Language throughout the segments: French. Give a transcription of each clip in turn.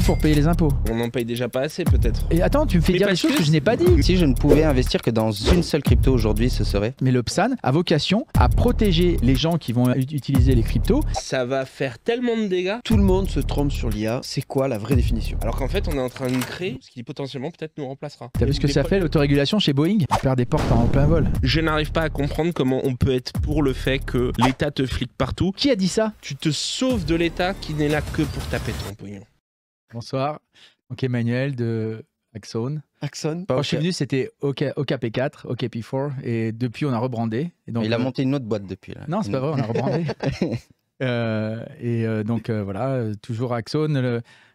pour payer les impôts. On n'en paye déjà pas assez peut-être. Et attends, tu me fais dire des choses que... je n'ai pas dit. Si je ne pouvais investir que dans une seule crypto aujourd'hui, ce serait. Mais le PSAN a vocation à protéger les gens qui vont utiliser les cryptos. Ça va faire tellement de dégâts. Tout le monde se trompe sur l'IA. C'est quoi la vraie définition Alors qu'en fait, on est en train de créer ce qui potentiellement peut-être nous remplacera. T'as vu ce que ça fait l'autorégulation chez Boeing Faire des portes en plein vol. Je n'arrive pas à comprendre comment on peut être pour le fait que l'État te flique partout. Qui a dit ça Tu te sauves de l'État qui n'est là que pour taper ton pognon. Bonsoir. Donc Emmanuel de Axon. Axon. Quand je suis venu, c'était OKP4, OKP4, et depuis on a rebrandé. il a euh, monté une autre boîte depuis. Là. Non, c'est pas vrai, on a rebrandé. Euh, et euh, donc voilà, toujours Axon,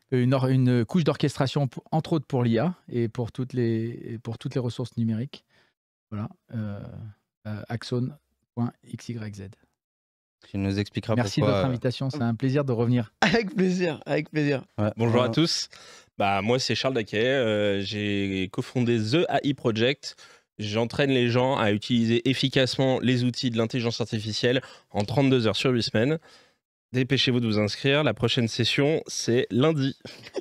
une, couche d'orchestration entre autres pour l'IA et pour toutes les pour toutes les ressources numériques. Voilà, axon.xyz nous Merci de votre euh, invitation, c'est un plaisir de revenir. Avec plaisir, avec plaisir. Bonjour à tous. Bah, moi, c'est Charles Daquet. Euh, j'ai cofondé The AI Project. J'entraîne les gens à utiliser efficacement les outils de l'intelligence artificielle en 32 heures sur 8 semaines. Dépêchez-vous de vous inscrire. La prochaine session, c'est lundi.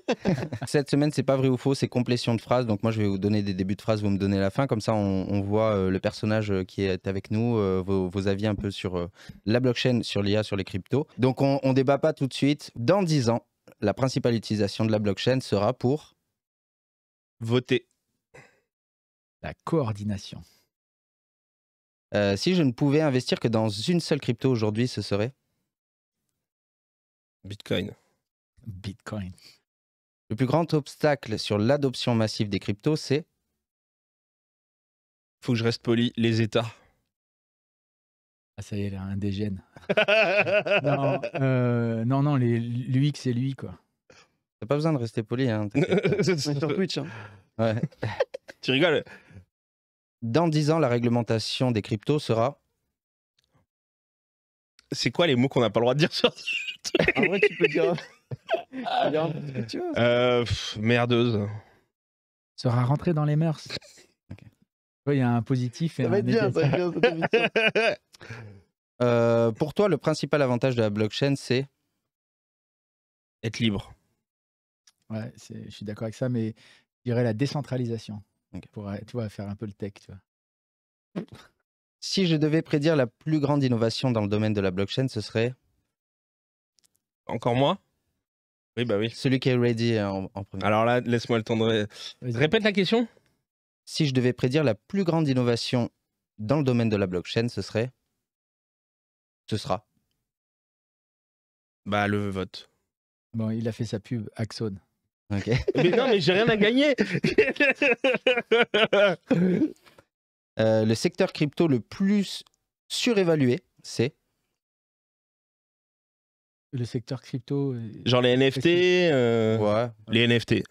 Cette semaine, c'est pas vrai ou faux, c'est complétion de phrases. Donc moi, je vais vous donner des débuts de phrases, vous me donnez la fin. Comme ça, on, voit euh, le personnage euh, qui est avec nous, euh, vos, avis un peu sur la blockchain, sur l'IA, sur les cryptos. Donc on, on débat pas tout de suite. Dans 10 ans, la principale utilisation de la blockchain sera pour voter. La coordination. si je ne pouvais investir que dans une seule crypto aujourd'hui, ce serait Bitcoin. Bitcoin. Le plus grand obstacle sur l'adoption massive des cryptos, c'est Faut que je reste poli, les États. Ah, ça y est, là, un dégène. Euh, non, non, non, l'UX c'est lui, quoi. T'as pas besoin de rester poli, hein. C'est sur Twitch. Hein. Ouais. tu rigoles. Dans 10 ans, la réglementation des cryptos sera. C'est quoi les mots qu'on n'a pas le droit de dire sur en vrai, tu peux dire. merdeuse. Sera rentré dans les mœurs. Il y a un positif et un négatif. Euh, pour toi, le principal avantage de la blockchain, c'est être libre. Ouais, je suis d'accord avec ça, mais je dirais la décentralisation. Pour euh, tu faire un peu le tech. Tu vois. Si je devais prédire la plus grande innovation dans le domaine de la blockchain, ce serait encore moi Oui, bah oui. Celui qui est ready euh, en, premier. Alors là, laisse-moi le temps de. Répète la question Si je devais prédire la plus grande innovation dans le domaine de la blockchain, ce serait. Ce sera. Bah, le vote. Bon, il a fait sa pub, Axon. Ok. mais non, mais j'ai rien à gagner euh, le secteur crypto le plus surévalué, c'est. Le secteur crypto. Genre les NFT euh, ouais. Les NFT.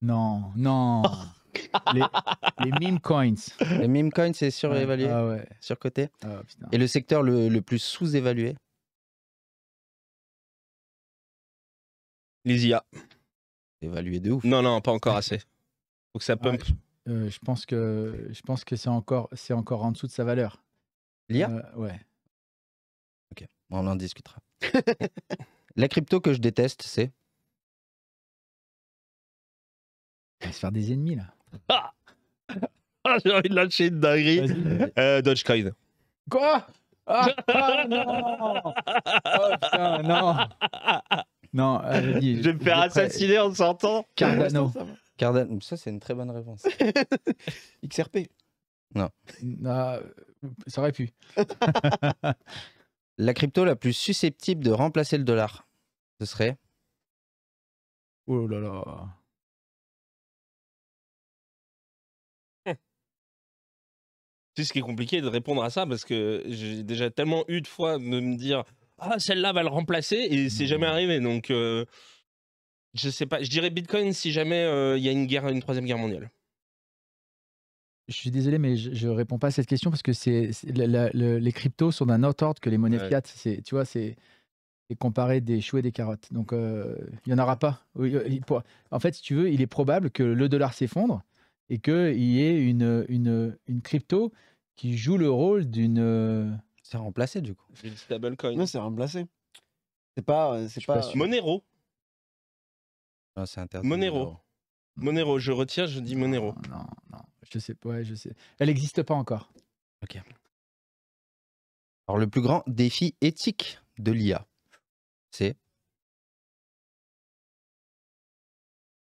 Non, non. les, meme coins. Les meme coins, c'est surévalué. Ah ouais. Surcoté. Ah, Et le secteur le, plus sous-évalué Les IA. Évalué de ouf. Non, non, pas encore assez. Faut que ça ah, pump. Euh, je pense que, je pense que c'est encore, encore en dessous de sa valeur. L'IA euh, Ouais. Ok, on en discutera. La crypto que je déteste, c'est On va se faire des ennemis, là. Ah, ah J'ai envie de lâcher une dinguerie. Euh, Dogecoin. Quoi ah, ah, non Oh putain, non euh, Je vais me faire assassiner en sortant. Cardano. Cardano. Ça, c'est une très bonne réponse. XRP. non ah, ça aurait pu. La crypto la plus susceptible de remplacer le dollar, ce serait Oh là là. C'est ce qui est compliqué de répondre à ça parce que j'ai déjà tellement eu de fois de me dire ah celle-là va le remplacer et c'est jamais hmm. arrivé donc euh, je sais pas je dirais Bitcoin si jamais euh, il y a une guerre une troisième guerre mondiale. Je suis désolé, mais je ne réponds pas à cette question parce que c'est les cryptos sont d'un autre ordre que les monnaies fiat. C'est, tu vois, c'est, comparer des choux et des carottes. Donc, euh, il y n'y en aura pas. Euh, en fait, si tu veux, il est probable que le dollar s'effondre et qu'il y ait une, une, une, crypto qui joue le rôle d'une. Euh, c'est remplacé, du coup. Une stablecoin. Non, c'est remplacé. C'est pas. C'est pas... Monero. Non, ah, c'est Monero. Monero. Monero, je retire, je dis Monero. Non, non, je sais pas, je sais. Elle n'existe pas encore. Ok. Alors, le plus grand défi éthique de l'IA, c'est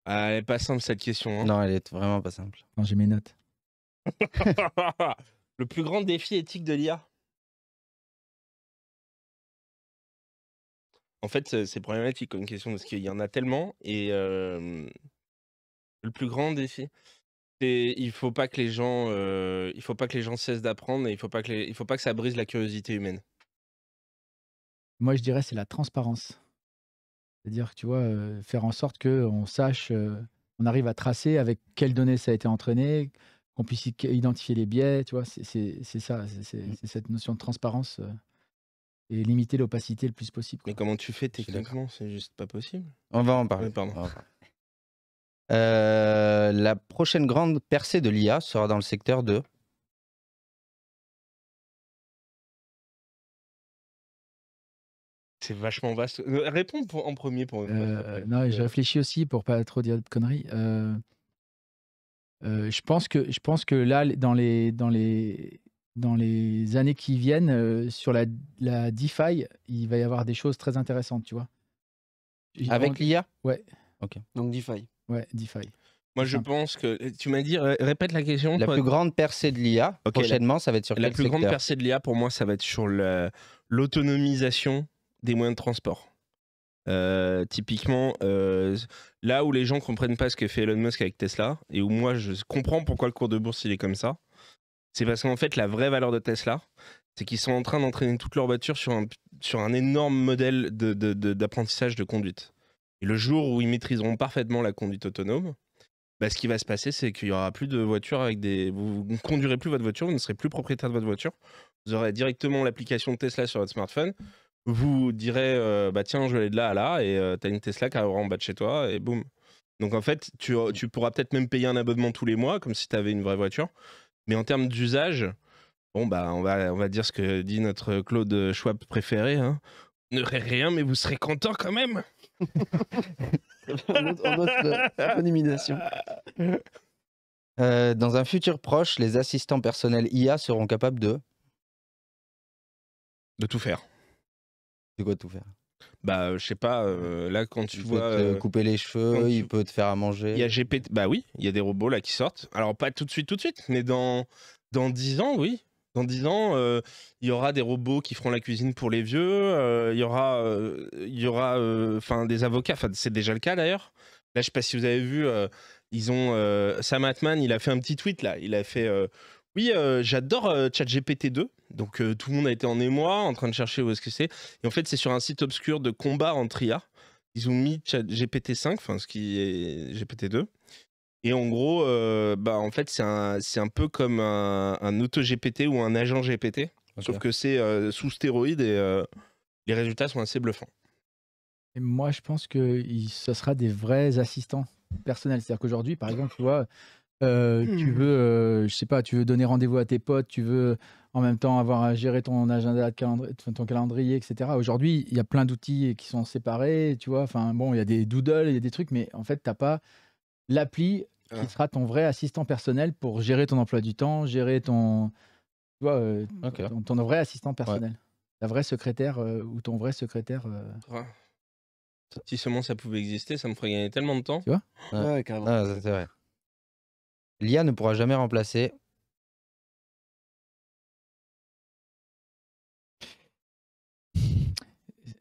ah, elle est pas simple cette question. Hein. Non, elle est vraiment pas simple. Non, j'ai mes notes. le plus grand défi éthique de l'IA En fait, c'est problématique comme question parce qu'il y en a tellement et euh, le plus grand défi. c'est il faut pas que les gens, il faut pas que les gens cessent d'apprendre et il faut pas que il faut pas que ça brise la curiosité humaine. Moi, je dirais c'est la transparence, c'est-à-dire tu vois faire en sorte que on sache, on arrive à tracer avec quelles données ça a été entraîné, qu'on puisse identifier les biais, tu vois, c'est ça, mmh. c'est cette notion de transparence et limiter l'opacité le plus possible. Mais comment tu fais techniquement C'est juste pas possible. On va en parler. pardon. Euh, la prochaine grande percée de l'IA sera dans le secteur de... C'est vachement vaste. Euh, réponds en premier pour... Euh, non, je réfléchis aussi pour pas trop dire de conneries. je pense que je pense que là, dans les dans les dans les années qui viennent, sur la, la DeFi, il va y avoir des choses très intéressantes, tu vois. Avec l'IA Ouais. Donc DeFi. Ouais, DeFi. Moi, je pense que tu m'as dit, répète la question. La plus grande percée de l'IA prochainement, ça va être sur la plus grande percée de l'IA pour moi, ça va être sur l'autonomisation des moyens de transport. Euh, typiquement, euh, là où les gens comprennent pas ce que fait Elon Musk avec Tesla et où moi je comprends pourquoi le cours de bourse il est comme ça, c'est parce qu'en fait la vraie valeur de Tesla, c'est qu'ils sont en train d'entraîner toutes leur voiture sur un, sur un énorme modèle d'apprentissage de, de conduite. Et le jour où ils maîtriseront parfaitement la conduite autonome, bah, ce qui va se passer, c'est qu'il y aura plus de voitures avec des. Vous ne conduirez plus votre voiture, vous ne serez plus propriétaire de votre voiture. Vous aurez directement l'application Tesla sur votre smartphone. Vous direz, euh, bah tiens, je vais aller de là à là, et euh, tu as une Tesla qui arrivera en bas de chez toi, et boum. Donc en fait, tu, euh, pourras peut-être même payer un abonnement tous les mois, comme si tu avais une vraie voiture. Mais en termes d'usage, bon, bah, on va, on va dire ce que dit notre Claude Schwab préféré. Hein. n'aurez rien, mais vous serez content quand même. Euh, euh, dans un futur proche, les assistants personnels IA seront capables de. De tout faire. de quoi tout faire Bah, euh, je sais pas, là quand tu il vois. Peut te couper les cheveux, il peut te faire à manger. Il y a GPT, bah oui, il y a des robots là qui sortent. Alors, pas tout de suite, tout de suite, mais dans, dans 10 ans, oui en 10 ans, euh, il y aura des robots qui feront la cuisine pour les vieux, euh, il y aura, euh, il y aura enfin des avocats, enfin, c'est déjà le cas d'ailleurs. Là, je sais pas si vous avez vu, ils ont, Sam Atman, il a fait un petit tweet là, il a fait Oui, j'adore ChatGPT 2. Donc tout le monde a été en émoi, en train de chercher où est-ce que c'est. Et en fait, c'est sur un site obscur de combat en tria. Ils ont mis ChatGPT 5, enfin ce qui est GPT 2. Et en gros, euh, bah, en fait, c'est un, peu comme un, auto-GPT ou un agent GPT, sauf que c'est euh, sous stéroïdes et euh, les résultats sont assez bluffants. moi, je pense que ce sera des vrais assistants personnels. C'est-à-dire qu'aujourd'hui, par exemple, tu vois, tu hmm. veux, je sais pas, tu veux donner rendez-vous à tes potes, tu veux en même temps avoir à gérer ton agenda, ton calendrier, etc. Aujourd'hui, il y a plein d'outils qui sont séparés, tu vois. Enfin, bon, il y a des doodles, il y a des trucs, mais en fait, tu t'as pas l'appli qui ah. sera ton vrai assistant personnel pour gérer ton emploi du temps, gérer ton, euh, mm. ton, vrai assistant personnel. La vraie secrétaire euh, ou ton vrai secrétaire. Euh. Si seulement ça pouvait exister, ça me ferait gagner tellement de temps. Tu vois ah, L'IA ne pourra jamais remplacer.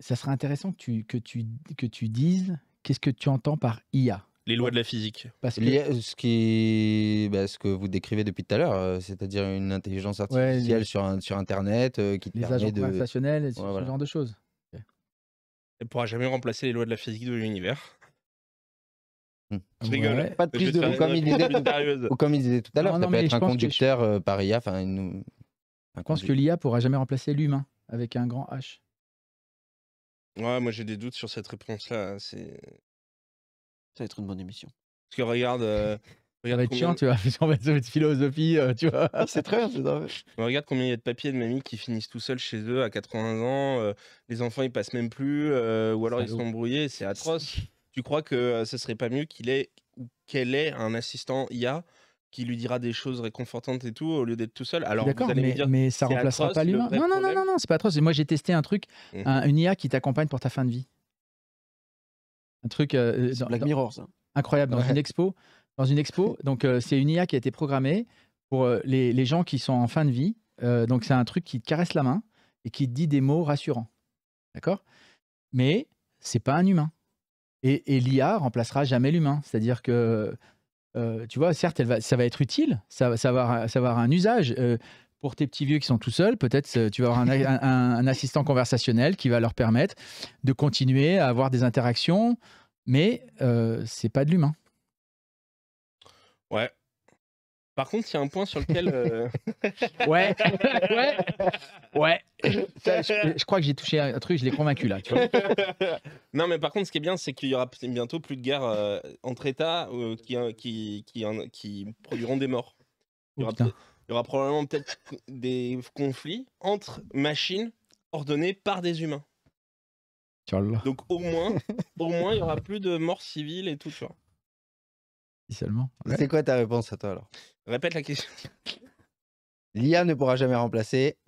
Ça serait intéressant que tu, que tu, que tu dises qu'est-ce que tu entends par IA. Les lois de la physique. ce, qui... Bah, ce que vous décrivez depuis tout à l'heure, euh, c'est-à-dire une intelligence artificielle sur, sur Internet euh, qui les agents de... conversationnels, ce genre de choses. Elle ne pourra jamais remplacer les lois de la physique de l'univers. Hum. Je rigole. Pas de prise de, Ou, comme il disait, tout à l'heure, ça peut être un conducteur euh, par IA. Enfin, Je pense que l'IA pourra jamais remplacer l'humain avec un grand H. Ouais, moi j'ai des doutes sur cette réponse-là. Hein. C'est ça va être une bonne émission. Parce que regarde. Euh, regarde tu vois. va philosophie, euh, tu vois. Ah, c'est très bien, c'est Regarde combien il y a de papiers de mamies qui finissent tout seuls chez eux à 80 ans. Euh, les enfants, ils passent même plus. ou alors, ils sont brouillés. C'est atroce. tu crois que ce serait pas mieux qu'il ait ou qu'elle ait un assistant IA qui lui dira des choses réconfortantes et tout au lieu d'être tout seul. Alors, d'accord, mais, ça remplacera pas l'humain. Non, non, non, non, c'est pas atroce. moi, j'ai testé un truc, mmh. une IA qui t'accompagne pour ta fin de vie. Un truc. Euh, dans, Incroyable, dans une expo. Dans une expo, donc euh, c'est une IA qui a été programmée pour euh, les, gens qui sont en fin de vie. donc c'est un truc qui te caresse la main et qui te dit des mots rassurants. D'accord Mais c'est pas un humain. Et, l'IA remplacera jamais l'humain. C'est-à-dire que, tu vois, certes, ça va être utile, ça, ça va avoir un usage pour tes petits vieux qui sont tout seuls, peut-être euh, tu vas avoir un, assistant conversationnel qui va leur permettre de continuer à avoir des interactions, mais euh, c'est pas de l'humain. Ouais. Par contre, il y a un point sur lequel. Euh, ouais, ouais, ouais. je, crois que j'ai touché un truc, je l'ai convaincu là. non, mais par contre, ce qui est bien, c'est qu'il y aura bientôt plus de guerres euh, entre États qui, qui, qui, qui, produiront des morts. Il y oh, il y aura probablement peut-être des conflits entre machines ordonnées par des humains. Donc au moins, au moins, il y aura plus de morts civiles et tout, ça. Seulement. C'est quoi ta réponse à toi alors Répète la question. L'IA ne pourra jamais remplacer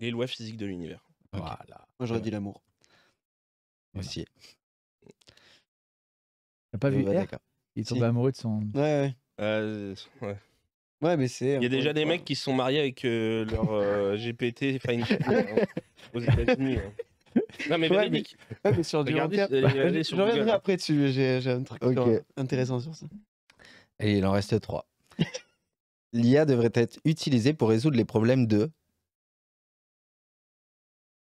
les lois physiques de l'univers. Voilà. Moi j'aurais dit l'amour. Aussi. T'as pas vu Ils bah, R amoureux de son. Ouais, ouais. Euh, ouais. Ouais, mais c'est. Il y a déjà des mecs qui sont mariés avec euh, leur euh, GPT Fine hein, aux États-Unis. Hein. Non, mais Ouais, véridique. mais sur Je reviendrai après dessus, j'ai un truc intéressant sur ça. Et il en reste trois. L'IA devrait être utilisée pour résoudre les problèmes de.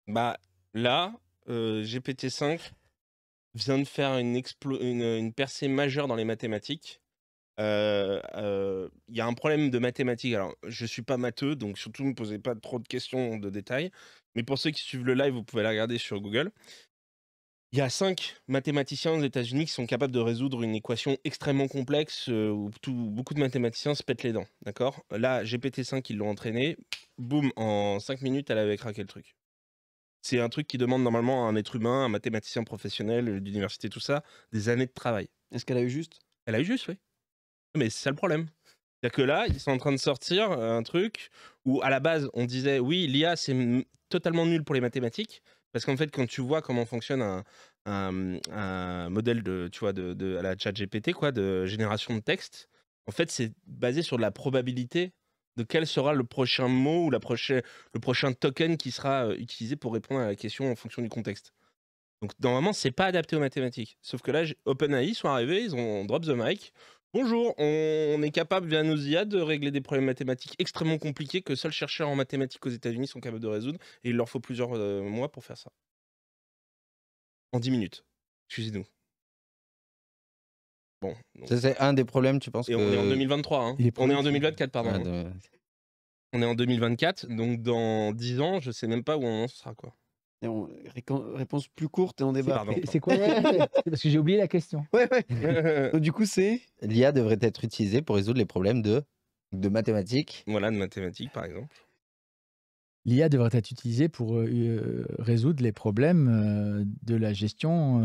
Bah là, euh, GPT-5 vient de faire une percée majeure dans les mathématiques il euh, euh, y a un problème de mathématiques. Alors, je suis pas matheux, donc surtout ne me posez pas trop de questions de détails. Mais pour ceux qui suivent le live, vous pouvez la regarder sur Google. Il y a cinq mathématiciens aux États-Unis qui sont capables de résoudre une équation extrêmement complexe euh, où beaucoup de mathématiciens se pètent les dents. D'accord Là, GPT-5, ils l'ont entraîné. Boum, en cinq minutes, elle avait craqué le truc. C'est un truc qui demande normalement à un être humain, un mathématicien professionnel d'université, tout ça, des années de travail. Est-ce qu'elle a eu juste Elle a eu juste, oui. Mais c'est ça le problème. C'est-à-dire que là, ils sont en train de sortir euh, un truc où, à la base, on disait oui, l'IA, c'est totalement nul pour les mathématiques. Parce qu'en fait, quand tu vois comment fonctionne un, modèle de, tu vois, de, à la chat GPT, quoi, de génération de texte, en fait, c'est basé sur la probabilité de quel sera le prochain mot ou la prochaine, le prochain token qui sera euh, utilisé pour répondre à la question en fonction du contexte. Donc, normalement, c'est pas adapté aux mathématiques. Sauf que là, OpenAI sont arrivés, ils ont drop the mic. Bonjour, on est capable via nos IA de régler des problèmes mathématiques extrêmement compliqués que seuls chercheurs en mathématiques aux États-Unis sont capables de résoudre et il leur faut plusieurs euh, mois pour faire ça. En 10 minutes. Excusez-nous. Bon. C'est un des problèmes, tu penses Et on est en 2023. Hein. On est en 2024, pardon. Ah, on est en 2024, donc dans 10 ans, je sais même pas où on sera quoi réponse plus courte et on débat. C'est quoi Parce que j'ai oublié la question. Ouais, ouais. du coup, c'est. L'IA devrait être utilisée pour résoudre les problèmes de, de mathématiques. Voilà, de mathématiques, par exemple. L'IA devrait être utilisée pour euh, euh, résoudre les problèmes euh, de la gestion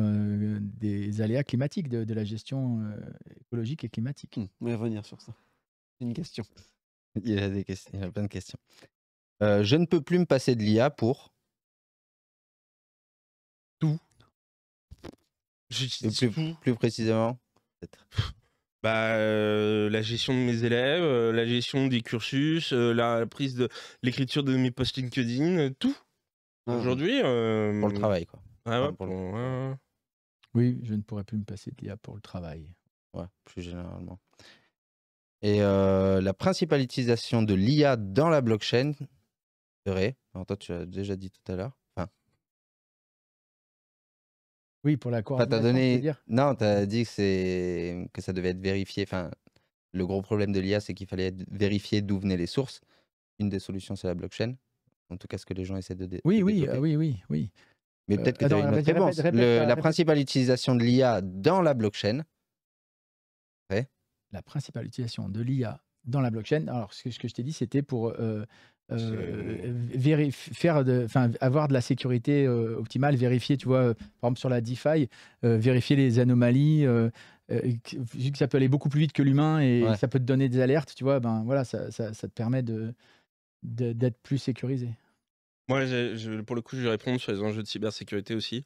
des aléas climatiques, de, la gestion écologique et climatique. Hmm, on va revenir sur ça. une question. Il y a, des questions, il y a plein de questions. je ne peux plus me passer de l'IA pour plus, plus précisément bah, euh, la gestion de mes élèves, euh, la gestion des cursus, euh, la prise de l'écriture de mes posts LinkedIn, tout. Ah Aujourd'hui. pour le travail, quoi. Oui, je ne pourrais plus me passer de l'IA pour le travail. Ouais, plus généralement. Et la principale utilisation de l'IA dans la blockchain serait, alors toi tu as déjà dit tout à l'heure, oui, pour la coordination. Non, tu as dit que, que ça devait être vérifié. Enfin, le gros problème de l'IA, c'est qu'il fallait vérifier d'où venaient les sources. Une des solutions, c'est la blockchain. En tout cas, ce que les gens essaient de. Oui, oui, ah oui, oui, oui. Mais euh, peut-être que tu as une ah, autre réponse. Euh, la principale utilisation de l'IA dans la blockchain. La principale utilisation de l'IA dans la blockchain. Alors, ce que, je t'ai dit, c'était pour euh, euh, de, avoir de la sécurité euh, optimale, vérifier, tu vois, euh, par exemple sur la DeFi, vérifier les anomalies, vu que ça peut aller beaucoup plus vite que l'humain et ça peut te donner des alertes, tu vois, ben voilà, ça, te permet de, d'être plus sécurisé. Moi, je, pour le coup, je vais répondre sur les enjeux de cybersécurité aussi.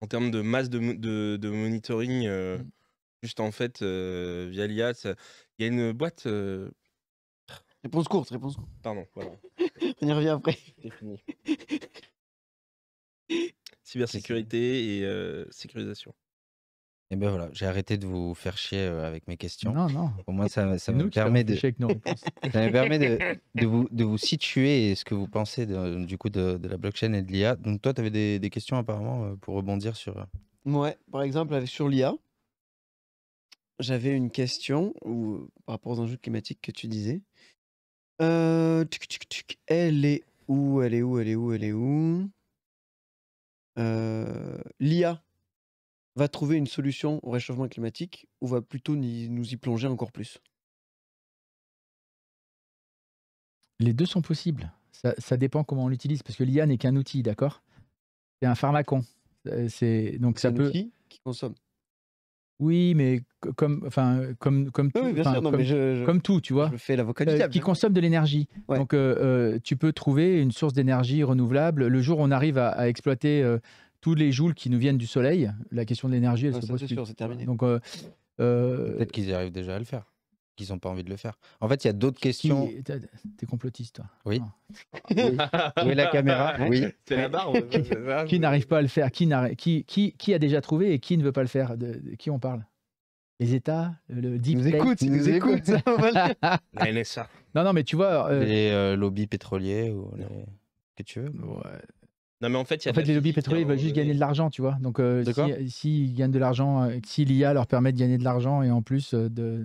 En termes de masse de, monitoring, mmh. juste en fait, via l'IA, il y a une boîte, Réponse courte, réponse courte. Pardon, voilà. On y revient après. C'est fini. Cybersécurité et euh, sécurisation. Et eh ben voilà, j'ai arrêté de vous faire chier euh, avec mes questions. Non, non. Au moins, ça, ça me permet de. ça me permet de, de, vous, de, vous, situer et ce que vous pensez du coup de, de, la blockchain et de l'IA. Donc, toi, tu avais des, questions apparemment euh, pour rebondir sur. Ouais, par exemple, sur l'IA, j'avais une question par rapport aux enjeux climatiques que tu disais. Euh, elle est où Elle est où Elle est où Elle est où euh, L'IA va trouver une solution au réchauffement climatique ou va plutôt nous y plonger encore plus Les deux sont possibles. Ça, dépend comment on l'utilise, parce que l'IA n'est qu'un outil, d'accord C'est un pharmacon. Euh, c'est donc ça un peut. Outil qui consomme. Oui, mais comme, enfin, comme, comme, tout, comme, tout, tu vois, euh, qui consomme de l'énergie. Donc, euh, euh, tu peux trouver une source d'énergie renouvelable. Le jour où on arrive à, exploiter tous les joules qui nous viennent du soleil, la question de l'énergie, elle ah, se pose. terminé. Donc, peut-être qu'ils y arrivent déjà à le faire ils n'ont pas envie de le faire. En fait, il y a d'autres questions. T'es complotiste, toi. Oui. oui. Où est la caméra Oui. C'est la barre. qui, qui n'arrive pas à le faire qui, qui, qui, qui, a déjà trouvé et qui ne veut pas le faire de, qui on parle les États, le deep nous écoute, nous, nous écoutent. Non, non, mais tu vois. Euh, les euh, lobbies pétroliers ou que tu veux. Non, mais en fait, il y a en fait les lobbies pétroliers veulent juste gagner de l'argent, tu vois. Donc, euh, s'ils si, ils gagnent de l'argent, si l'IA leur permet de gagner de l'argent et en plus de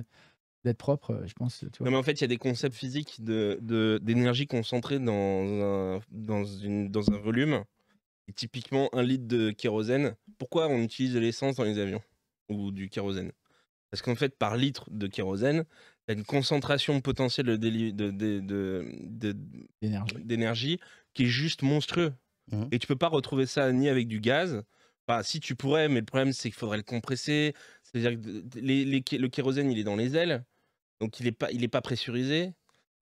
d'être propre, euh, je pense. Non, mais en fait, il y a des concepts physiques d'énergie de, d'énergie concentrée dans un, dans, une, dans un volume. Et typiquement, un litre de kérosène. Pourquoi on utilise de l'essence dans les avions ou du kérosène Parce qu'en fait, par litre de kérosène, tu as une concentration potentielle d'énergie de, d'énergie qui est juste monstrueux. Mmh. Et tu peux pas retrouver ça ni avec du gaz, si tu pourrais, mais le problème, c'est qu'il faudrait le compresser. C'est-à-dire que les, le kérosène, il est dans les ailes donc il n'est pas, il pas pressurisé.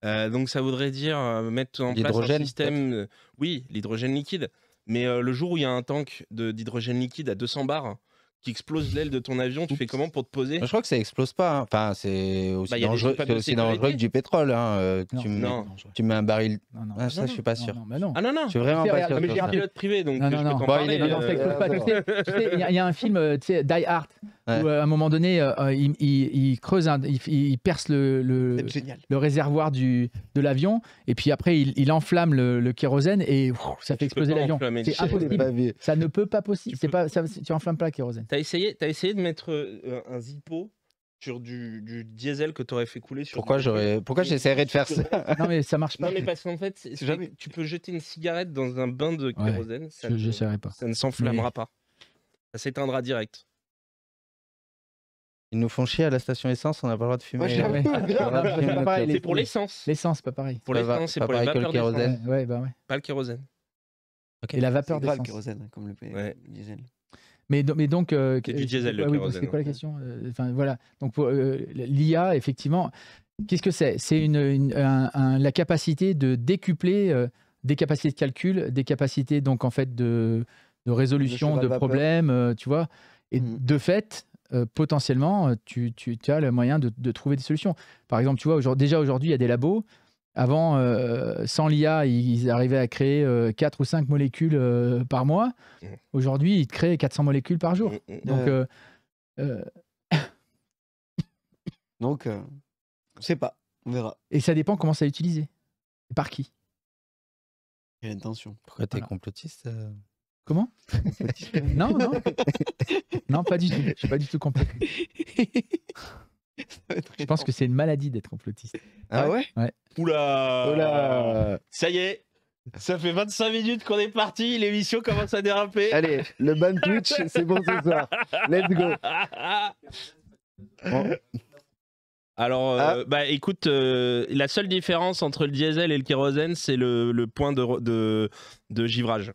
Euh, donc ça voudrait dire euh, mettre en place un système, oui, l'hydrogène liquide. Mais euh, le jour où il y a un tank d'hydrogène liquide à 200 bars, qui explose l'aile de ton avion, tu fais comment pour te poser bah, Je crois que ça explose pas. Enfin, c'est aussi bah, dangereux, que du pétrole. Hein, euh, tu, mets, mets, un baril. Non, Ah, ça, je suis pas sûr. Bah, ah non, non. Je suis vraiment pas sûr. Mais j'ai un pilote privé, donc euh, je peux t'en parler. Euh, non, pas. Tu sais, il y, a un film, Die Hard, où à un moment donné, il, creuse, il, perce le, le, réservoir du, de l'avion, et puis après, il, enflamme le, kérosène et ça fait exploser l'avion. C'est impossible. Ça ne peut pas possible. Tu enflammes pas le kérosène. T'as essayé, as essayé de mettre un zippo sur du, diesel que t'aurais fait couler sur. Pourquoi j'aurais, pourquoi j'essaierais de faire ça Non mais ça marche pas. Non mais parce qu'en fait, jamais... tu peux jeter une cigarette dans un bain de kérosène, ça, je, ne, pas. ça ne s'enflammera pas, ça s'éteindra direct. Ils nous font chier à la station essence, on n'a pas le droit de fumer. Euh, c'est pour l'essence. L'essence, pas pareil. Pour l'essence, c'est pour les kérosène. Bah pas le kérosène. Et la vapeur d'essence. Pas le kérosène, hein, comme le diesel. Mais, donc. c'est quoi la question euh, Enfin, voilà. Donc, euh, l'IA, effectivement, qu'est-ce que c'est C'est une, la capacité de décupler euh, des capacités de calcul, des capacités, donc, en fait, de, de résolution de, problèmes, tu vois. Et mmh. de fait, potentiellement, tu, as le moyen de, trouver des solutions. Par exemple, tu vois, déjà aujourd'hui, il y a des labos avant, euh, sans l'IA, ils arrivaient à créer 4 euh, ou 5 molécules euh, par mois. Mmh. Aujourd'hui, ils créent 400 molécules par jour. Mmh, mmh, Donc, Donc on sait pas, on verra. Et ça dépend comment ça utilisé. Et par qui. Quelle intention. Pourquoi tu es complotiste Comment Non, non. non, pas du tout. Je suis pas du tout complotiste. Je pense que c'est une maladie d'être complotiste. Ah ouais, Oula Ça y est ça fait 25 minutes qu'on est parti, l'émission commence à déraper. Allez, le ban Twitch, c'est bon ce soir. Let's go. Alors, euh, ah. bah écoute, euh, la seule différence entre le diesel et le kérosène, c'est le, point de, de, de givrage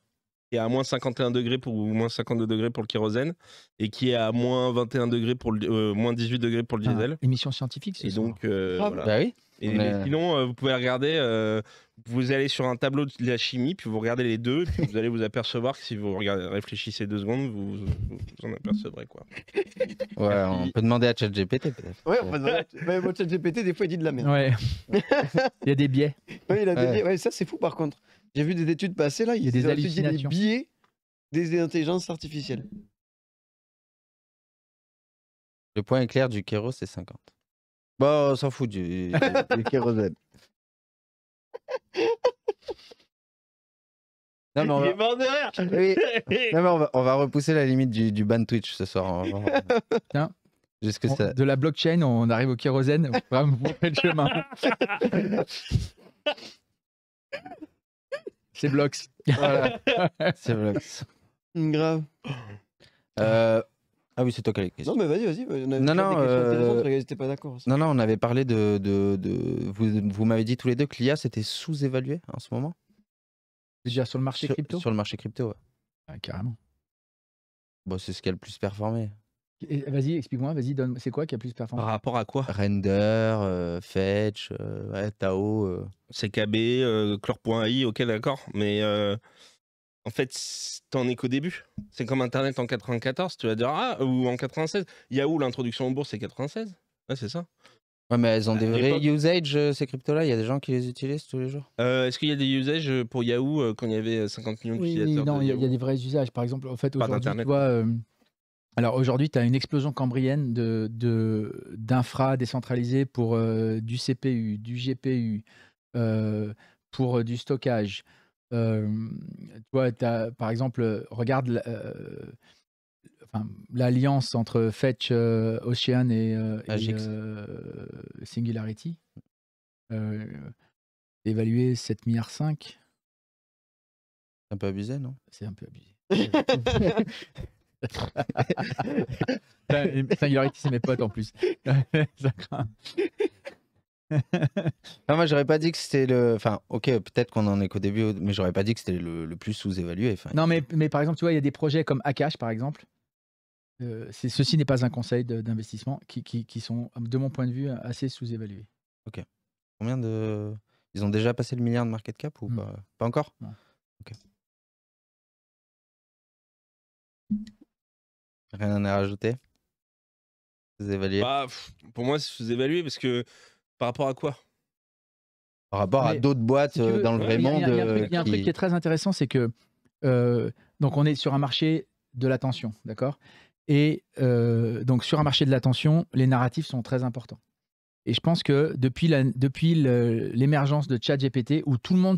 qui est à moins 51 degrés pour ou moins 52 degrés pour le kérosène et qui est à moins 21 degrés pour le, 18 euh, degrés pour le ah, diesel. Émission scientifique, c'est ça. donc, euh, bah oui. Et, sinon, euh, vous pouvez regarder, vous allez sur un tableau de la chimie, puis vous regardez les deux, puis vous allez vous apercevoir que si vous regardez, réfléchissez deux secondes, vous vous, en apercevrez quoi. Ouais, on peut demander à ChatGPT peut-être. Ouais, on peut demander. à ChatGPT, des fois, il dit de la merde. Ouais. il y a des biais. Oui, il a des biais. ça, c'est fou par contre. J'ai vu des études passer là, il y a des, billets des des intelligences artificielles. Le point éclair du Kéros, c'est 50. Bon, bah, on s'en fout du, kérosène. Non, on va... non, on, va, repousser la limite du, du ban Twitch ce soir. Tiens. De la blockchain, on arrive au kérosène. va le chemin. C'est Blox. c'est Blox. Mm, grave. Euh, ah oui, c'est toi qui as les questions. Non, mais vas-y, vas-y. Non, non. Euh, pas d'accord. Non, non, on avait parlé de. de, de... Vous, vous m'avez dit tous les deux que l'IA c'était sous-évalué en ce moment Déjà sur le marché crypto Sur le marché crypto, ouais. Ah, carrément. Bon, c'est ce qui a le plus performé. Vas-y, explique-moi, vas-y, donne. C'est quoi qui a plus Par performance rapport à quoi Render, euh, Fetch, euh, Tao. CKB, euh, euh ok, d'accord. Mais en fait, t'en es qu'au début. C'est comme Internet en 94, tu vas dire, ah, ou en 96. Yahoo, l'introduction en bourse, c'est 96 Ouais, c'est ça. Ouais, mais elles ont des vrais usages ces cryptos-là. Il y a des gens qui les utilisent tous les jours. Est-ce qu'il y a des usages pour Yahoo quand il y avait 50 millions non, il y, a- des vrais usages. Par exemple, en fait, aujourd'hui, tu vois, alors aujourd'hui, tu as une explosion cambrienne de, d'infra décentralisée pour euh, du CPU, du GPU, euh, pour euh, du stockage. Euh, tu as, par exemple, regarde l'alliance entre Fetch, Ocean et, Singularity. évalué 7,5 milliards C'est un peu abusé, non C'est un peu abusé. Putain, il aurait été c'est mes potes en plus. ça craint. moi, j'aurais pas dit que c'était le. Enfin, ok, peut-être qu'on en est qu'au début, mais j'aurais pas dit que c'était le, plus sous-évalué. Enfin, non, mais, mais par exemple, tu vois, il y a des projets comme Akash, par exemple. Euh, ceci n'est pas un conseil d'investissement qui, qui, qui, sont, de mon point de vue, assez sous-évalués. Ok. Combien de. Ils ont déjà passé le milliard de market cap ou hmm. pas encore Ok. Rien à rajouté Vous bah, Pour moi, c'est vous évalué parce que par rapport à quoi Par rapport à d'autres boîtes euh, dans le vrai monde. Il y, a un truc euh, qui est très intéressant, c'est que euh, donc on est sur un marché de l'attention, d'accord Et donc sur un marché de l'attention, les narratifs sont très importants. Et je pense que depuis l'émergence depuis de ChatGPT, où tout le monde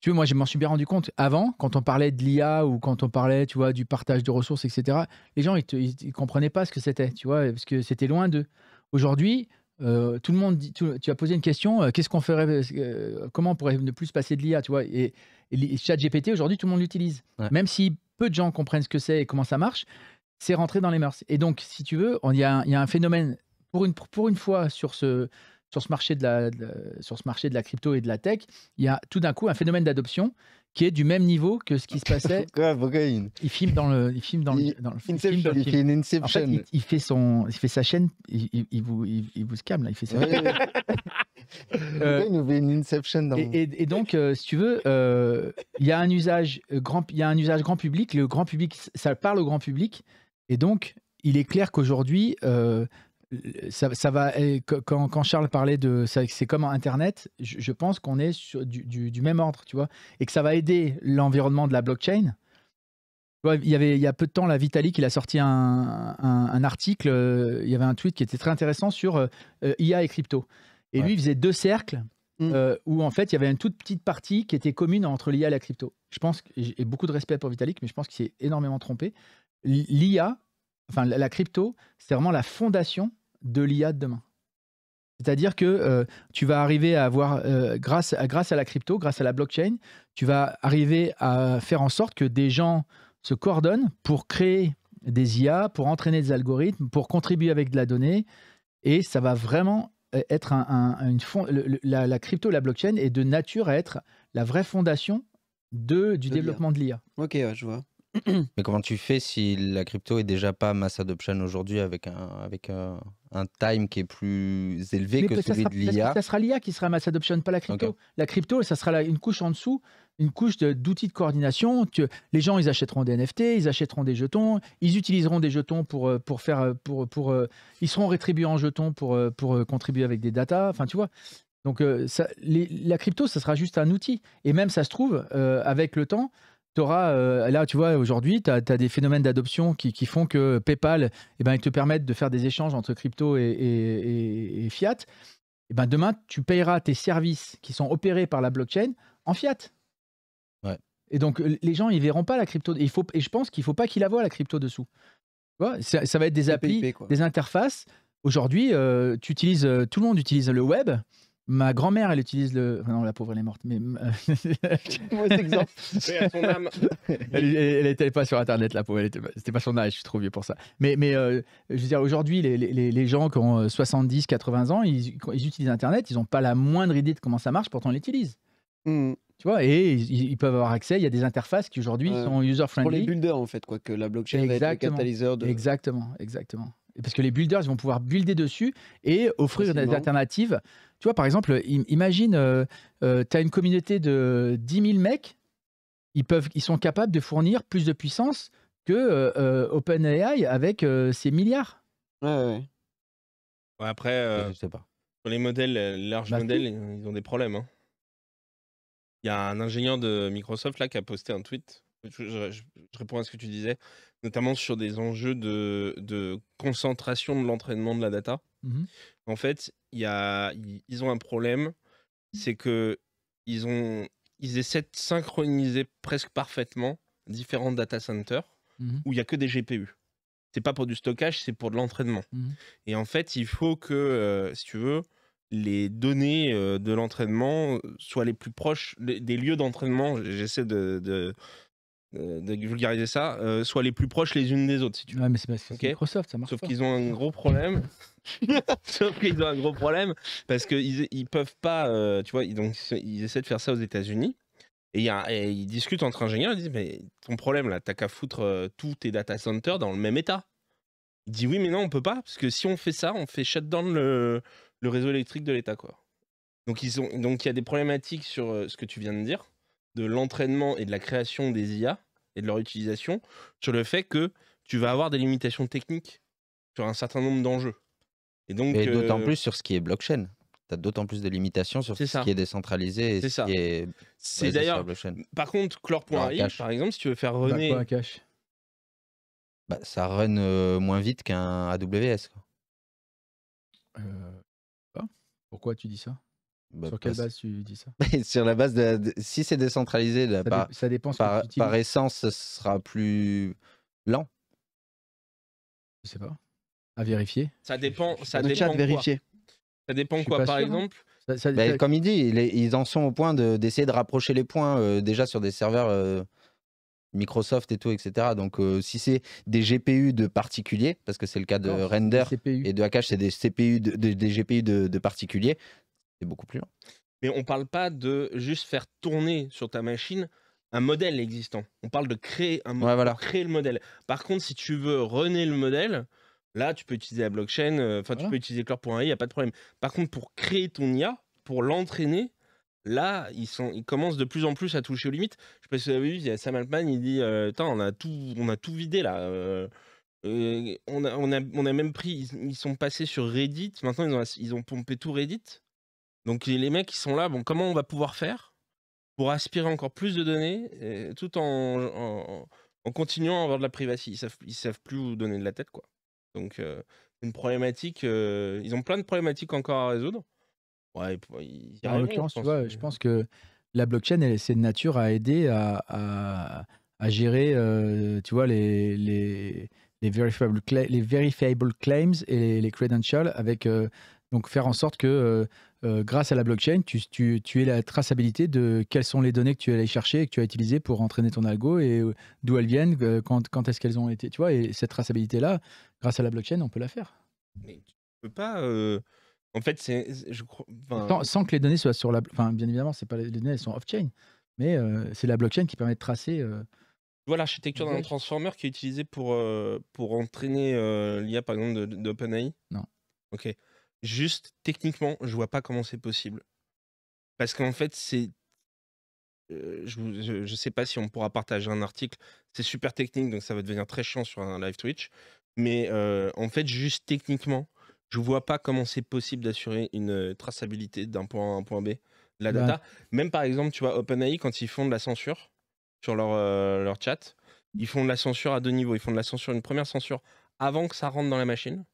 tu vois, moi, je m'en suis bien rendu compte. Avant, quand on parlait de l'IA ou quand on parlait, tu vois, du partage de ressources, etc., les gens, ils ne comprenaient pas ce que c'était, tu vois, parce que c'était loin d'eux. Aujourd'hui, euh, tout le monde dit, tu as posé une question, euh, qu'est-ce qu'on ferait, euh, comment on pourrait ne plus passer de l'IA, tu vois, et, ChatGPT, aujourd'hui, tout le monde l'utilise. Même si peu de gens comprennent ce que c'est et comment ça marche, c'est rentré dans les mœurs. Et donc, si tu veux, il y, y, a un phénomène, pour une, pour une fois, sur ce, sur ce marché de la, sur ce marché de la crypto et de la tech, il y a tout d'un coup un phénomène d'adoption qui est du même niveau que ce qui se passait. il... filme dans le, il filme dans il, il, filme dans fait une inception. En fait, il, fait son, il fait sa chaîne, il, vous, il, vous là, il fait sa. Ouais, euh, nous une inception dans. Et, et, donc, euh, si tu veux, euh, il y a un usage grand, il y a un usage grand public. Le grand public, ça parle au grand public, et donc il est clair qu'aujourd'hui, eh, quand, Charles parlait de c'est comme Internet, je, pense qu'on est sur du, même ordre, tu vois, et que ça va aider l'environnement de la blockchain. Il y avait il y a peu de temps la Vitalik il a sorti un, article, euh, il y avait un tweet qui était très intéressant sur euh, IA et crypto. Et lui il faisait deux cercles mm. euh, où en fait il y avait une toute petite partie qui était commune entre l'IA et la crypto. Je pense, que, et beaucoup de respect pour Vitalik, mais je pense qu'il s'est énormément trompé. L'IA enfin la crypto, c'est vraiment la fondation de l'IA de demain. C'est-à-dire que euh, tu vas arriver à avoir, euh, grâce, à, la crypto, grâce à la blockchain, tu vas arriver à faire en sorte que des gens se coordonnent pour créer des IA, pour entraîner des algorithmes, pour contribuer avec de la donnée. Et ça va vraiment euh, être un, la, crypto, la blockchain est de nature à être la vraie fondation de, du développement de l'IA. Ok, je vois. Mais comment tu fais si la crypto est déjà pas mass adoption aujourd'hui avec un, avec un, time qui est plus élevé que celui de l'IA Ça sera l'IA qui sera mass adoption, pas la crypto. La crypto, ça sera une couche en dessous, une couche d'outils de, coordination. les gens, ils achèteront des NFT, ils achèteront des jetons, ils utiliseront des jetons pour, euh, pour faire. Euh, pour, pour, euh, ils seront rétribués en jetons pour, pour contribuer avec des datas. Enfin, tu vois, donc ça, la crypto, ça sera juste un outil. Et même, ça se trouve, avec le temps, euh, là, tu vois, aujourd'hui, tu as, des phénomènes d'adoption qui, font que PayPal, eh ben, ils te permettent de faire des échanges entre crypto et, fiat et, fiat. Eh ben, demain, tu payeras tes services qui sont opérés par la blockchain en fiat. Ouais. Et donc, les gens, ils verront pas la crypto. Il faut, et je pense qu'il faut pas qu'ils la voient, la crypto, dessous. ça, va être des applis, des interfaces. Aujourd'hui, euh, tu utilises, euh, tout le monde utilise le web. Ma grand-mère, elle utilise le. non, la pauvre, elle est morte. Mais. Euh, exemple. mauvais exemple. Elle n'était pas sur Internet, la pauvre. C'était était pas son âge, je suis trop vieux pour ça. Mais, mais euh, je veux dire, aujourd'hui, les, les, les, gens qui ont 70, euh, 80 ans, ils, ils utilisent Internet, ils n'ont pas la moindre idée de comment ça marche, pourtant ils l'utilisent. Mm. Tu vois, et ils, peuvent avoir accès. Il y a des interfaces qui aujourd'hui sont user-friendly. Pour les builders, en fait, quoi, que la blockchain exactement, va être le catalyseur de. Exactement, exactement parce que les builders ils vont pouvoir builder dessus et offrir des alternatives. Tu vois, par exemple, imagine, euh, euh, tu as une communauté de 10 000 mecs, ils, peuvent, ils sont capables de fournir plus de puissance que euh, OpenAI avec ses milliards. Ouais, après, je sais pas. Sur les modèles, large modèles, ils ont des problèmes. Hein. Il y a un ingénieur de Microsoft là qui a posté un tweet. je, réponds à ce que tu disais notamment sur des enjeux de, concentration de l'entraînement de la data. Mhm. En fait, y a, ils ont un problème, c'est que ils, ont, essaient de synchroniser presque parfaitement différents data centers mhm. où il n'y a que des GPU. C'est pas pour du stockage, c'est pour de l'entraînement. Mhm. Et en fait, il faut que, euh, si tu veux, les données euh, de l'entraînement euh, soient les plus proches des lieux d'entraînement. J'essaie de euh, de vulgariser ça, Soit euh, soient les plus proches les unes des autres, si tu veux. Ouais, mais c'est Microsoft, ça marche. Sauf qu'ils ont un gros problème. Sauf qu'ils ont un gros problème parce qu'ils ils peuvent pas, euh, tu vois, ils, donc, ils essaient de faire ça aux États-Unis. Et, ils discutent entre ingénieurs, ils disent Mais ton problème là, t'as qu'à foutre tous tes data centers dans le même état. Il dit Oui, mais non, on peut pas, parce que si on fait ça, on fait shutdown le, le réseau électrique de l'état, quoi. Donc il donc, y a des problématiques sur ce que tu viens de dire de l'entraînement et de la création des IA et de leur utilisation sur le fait que tu vas avoir des limitations techniques sur un certain nombre d'enjeux. Et donc d'autant euh, plus sur ce qui est blockchain. Tu as d'autant plus de limitations sur ce qui est décentralisé et c'est ça. C'est d'ailleurs Par contre, Clore.ai par exemple, si tu veux faire runner bah, ça run euh, moins vite qu'un AWS euh, pourquoi tu dis ça bah, sur quelle base tu dis ça Sur la base de, si c'est décentralisé, ça, par, dépend par, essence, ce sera plus lent. Je sais pas. À vérifier. Ça dépend. Ça dépend chat, Vérifier. Ça dépend quoi, par hein. exemple. Bah, comme il dit, ils en sont au point d'essayer de, rapprocher les points euh, déjà sur des serveurs euh, Microsoft et tout, etc. Donc euh, si c'est des GPU de particuliers, parce que c'est le cas de Render et de cache, c'est des CPU des GPU de, particuliers, c'est beaucoup plus lent. Mais on parle pas de juste faire tourner sur ta machine un modèle existant. On parle de créer un créer le modèle. Par contre, si tu veux renaître le modèle, là, tu peux utiliser la blockchain, euh, enfin, tu peux utiliser Clore.ai, il n'y a pas de problème. Par contre, pour créer ton IA, pour l'entraîner, là, ils, sont, ils commencent de plus en plus à toucher aux limites. Je sais pas si vous avez vu, il y a Sam Altman, il dit euh, on, a tout, on a tout vidé là. Euh, on, a, on, a, on, a, même pris, ils, ils, sont passés sur Reddit, maintenant ils ont, ils ont pompé tout Reddit donc les mecs, ils sont là, bon, comment on va pouvoir faire pour aspirer encore plus de données, tout en, en, continuant à avoir de la privacy Ils savent, savent plus où donner de la tête, quoi. Donc, euh, une problématique, euh, ils ont plein de problématiques encore à résoudre. Ouais, bah, en l'occurrence, tu vois, je pense que la blockchain, elle, c'est de nature à aider à, à, gérer, euh, tu vois, les, les, les, verifiable, les verifiable claims et les, les credentials avec, donc, faire en sorte que euh, grâce à la blockchain, tu, tu, es la traçabilité de quelles sont les données que tu es allé chercher et que tu as utilisées pour entraîner ton algo et euh, d'où elles viennent, euh, quand, quand est-ce qu'elles ont été. Tu vois, et cette traçabilité-là, grâce à la blockchain, on peut la faire. Mais tu peux pas. En fait, c'est. Je Sans, sans, que les données soient sur la. Enfin, bien évidemment, c'est pas les données, elles sont off-chain. Mais c'est la blockchain qui permet de tracer. Voilà l'architecture d'un transformer qui est utilisée pour, pour entraîner l'IA, par exemple, d'OpenAI Non. Ok. Juste techniquement, je vois pas comment c'est possible. Parce qu'en fait, c'est. je, ne sais pas si on pourra partager un article. C'est super technique, donc ça va devenir très chiant sur un live Twitch. Mais en fait, juste techniquement, je vois pas comment c'est possible d'assurer une traçabilité d'un point A à un point B la data. Même par exemple, tu vois, OpenAI, quand ils font de la censure sur leur, leur chat, ils font de la censure à deux niveaux. Ils font de la censure, une première censure avant que ça rentre dans la machine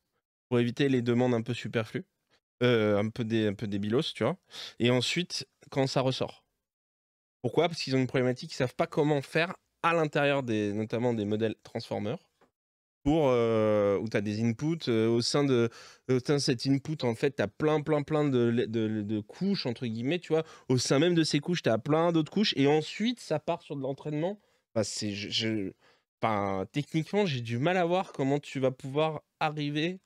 pour éviter les demandes un peu superflues, euh, un, peu des, un peu débilos, tu vois. Et ensuite, quand ça ressort. Pourquoi Parce qu'ils ont une problématique, ils savent pas comment faire à l'intérieur des, notamment des modèles transformers, pour, euh, où tu as des inputs, euh, au sein de cet input, en fait, tu as plein, plein, plein de, de, couches, entre guillemets, tu vois. Au sein même de ces couches, tu as plein d'autres couches, et ensuite, ça part sur de l'entraînement. Bah, c'est, je, techniquement, j'ai du mal à voir comment tu vas pouvoir arriver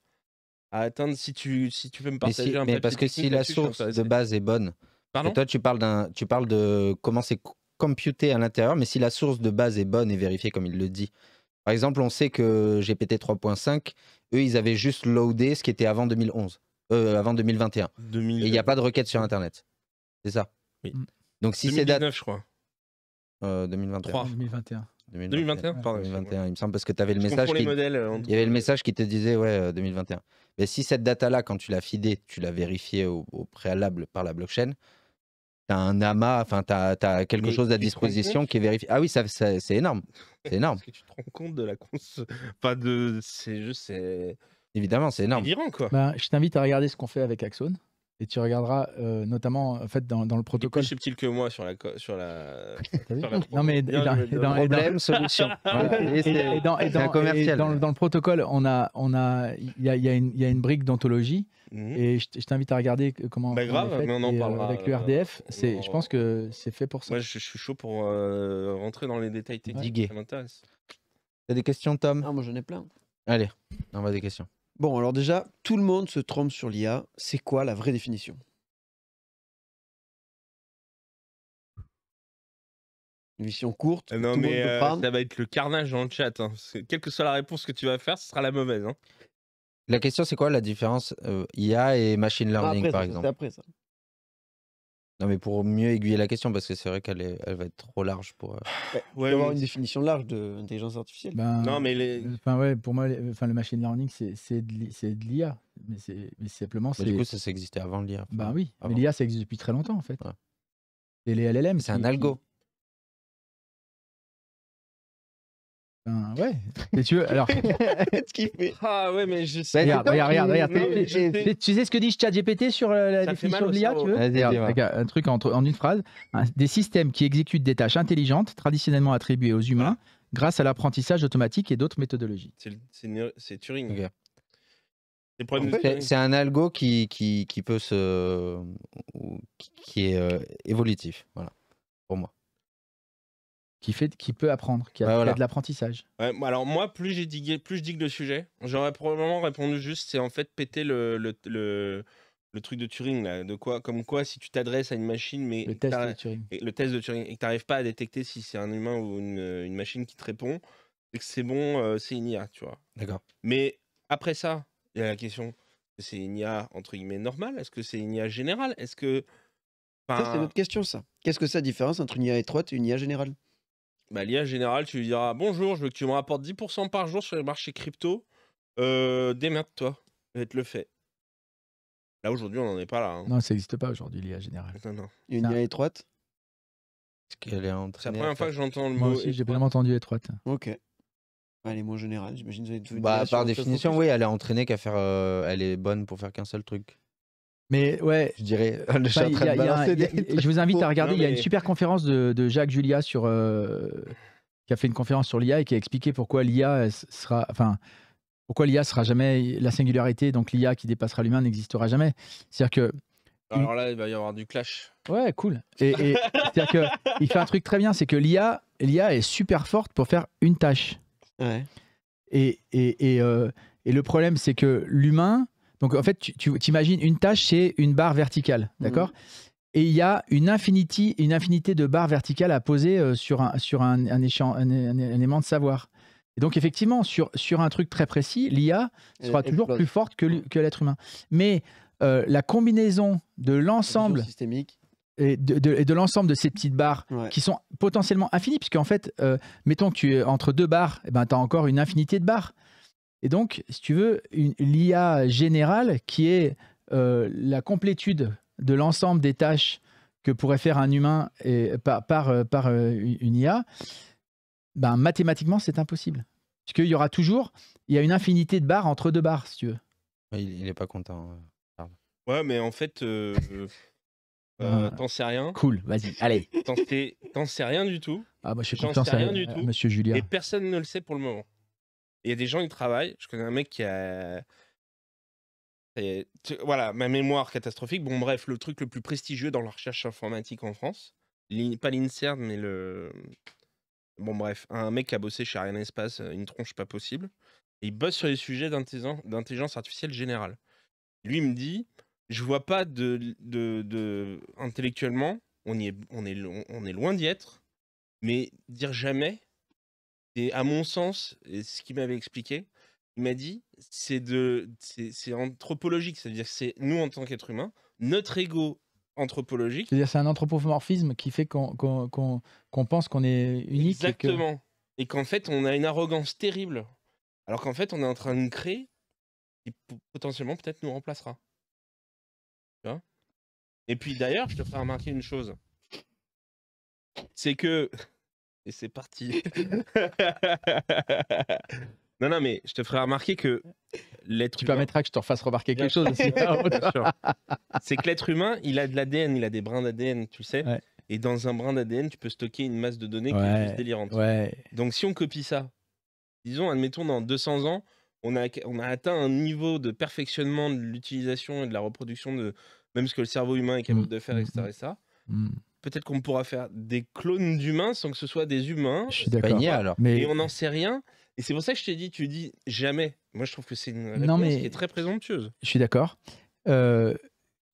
à Si tu, si tu peux me partager un peu. Mais parce que si la source de base est bonne, Pardon toi tu parles, tu parles de comment c'est computé à l'intérieur, mais si la source de base est bonne et vérifiée comme il le dit. Par exemple, on sait que GPT 3.5, eux, ils avaient juste loadé ce qui était avant 2011, euh, avant 2021. Et il n'y a pas de requête sur Internet. C'est ça. Oui. Mm. Donc si c'est date, je crois. Euh, 2021. 2021, il me semble, parce que tu avais le message. Qui... Euh, il y avait le message qui te disait, ouais, 2021. Euh, Mais si cette data-là, quand tu l'as fidée, tu l'as vérifiée au, préalable par la blockchain, tu as un amas, enfin, tu as, quelque chose à disposition qui est vérifié. Ah oui, ça, c'est énorme. C'est énorme. Est-ce que tu te rends compte de la cons. Pas de. C'est juste. Évidemment, c'est énorme. quoi. Bah, je t'invite à regarder ce qu'on fait avec Axon et tu regarderas euh, notamment en fait dans, dans le protocole. Plus subtil que moi sur la sur ah, la. non mais dans, dans, problème solution. Et dans le protocole on a on a il y a, y, y a, une brique d'ontologie mhm. et je, t'invite à regarder comment. Bah, grave, en euh, avec le euh, RDF, c'est je pense que c'est fait pour ça. Moi je, suis chaud pour rentrer dans les détails techniques. digué. Ça T'as des questions Tom ah, Moi j'en ai plein. Allez, on va des questions. Bon, alors déjà, tout le monde se trompe sur l'IA. C'est quoi la vraie définition Une courte. Non, mais euh, ça va être le carnage dans le chat. Hein. Quelle que soit la réponse que tu vas faire, ce sera la mauvaise. Hein. La question, c'est quoi la différence euh, IA et machine ah, learning, par exemple après ça. Non, mais pour mieux aiguiller la question, parce que c'est vrai qu'elle elle va être trop large pour. Euh, bah, avoir une définition large d'intelligence artificielle. Ben, non, mais euh, enfin, ouais, pour moi, le machine learning, c'est de l'IA, mais c'est simplement. Mais du coup, ça, existait avant l'IA. ben oui, l'IA, ça existe depuis très longtemps, en fait. Et les LLM. C'est un algo. ouais. Mais tu veux, alors. Ah ouais, mais je bah, sais. regarde, regarde, regarde. Tu sais ce que dit ChatGPT sur euh, la définition de l'IA, tu veux un truc entre- en une phrase. Des systèmes qui exécutent des tâches intelligentes traditionnellement attribuées aux humains grâce à l'apprentissage automatique et d'autres méthodologies. C'est c'est Turing. C'est un algo qui, qui, qui peut se. qui- est euh, évolutif. Voilà qui fait qui peut apprendre, qui a, bah, de l'apprentissage. alors moi, plus j'ai plus je digue le sujet, j'aurais probablement répondu juste, c'est en fait péter le, le, le, truc de Turing là, de quoi, comme quoi si tu t'adresses à une machine, mais le test de Turing, et, le test de Turing, pas à détecter si c'est un humain ou une, machine qui te répond, et que c'est bon, euh, c'est une IA, tu vois. D'accord. Mais après ça, il y a la question, c'est une IA entre guillemets normale Est-ce que c'est une IA générale Est-ce que c'est notre question, ça. Qu'est-ce que ça différence entre une IA étroite et une IA générale bah, L'IA générale, tu lui diras Bonjour, je veux que tu me rapportes 10% par jour sur les marchés crypto. Euh, Démerde-toi. vais te le faire. » Là, aujourd'hui, on n'en est pas là. Hein. Non, ça n'existe pas aujourd'hui, l'IA générale. non. Une IA étroite C'est la première fois que j'entends le Moi mot. aussi, j'ai vraiment entendu étroite. Ok. Bah, les mots généraux, j'imagine que vous avez tous Bah, par définition, oui, elle est entraînée qu'à faire. Euh, elle est bonne pour faire qu'un seul truc. Mais ouais, je dirais. Je vous invite à regarder. Il y a une super conférence de, Jacques Julia sur euh, qui a fait une conférence sur l'IA et qui a expliqué pourquoi l'IA euh, sera, enfin, pourquoi l'IA sera jamais la singularité. Donc l'IA qui dépassera l'humain n'existera jamais. C'est-à-dire que bah, alors là, il va y avoir du clash. Ouais, cool. Et, c'est-à-dire qu'il fait un truc très bien, c'est que l'IA, l'IA est super forte pour faire une tâche. Ouais. Et, et, et, euh, et le problème, c'est que l'humain, donc en fait, tu, imagines une tâche, c'est une barre verticale, mhm. d'accord Et il y a une, infinity, une infinité de barres verticales à poser euh, sur, un, sur un, un, élément de savoir. Et donc effectivement, sur, un truc très précis, l'IA sera toujours plus forte que, que l'être humain. Mais euh, la combinaison de l'ensemble systémique et de, l'ensemble de ces petites barres qui sont potentiellement infinies, en fait, euh, mettons que tu es entre deux barres, et eh ben, tu as encore une infinité de barres. Et donc, si tu veux, l'IA générale, qui est euh, la complétude de l'ensemble des tâches que pourrait faire un humain et, par, euh, par, par euh, une IA, ben, mathématiquement, c'est impossible. Parce qu'il y aura toujours, il y a une infinité de barres entre deux barres, si tu veux. Il n'est pas content. Ouais, mais en fait, t'en sais rien. Cool, vas-y, allez. T'en sais, rien du tout. Ah, moi, je suis sais rien du tout. Monsieur Julien. Et personne ne le sait pour le moment. Il y a des gens qui travaillent. Je connais un mec qui a. voilà, ma mémoire catastrophique. Bon, bref, le truc le plus prestigieux dans la recherche informatique en France. Pas l'INSERM, mais le. Bon, bref, un mec qui a bossé chez Ariane Espace, euh, une tronche pas possible. Et il bosse sur les sujets d'intelligence artificielle générale. Lui, il me dit Je vois pas de. Intellectuellement, on, y est, on, est, on est loin d'y être, mais dire jamais et à mon sens, ce qu'il m'avait expliqué, il m'a dit, c'est de, c'est anthropologique, c'est-à-dire que c'est nous en tant qu'être humain, notre ego anthropologique. C'est-à-dire c'est un anthropomorphisme qui fait qu'on qu'on, pense qu'on est unique. Exactement. Et qu'en fait, on a une arrogance terrible. Alors qu'en fait, on est en train de créer qui potentiellement peut-être nous remplacera. Tu vois Et puis d'ailleurs, je te ferai remarquer une chose. C'est que c'est parti. non, non, mais je te ferai remarquer que l'être. Tu permettras que je te fasse remarquer quelque chose c'est que l'être humain, il a de l'ADN, il a des brins d'ADN, tu sais. Et dans un brin d'ADN, tu peux stocker une masse de données qui est délirante. Donc si on copie ça, disons, admettons, dans 200 ans, on a, atteint un niveau de perfectionnement de l'utilisation et de la reproduction de même ce que le cerveau humain est capable mm. de faire, etc. Et ça peut-être qu'on pourra faire des clones d'humains sans que ce soit des humains. Je suis d'accord. Bah, mais... Et on n'en sait rien. Et c'est pour ça que je t'ai dit, tu dis jamais. Moi, je trouve que c'est une réponse qui est très présomptueuse. Je suis d'accord. Euh,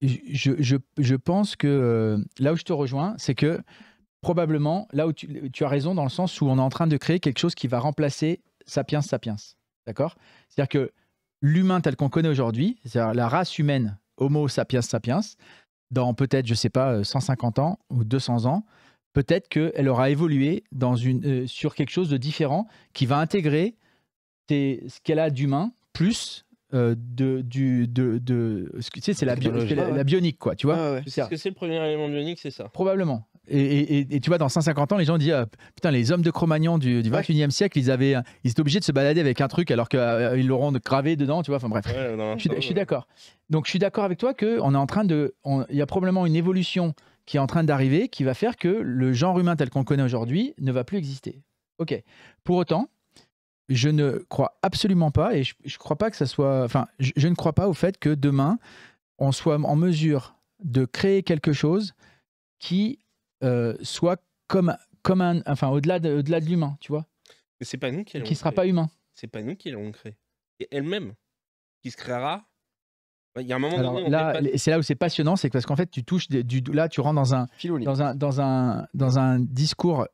je, pense que euh, là où je te rejoins, c'est que probablement, là où tu, tu as raison, dans le sens où on est en train de créer quelque chose qui va remplacer Sapiens Sapiens. D'accord C'est-à-dire que l'humain tel qu'on connaît aujourd'hui, c'est-à-dire la race humaine Homo Sapiens Sapiens, dans peut-être, je sais pas, 150 euh, ans ou 200 ans, peut-être qu'elle aura évolué dans une, euh, sur quelque chose de différent qui va intégrer ce qu'elle a d'humain plus euh, de, du, de, de, c'est la, la, la, bionique, quoi, tu vois. que c'est le premier élément bionique, c'est ça. Probablement. Et, tu vois, dans 150 ans, les gens disent euh, Putain, les hommes de Cro-Magnon du, du 21e siècle, ils, avaient, ils étaient obligés de se balader avec un truc alors qu'ils l'auront gravé dedans, tu vois. Enfin bref, je, suis, d'accord. Donc je suis d'accord avec toi qu'on est en train de. Il y a probablement une évolution qui est en train d'arriver qui va faire que le genre humain tel qu'on le connaît aujourd'hui ne va plus exister. Ok. Pour autant, je ne crois absolument pas et je, ne crois pas que ça soit. Enfin, je ne crois pas au fait que demain, on soit en mesure de créer quelque chose qui euh, soit comme, comme un. Enfin, au-delà de, l'humain, tu vois. Mais c'est pas nous qui l'avons. Qui sera pas humain. C'est pas nous qui l'avons créé. et elle-même qui se créera. Bah, il y a un moment là, c'est là où c'est passionnant, c'est parce qu'en fait, tu touches du, là, tu rentres dans un, dans un, dans un, dans un discours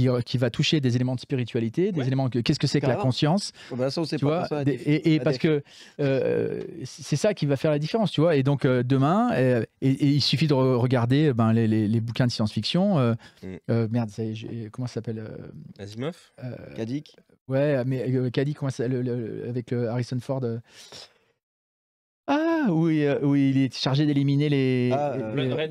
euh, qui, va toucher des éléments de spiritualité, des éléments que qu'est-ce que c'est que la conscience. Oh, bah, ça, on sait pas, et, parce que euh, c'est ça qui va faire la différence, tu vois. Et donc euh, demain, et, il suffit de regarder ben, les, bouquins de science-fiction. Mm. merde, comment ça s'appelle Asimov Kadik. Ouais, mais Kadik, avec Harrison Ford. Ah, où il, euh, il est chargé d'éliminer les, ah, Blade, Runner.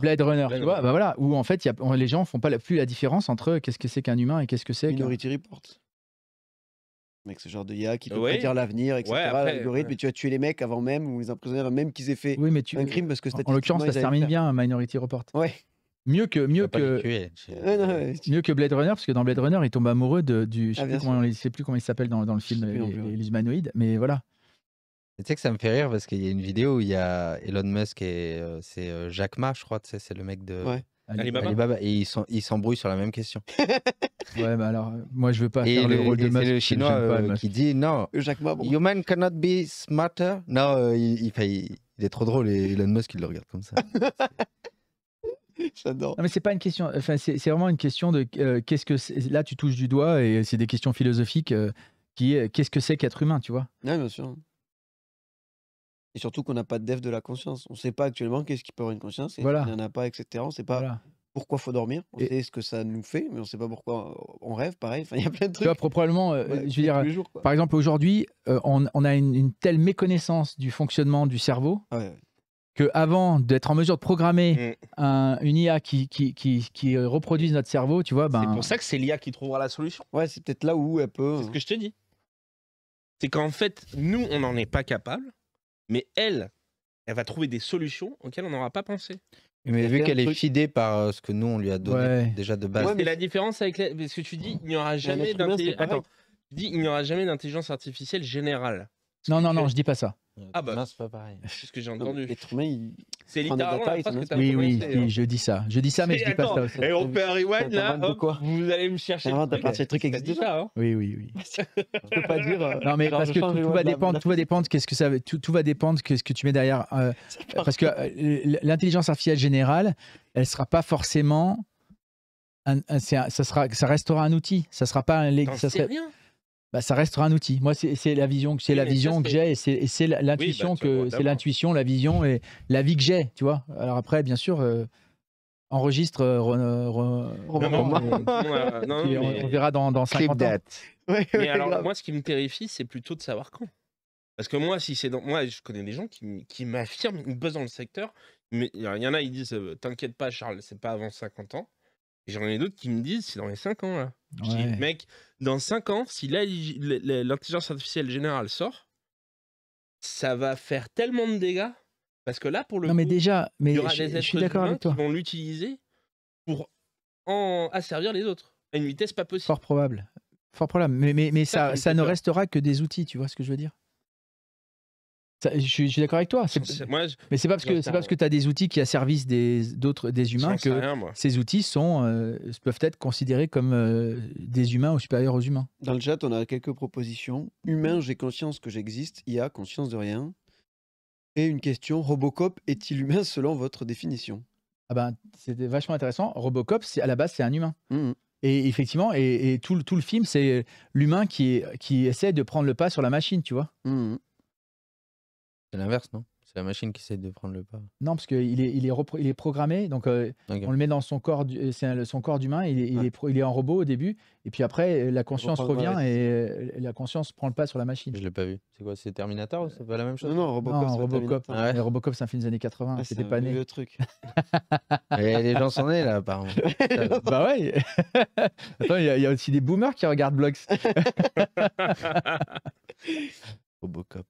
Blade Runner. tu vois, bah voilà, où en fait, y a, les gens font pas la, plus la différence entre qu'est-ce que c'est qu'un humain et qu'est-ce que c'est. Minority Report. Mec, ce genre de IA qui peut prédire l'avenir, etc. Ouais, L'algorithme, tu as tué les mecs avant même, ou les emprisonner avant même qu'ils aient fait un crime parce que En l'occurrence, ça se termine bien, Minority Report. Ouais. Mieux que, mieux, que, mieux que Blade Runner, parce que dans Blade Runner, il tombe amoureux de, du. Je ah, ne sais, plus comment il s'appelle dans, dans, le film, les, les humanoïdes, mais voilà. Tu sais que ça me fait rire parce qu'il y a une vidéo où il y a Elon Musk et euh, c'est Jacques euh, Jack Ma, je crois, tu sais, c'est le mec de Alibaba. et ils ils s'embrouillent sur la même question. Ouais, mais alors, euh, moi, je veux pas faire le, rôle de c'est le chinois qui dit non, cannot be smarter. Non, il, est trop drôle et Elon Musk il le regarde comme ça. J'adore. Non, mais c'est pas une question. Enfin, c'est vraiment une question de qu'est-ce que là tu touches du doigt et c'est des questions philosophiques qui est qu'est-ce que c'est qu'être humain, tu vois. Ouais, bien sûr. Et surtout qu'on n'a pas de dev de la conscience. On ne sait pas actuellement qu'est-ce qui peut avoir une conscience. voilà. Il n'y en a pas, etc. On ne sait pas pourquoi pourquoi faut dormir. On sait ce que ça nous fait, mais on ne sait pas pourquoi on rêve. Pareil, il y a plein de trucs. Tu vois, probablement, euh, je veux dire, par exemple, aujourd'hui, euh, on, a une, telle méconnaissance du fonctionnement du cerveau. qu'avant que avant d'être en mesure de programmer mm. un, une IA qui, qui, qui, reproduise notre cerveau, tu vois, ben... c'est pour ça que c'est l'IA qui trouvera la solution. Ouais, c'est peut-être là où elle peut. C'est hein. ce que je te dis. C'est qu'en fait, nous, on n'en est pas capable mais elle, elle va trouver des solutions auxquelles on n'aura pas pensé. Mais vu qu'elle est fidée par euh, ce que nous on lui a donné déjà de base. mais la différence avec ce que ah tu dis, il n'y aura jamais d'intelligence. il n'y aura jamais d'intelligence artificielle générale. Non, non, non, je dis pas ça. Euh, ah bah. Non, c'est pas pareil. C'est ce que j'ai entendu. C'est littéralement la que t'as Oui, oui, hein. je dis ça. Je dis ça, mais, je dis pas ça. aussi. Et on peut un rewind là, vous allez me chercher. T'as parti partir trucs existe déjà. Hein oui, oui, oui. je peux pas dire. Euh, non, mais parce que tout, va dépendre, tout va dépendre. Qu'est-ce que ça va dépendre quest ce que tu mets derrière. Euh, parce que l'intelligence artificielle générale, elle sera pas forcément. Un, ça sera, ça restera un outil. Ça sera pas un. Ça serait... rien bah, ça restera un outil. Moi, c'est la vision, c'est la vision que j'ai, et c'est l'intuition bah, que c'est l'intuition, la vision et la vie que j'ai, tu vois. Alors après, bien sûr, enregistre, on, verra dans, dans 50 ans. mais alors, moi, ce qui me terrifie, c'est plutôt de savoir quand. Parce que moi, si c'est moi, je connais des gens qui, qui m'affirment, ils bossent dans le secteur, mais il y en a, ils disent, euh, t'inquiète pas, Charles, c'est pas avant 50 ans. J'en ai d'autres qui me disent c'est dans les 5 ans là. Je dis, mec, dans 5 ans, si l'intelligence artificielle générale sort, ça va faire tellement de dégâts parce que là pour le non, coup, mais déjà, mais il y aura des êtres humains qui vont l'utiliser pour en asservir les autres à une vitesse pas possible. Fort probable. Fort probable. Mais, mais, mais ça, ça ne restera que des outils, tu vois ce que je veux dire je, suis, d'accord avec toi. mais c'est pas parce que c'est pas parce que tu as des outils qui à service des d'autres des humains que ces outils sont euh, peuvent être considérés comme euh, des humains ou supérieurs aux humains. Dans le chat, on a quelques propositions. Humain, j'ai conscience que j'existe. IA, conscience de rien. Et une question Robocop est-il humain selon votre définition Ah ben, c'était vachement intéressant. Robocop, à la base, c'est un humain. Mmh et effectivement, et, tout, tout, le film, c'est l'humain qui, qui essaie de prendre le pas sur la machine, tu vois. Mmh c'est l'inverse, non C'est la machine qui essaie de prendre le pas. Non, parce qu'il est, il est, il est programmé, donc euh, on le met dans son corps, euh, c'est son corps d'humain, il, est, il, est il est en robot au début, et puis après, euh, la conscience revient et la conscience prend le pas sur la machine. Je l'ai pas vu. C'est quoi C'est Terminator ou c'est pas la même chose Non, non, Robocop. Ah Robocop. c'est un film des années 80, ah, c'était pas né. le truc. les gens sont nés là, apparemment. bah ouais Attends, il y, y, a aussi des boomers qui regardent Blox. Robocop.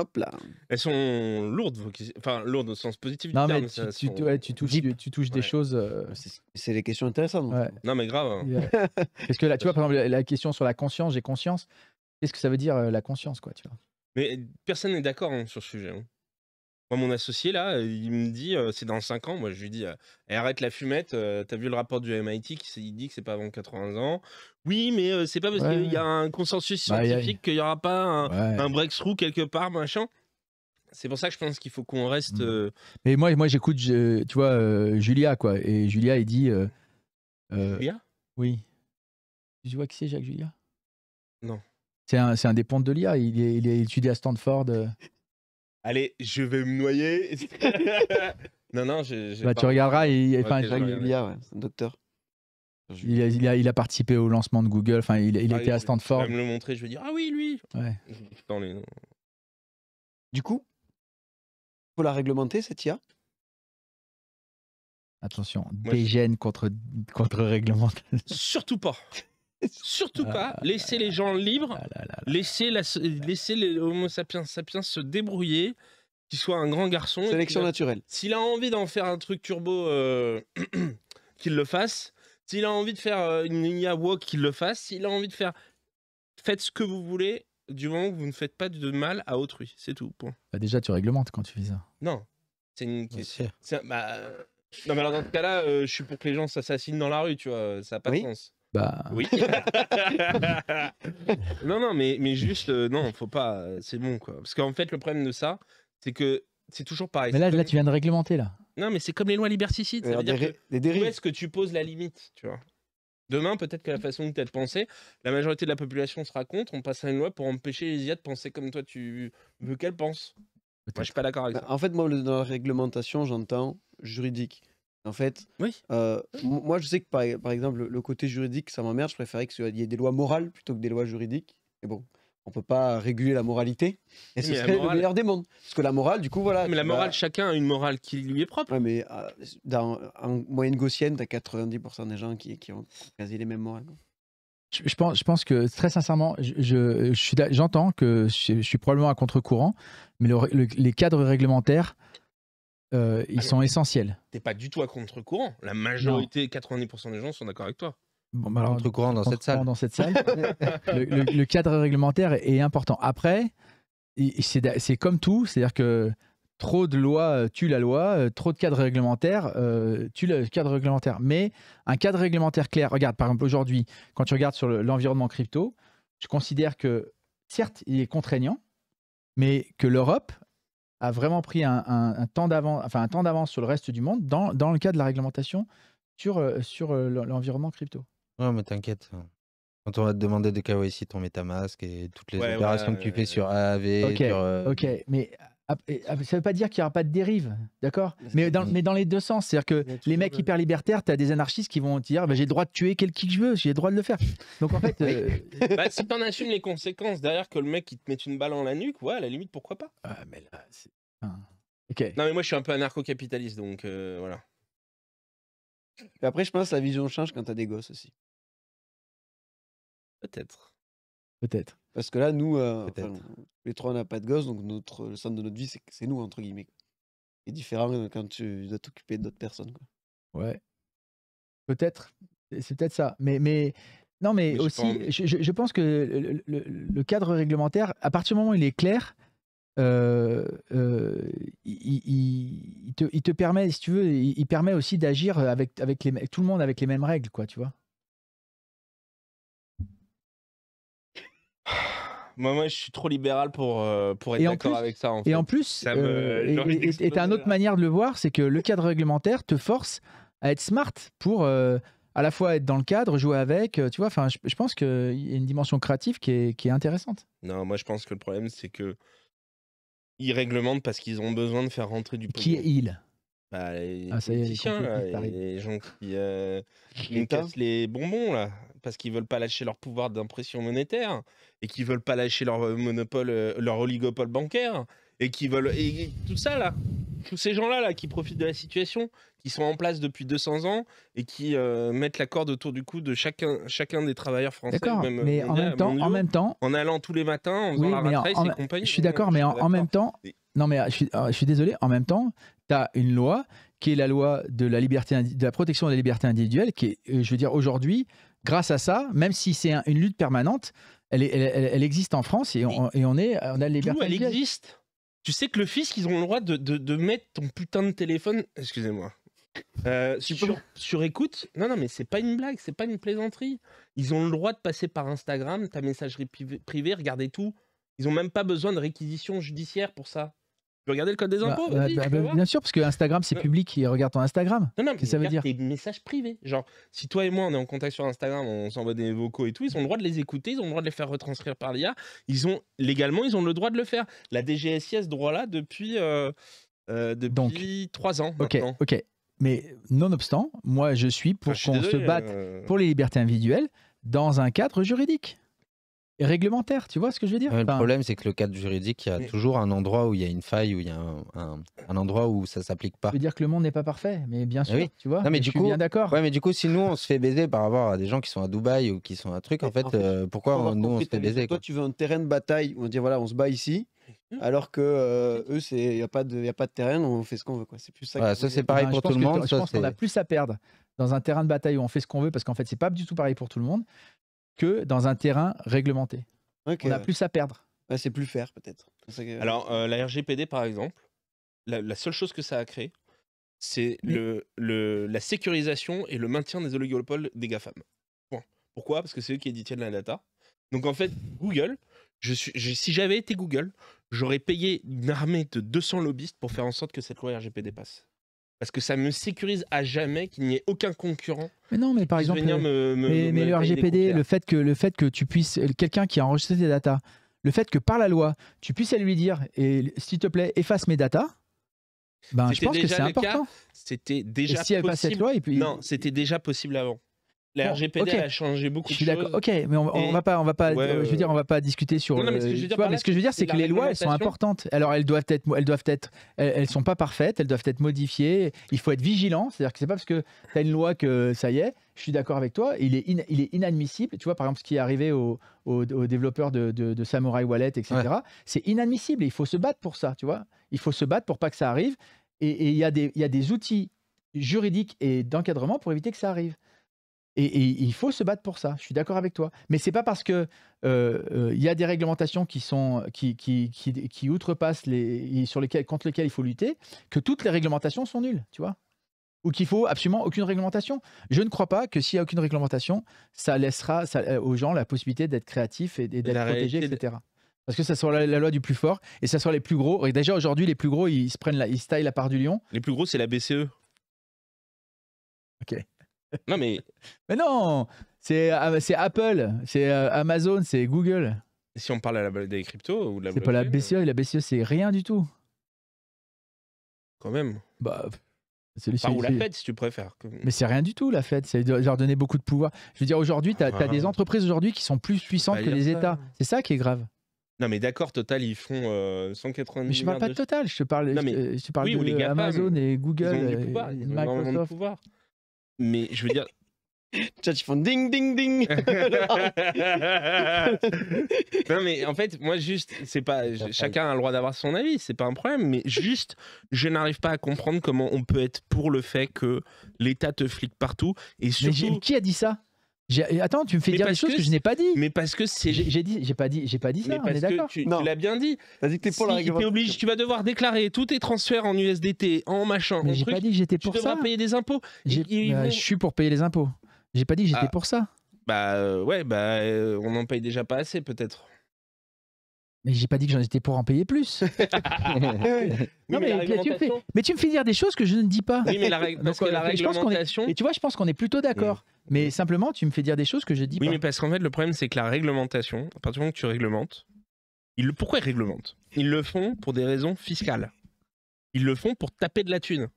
Hop là. Elles sont lourdes, enfin lourdes au sens positif du tu, touches, des choses. Euh, c'est les questions intéressantes. Non mais grave. Hein. Parce que là, tu vois, par exemple, la, question sur la conscience, j'ai conscience. Qu'est-ce que ça veut dire euh, la conscience, quoi, tu vois Mais personne n'est d'accord hein, sur ce sujet. Hein. Moi, mon associé, là, il me dit, c'est dans 5 ans. Moi, je lui dis, «Eh, arrête la fumette. T'as vu le rapport du MIT qui il dit que c'est pas avant 80 ans. Oui, mais c'est pas parce qu'il y a un consensus bah, scientifique qu'il y aura pas un, breakthrough quelque part, machin. C'est pour ça que je pense qu'il faut qu'on reste. Mmh. mais moi, moi j'écoute, tu vois, Julia, quoi. Et Julia, elle dit. Oui. Tu vois qui c'est Jacques Julia Non. C'est un, c'est un des pontes de l'IA. Il est, il est étudié à Stanford allez, je vais me noyer. non, non, j'ai. Bah, tu regarderas, il, enfin, un docteur. il, a, participé au lancement de Google, enfin, il, ah, était à Stanford. Je vais me le montrer, je vais dire ah oui lui. Ouais. Du coup, faut la réglementer, cette IA Attention, je- dégène contre, contre réglementation. Surtout pas. Surtout pas. Laisser les gens libres. Laisser laissez, la, les Homo sapiens sapiens se débrouiller. Qu'il soit un grand garçon. Sélection naturelle. S'il a envie d'en faire un truc turbo, euh, qu'il le fasse. S'il a envie de faire euh, une IA woke, qu'il le fasse. S'il a envie de faire. Faites ce que vous voulez du moment que vous ne faites pas de mal à autrui. C'est tout. Point. Bah déjà, tu réglementes quand tu fais ça. Non. C'est une question. Bah, euh, non, mais alors dans ce cas-là, je suis pour que les gens s'assassinent dans la rue, tu vois. Ça n'a pas de sens. Bah. Oui. non, non, mais, mais juste, euh, non, faut pas. Euh, c'est bon, quoi. Parce qu'en fait, le problème de ça, c'est que c'est toujours pareil. Mais là, là, tu viens de réglementer, là. Non, mais c'est comme les lois liberticides. Ça veut où est-ce que tu poses la limite, tu vois Demain, peut-être que la façon dont tu as de penser, la majorité de la population sera contre. On passe une loi pour empêcher les IA de penser comme toi tu veux qu'elles pensent. Moi, je suis pas d'accord avec bah, ça. En fait, moi, dans la réglementation, j'entends juridique. En fait, euh, moi, je sais que par, exemple, le côté juridique, ça m'emmerde. Je préférais qu'il y ait des lois morales plutôt que des lois juridiques. Mais bon, on peut pas réguler la moralité. Et ce serait le meilleur des mondes. Parce que la morale, du coup, voilà. Mais la morale, chacun a une morale qui lui est propre. mais euh, dans, en moyenne gaussienne, tu as 90% des gens qui, ont quasi les mêmes morales. Je, pense, je pense que, très sincèrement, j'entends que je, suis probablement à contre-courant, mais les cadres réglementaires euh, ils sont essentiels. T'es pas du tout à contre-courant. La majorité, 90% des gens sont d'accord avec toi. Bon, bah, contre courant dans, cette dans cette salle. le, cadre réglementaire est important. Après, c'est comme tout, c'est-à-dire que trop de lois euh, tue la loi, euh, trop de cadres réglementaires tue le cadre réglementaire. Mais un cadre réglementaire clair, regarde, par exemple aujourd'hui, quand tu regardes sur l'environnement crypto, je considère que certes, il est contraignant, mais que l'Europe a vraiment pris un, un, un temps d'avance sur le reste du monde dans, dans, le cas de la réglementation sur, euh, sur euh, l'environnement crypto. Ouais, mais t'inquiète. Quand on va te demander de KYC ton masque et toutes les opérations que tu fais sur AAV. Ok, euh, ok. Mais ah, ah, ça ne veut pas dire qu'il n'y aura pas de dérive, d'accord mais dans, les deux sens. C'est-à-dire que les mecs hyper libertaires, tu as des anarchistes qui vont dire bah, j'ai le droit de tuer quelqu'un qui je veux, j'ai le droit de le faire. Donc en fait. Euh, bah, si tu en assumes les conséquences derrière que le mec il te met une balle en la nuque, ouais, à la limite, pourquoi pas ah, mais Non, mais moi je suis un peu anarcho-capitaliste, donc euh, voilà. après, je pense que la vision change quand tu as des gosses aussi. Peut-être. Peut-être. Parce que là, nous, euh, les trois, on n'a pas de gosses, donc notre, le centre de notre vie, c'est, nous, entre guillemets. C'est différent quand tu dois t'occuper d'autres personnes. Quoi. Ouais. Peut-être. C'est peut-être ça. Mais, mais non, mais, aussi, je, pense que le, cadre réglementaire, à partir du moment où il est clair, euh, euh, il, te, permet, si tu veux, il, permet aussi d'agir avec, avec tout le monde avec les mêmes règles, quoi, tu vois. Moi, moi, je suis trop libéral pour, euh, pour être d'accord avec ça. Et en plus, ça euh, et, as une autre manière de le voir, c'est que le cadre réglementaire te force à être smart pour euh, à la fois être dans le cadre, jouer avec. Tu vois, enfin, je, pense qu'il y a une dimension créative qui est, qui est, intéressante. Non, moi, je pense que le problème, c'est que ils réglementent parce qu'ils ont besoin de faire rentrer du. Pognon. Qui est il bah, les ah, les gens qui euh, cassent les bonbons, là, parce qu'ils veulent pas lâcher leur pouvoir d'impression monétaire, et qui veulent pas lâcher leur euh, monopole, euh, leur oligopole bancaire, et qui veulent. tout ça, là, tous ces gens-là, là, qui profitent de la situation, qui sont en place depuis 200 ans, et qui mettent la corde autour du cou de chacun, chacun des travailleurs français, mais en même temps, en allant tous les matins, en oui, compagnie. je suis d'accord, mais en, même temps, non mais ah, ah, je suis désolé, en même temps, tu une loi qui est la loi de la, liberté, de la protection de la liberté individuelle, qui est, euh, je veux dire, aujourd'hui, grâce à ça, même si c'est une lutte permanente, elle, elle, existe en France et on, est, on a la liberté. elle existe Tu sais que le fisc, ils ont le droit de, mettre ton putain de téléphone, excusez-moi, euh, sur, sur, écoute, non, non, mais c'est pas une blague, c'est pas une plaisanterie. Ils ont le droit de passer par Instagram, ta messagerie privée, regarder tout. Ils ont même pas besoin de réquisition judiciaire pour ça veux regarder le code des bah, impôts bah, bah, Bien sûr, parce que Instagram, c'est public, ils regardent ton Instagram. Non, non, mais ça veut dire des messages privés. Genre, si toi et moi, on est en contact sur Instagram, on s'envoie des vocaux et tout, ils ont le droit de les écouter, ils ont le droit de les faire retranscrire par l'IA. Ils ont, légalement, ils ont le droit de le faire. La DGSI a ce droit-là depuis, euh, euh depuis trois ans. Ok, ok. Mais nonobstant, moi, je suis pour qu'on se batte euh, pour les libertés individuelles dans un cadre juridique réglementaire, tu vois ce que je veux dire Le problème, c'est que le cadre juridique, il y a toujours un endroit où il y a une faille, où il y a un, endroit où ça s'applique pas. Je veux dire que le monde n'est pas parfait, mais bien eh sûr, tu vois. Non, mais, du coup, bien d'accord. Ouais, mais du coup, si nous on se fait baiser par rapport à des gens qui sont à Dubaï ou qui sont à truc, en fait, euh, pourquoi nous on se fait baiser Toi, tu veux un terrain de bataille où on dit voilà, on se bat ici. Mhm. Alors que euh, eux, il n'y a, pas de, y a pas de terrain, on fait ce qu'on veut. C'est plus ça. ça, c'est pareil pour tout le monde. Je pense qu'on a plus à perdre dans un terrain de bataille où on fait ce qu'on veut, parce qu'en fait, c'est pas du tout pareil pour tout le monde que dans un terrain réglementé. on a plus à perdre. c'est plus faire peut-être. Alors euh, la RGPD par exemple, la, seule chose que ça a créé, c'est mm. le, la sécurisation et le maintien des oligopoles des GAFAM. Pourquoi Parce que c'est eux qui éditent la data. Donc en fait, Google, si j'avais été Google, j'aurais payé une armée de 200 lobbyistes pour faire en sorte que cette loi RGPD passe parce que ça me sécurise à jamais qu'il n'y ait aucun concurrent. Mais non, mais par exemple, mais, le RGPD, le fait que le fait que tu puisses quelqu'un qui a enregistré tes datas, le fait que par la loi, tu puisses aller lui dire et s'il te plaît, efface mes datas. Ben, je pense que c'est important. C'était déjà cette loi, Non, c'était déjà possible avant. La RGPD a changé beaucoup je suis d'accord. Ok, mais on, on, va pas, on va pas, euh, je veux dire, on va pas discuter sur. Non, mais, ce que, je veux dire, c'est que les lois, elles sont importantes. Alors elles doivent être, elles doivent être, elles, sont pas parfaites, elles doivent être modifiées. Il faut être vigilant, c'est-à-dire que c'est pas parce que tu as une loi que ça y est. Je suis d'accord avec toi. Il est, il est inadmissible. Tu vois, par exemple, ce qui est arrivé aux, développeurs de, Samurai Wallet, etc. C'est inadmissible. il faut se battre pour ça. Tu vois, il faut se battre pour pas que ça arrive. Et il y, y a des outils juridiques et d'encadrement pour éviter que ça arrive. Et, il faut se battre pour ça, je suis d'accord avec toi. Mais c'est pas parce que euh, il y a des réglementations qui, sont, qui, qui, qui, outrepassent les, sur lesquelles, contre lesquelles il faut lutter que toutes les réglementations sont nulles, tu vois ou qu'il faut absolument aucune réglementation. Je ne crois pas que s'il n'y a aucune réglementation, ça laissera euh, aux gens la possibilité d'être créatifs et, d'être protégés, etc. Parce que ça sera la, loi du plus fort et ça sera les plus gros. Et déjà aujourd'hui, les plus gros, ils se prennent, la, ils se taillent la part du lion. Les plus gros, c'est la BCE. Ok. Non, mais. mais non C'est euh, Apple, c'est euh, Amazon, c'est Google. Si on parle à la, des cryptos ou de la C'est pas la BCE, euh la BCE, c'est rien du tout. Quand même. Bah. ou la Fed, si tu préfères. Mais c'est rien du tout, la Fed. ça leur donner beaucoup de pouvoir. Je veux dire, aujourd'hui, tu as, des ah. entreprises aujourd'hui qui sont plus puissantes bah, que les États. C'est ça qui est grave. Non, mais d'accord, Total, ils font euh, mais je parle pas de Total, je te parle, je Amazon et Google. Ils Microsoft mais je veux dire. Chat, ils ding ding ding. non mais en fait, moi juste, c'est pas, chacun a le droit d'avoir son avis, c'est pas un problème, mais juste, je n'arrive pas à comprendre comment on peut être pour le fait que l'État te flique partout et surtout. Mais qui a dit ça Attends, tu me fais dire des choses que je n'ai pas dit. Mais parce que c'est. J'ai pas dit, j'ai pas dit ça. on est d'accord tu, l'as bien dit. la tu vas devoir déclarer tous tes transferts en USDT, en machin. Mais j'ai pas dit que j'étais pour ça. Tu payer des impôts. Bah, je suis pour payer les impôts. J'ai pas dit que j'étais ah. pour ça. Bah euh, ouais, bah euh, on en paye déjà pas assez peut-être. Mais j'ai pas dit que j'en étais pour en payer plus. mais, tu me fais... dire des choses que je ne dis pas. Oui, mais la, réglementation. et tu vois, je pense qu'on est plutôt d'accord. Mm. Mais simplement, tu me fais dire des choses que je dis pas. Oui, mais parce qu'en fait, le problème, c'est que la réglementation, à partir du moment que tu réglementes, ils pourquoi ils réglementent Ils le font pour des raisons fiscales. Ils le font pour taper de la thune.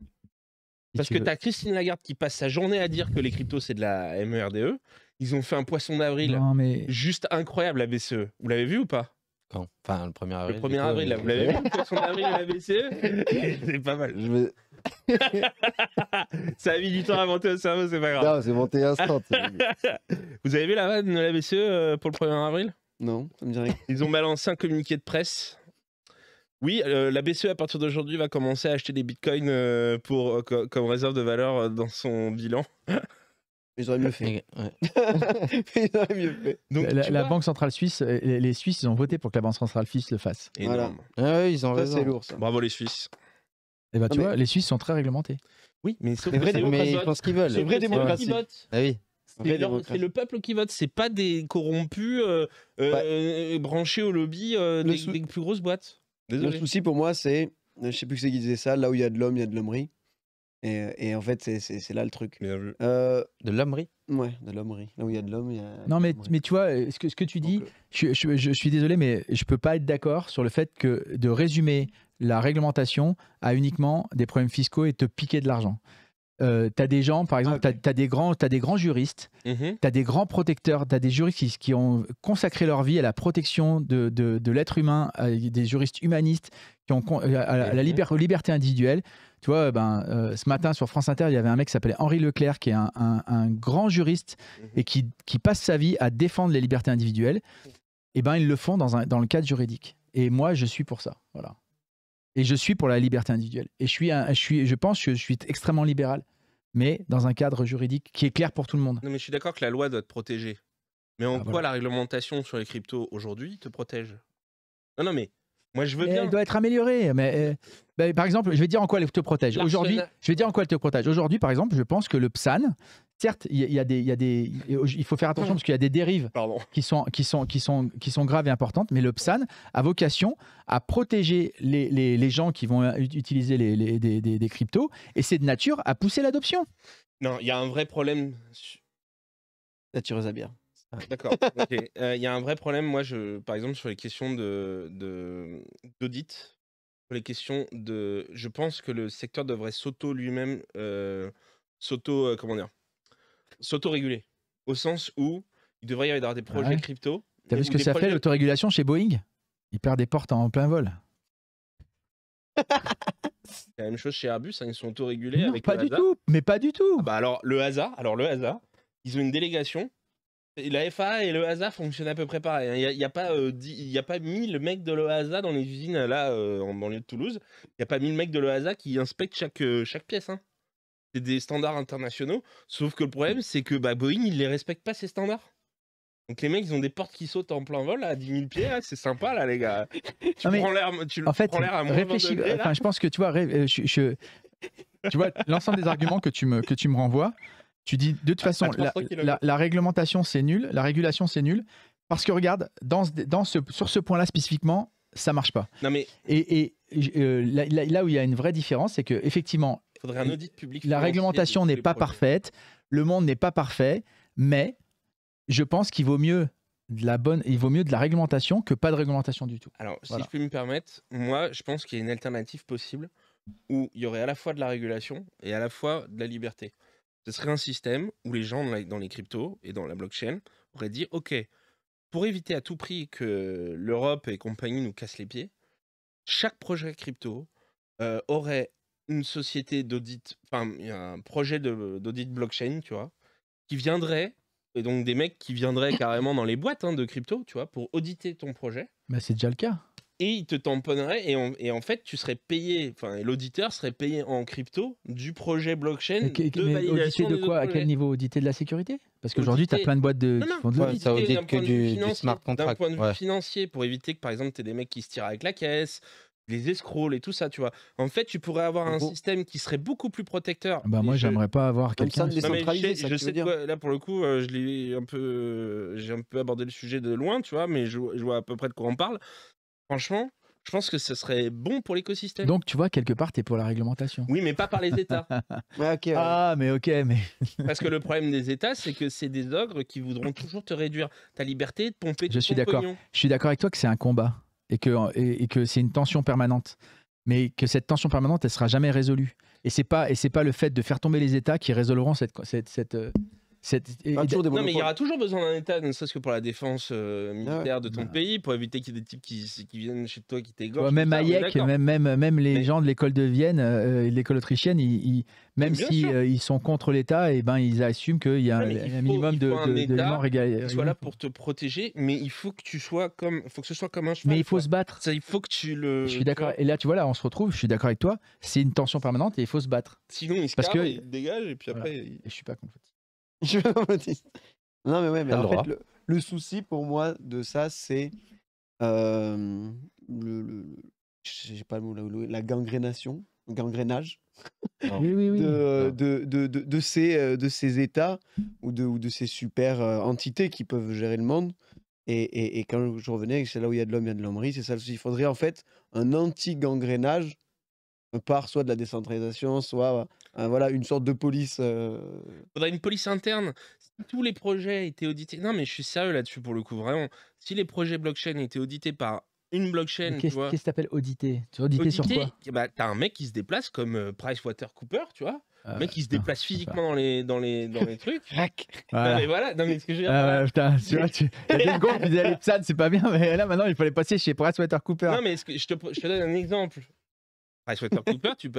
parce que tu as Christine Lagarde qui passe sa journée à dire que les cryptos, c'est de la MERDE. E. Ils ont fait un poisson d'avril juste incroyable, la BCE. Vous l'avez vu ou pas Enfin, le 1er avril. Le 1er avril, là, euh, vous l'avez vu, le son avril à la BCE C'est pas mal. Ça a mis du temps à monter au cerveau, c'est pas grave. Non, c'est monté instant. Vous avez vu la vanne de la BCE euh, pour le 1er avril Non, ça me dirait. Ils ont balancé un communiqué de presse. Oui, euh, la BCE à partir d'aujourd'hui va commencer à acheter des bitcoins pour, comme réserve de valeur dans son bilan. Euh, ils auraient mieux fait. Ouais. mieux fait. Donc, la, Banque Centrale Suisse, euh, les, Suisses, ils ont voté pour que la Banque Centrale Suisse le fasse. Voilà. Ah ouais, ils ont raison. C'est lourd ça. Bravo les Suisses. Eh bah, tu vois, les Suisses sont très réglementés. Oui, mais c'est vrai, mais ils pensent qu'ils veulent. C'est vrai démocratie. vote. Ah oui. C'est le peuple qui vote, c'est pas des corrompus euh, euh branchés au lobby des, plus grosses boîtes. Désolé. Le souci pour moi, c'est, je sais plus que c'est qui disait ça, là où il y a de l'homme, il y a de l'hommerie. Et, en fait, c'est- là le truc. Euh, de l'hommerie ouais, de l'hommerie. Là où il y a de l'homme, il y a. Non, mais, mais tu vois, euh, ce que, ce que tu dis, euh, je, je suis désolé, mais je peux pas être d'accord sur le fait que de résumer la réglementation à uniquement des problèmes fiscaux et te piquer de l'argent. Euh, as des gens, par exemple, ah, tu as des grands, as des grands juristes mhm. tu as des grands protecteurs, tu as des juristes qui, ont consacré leur vie à la protection de, de- de l'être humain, des juristes humanistes qui ont à, la liberté individuelle tu vois, ben, euh, ce matin sur France Inter, il y avait un mec qui s'appelait Henri Leclerc, qui est un, grand juriste mhm. et qui, passe sa vie à défendre les libertés individuelles. Et eh ben, ils le font dans, un, le cadre juridique. Et moi, je suis pour ça. Voilà. Et je suis pour la liberté individuelle. Et je, suis je, suis, je pense que je suis extrêmement libéral, mais dans un cadre juridique qui est clair pour tout le monde. Non, mais je suis d'accord que la loi doit te protéger. Mais en ah, quoi la réglementation sur les cryptos aujourd'hui te protège Non, non, mais moi, je veux bien. Elle doit être améliorée. Mais, euh, bah, par exemple, je vais dire en quoi elle te protège. Aujourd'hui, je vais dire en quoi elle te protège. Aujourd'hui, par exemple, je pense que le PSAN, certes, il y, a des, il y a des, il faut faire attention parce qu'il y a des dérives qui sont, qui sont, qui sont, qui sont graves et importantes. Mais le PSAN a vocation à protéger les, les, les gens qui vont utiliser les, des, des, cryptos et c'est de nature à pousser l'adoption. Non, il y a un vrai problème. à bien. D'accord. Euh, il y a un vrai problème, moi, je, par exemple, sur les questions d'audit, de, d'audit, sur les questions de. Je pense que le secteur devrait s'auto lui-même, euh, s'auto, euh, comment dire, s'auto-réguler. Au sens où il devrait y avoir des ah projets crypto. T'as vu ce que ça fait l'autorégulation chez Boeing Il perd des portes en plein vol. C'est la même chose chez Airbus, hein, ils sont autorégulés Non, pas du tout, mais pas du tout. Ah bah alors, le hasard, alors le hasard, ils ont une délégation la FA et le HASA fonctionnent à peu près pareil. Hein. Il n'y a, pas il y a pas 1000 euh, mecs de l'EASA dans les usines là euh, en banlieue de Toulouse. Il n'y a pas mille mecs de l'EASA qui inspectent chaque, euh, chaque pièce. Hein. C'est des standards internationaux. Sauf que le problème, c'est que bah, Boeing, ils ne les respecte pas, ces standards. Donc les mecs, ils ont des portes qui sautent en plein vol à 10 000 pieds. c'est sympa, là, les gars. tu prends l'air en fait, à réfléchis, Enfin, je pense que, tu vois, tu vois l'ensemble des arguments que tu me, que tu me renvoies. Tu dis de toute façon, la, réglementation c'est nul, la régulation c'est nul, parce que regarde, dans, dans ce, sur ce point-là spécifiquement, ça marche pas. Non mais... Et, euh, là, où il y a une vraie différence, c'est que effectivement, la réglementation n'est pas parfaite, le monde n'est pas parfait, mais je pense qu'il vaut mieux de la bonne, il vaut mieux de la réglementation que pas de réglementation du tout. Alors, si je peux me permettre, moi, je pense qu'il y a une alternative possible où il y aurait à la fois de la régulation et à la fois de la liberté ce serait un système où les gens dans les cryptos et dans la blockchain auraient dit OK, pour éviter à tout prix que l'Europe et compagnie nous cassent les pieds, chaque projet crypto euh, aurait une société d'audit, enfin un projet d'audit blockchain, tu vois, qui viendrait et donc des mecs qui viendraient carrément dans les boîtes hein, de crypto, tu vois, pour auditer ton projet. Mais c'est déjà le cas et il te tamponnerait et, en fait tu serais payé, enfin l'auditeur serait payé en crypto du projet blockchain et, de mais de quoi À quel niveau Auditer de la sécurité Parce qu'aujourd'hui tu as plein de boîtes de, qui font de l'audit. Ça audite que du, smart contract. D'un point de financier pour éviter que par exemple tu aies des mecs qui se tirent avec la caisse, les escrocs et tout ça, tu vois. En fait, tu pourrais avoir un système qui serait beaucoup plus protecteur. Bah moi, j'aimerais pas avoir quelqu'un de décentralisé. je sais, quoi, là pour le coup, euh, je l'ai un peu, euh, j'ai un peu abordé le sujet de loin, tu vois, mais je, je, vois à peu près de quoi on parle. Franchement, je pense que ce serait bon pour l'écosystème. Donc, tu vois, quelque part, tu es pour la réglementation. Oui, mais pas par les États. Ah, mais ok, mais. Parce que le problème des États, c'est que c'est des ogres qui voudront toujours te réduire ta liberté de pomper Je suis d'accord. Je suis d'accord avec toi que c'est un combat et que, et, que c'est une tension permanente. Mais que cette tension permanente, elle sera jamais résolue. Et c'est pas, et c'est pas le fait de faire tomber les États qui résolveront cette, cette euh, il y aura toujours, besoin d'un État, ne serait-ce que pour la défense euh, militaire de ton pays, pour éviter qu'il y ait des types qui, viennent chez toi, qui t'égorgent. même Hayek, même, même, les gens de l'école de Vienne, euh, l'école autrichienne, ils, même s'ils si, euh, sont contre l'État, et eh ben, ils assument qu'il y a un, un, minimum de, un de, État de soit là pour te protéger, mais il faut que tu sois comme, faut que ce soit comme un cheval. Mais il faut se battre. Ça, il faut que tu le. Je suis d'accord. Et là, tu vois, là, on se retrouve. Je suis d'accord avec toi. C'est une tension permanente et il faut se battre. Sinon, il se Parce que... il dégage et puis après. je suis pas contre. Je Non, mais ouais, mais le en fait, le, souci pour moi de ça, c'est. euh, le, le- j'ai pas le mot, la, la gangrénation, gangrénage Oui, oui, oui. de, de, de, de, ces, euh, de ces États ou de, ou de ces super euh, entités qui peuvent gérer le monde. Et, et, et quand je revenais, c'est là où il y a de l'homme, il y a de l'hommerie, c'est ça le souci. Il faudrait en fait un anti-gangrénage euh, par soit de la décentralisation, soit ah, voilà, une sorte de police. Euh... Faudrait une police interne. Si tous les projets étaient audités. Non, mais je suis sérieux là-dessus pour le coup, vraiment. Si les projets blockchain étaient audités par une blockchain. Qu'est-ce que que t'appelles audité Tu audité, sur quoi eh bah, T'as un mec qui se déplace comme euh, PricewaterCooper, tu vois. Un ah, mec qui se déplace physiquement dans les, dans les, dans les trucs. Rac voilà. mais voilà, non, mais ce que je veux dire. Ah, putain, tu vois, il y a des c'est pas bien, mais là maintenant il fallait passer chez PricewaterCooper. Non, mais que... je, te... je te donne un exemple. Ah, tu,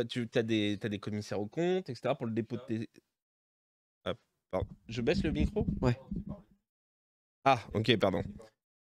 tu as, des, as des commissaires aux comptes, etc. pour le dépôt de tes. Ah, Je baisse le micro Ouais. Ah, ok, pardon.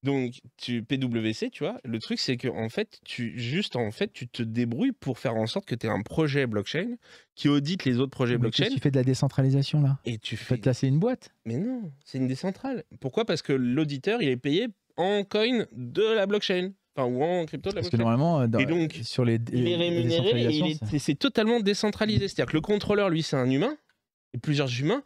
Donc, tu PWC, tu vois, le truc c'est que en fait, tu juste en fait, tu te débrouilles pour faire en sorte que tu aies un projet blockchain qui audite les autres projets blockchain. Tu fais de la décentralisation là. Et tu fais. Là, c'est une boîte. Mais non, c'est une décentrale. Pourquoi Parce que l'auditeur, il est payé en coin de la blockchain. Enfin, ou en crypto Parce que normalement, euh, donc, euh, sur les, il est rémunéré et c'est totalement décentralisé. C'est-à-dire que le contrôleur, lui, c'est un humain, et plusieurs humains,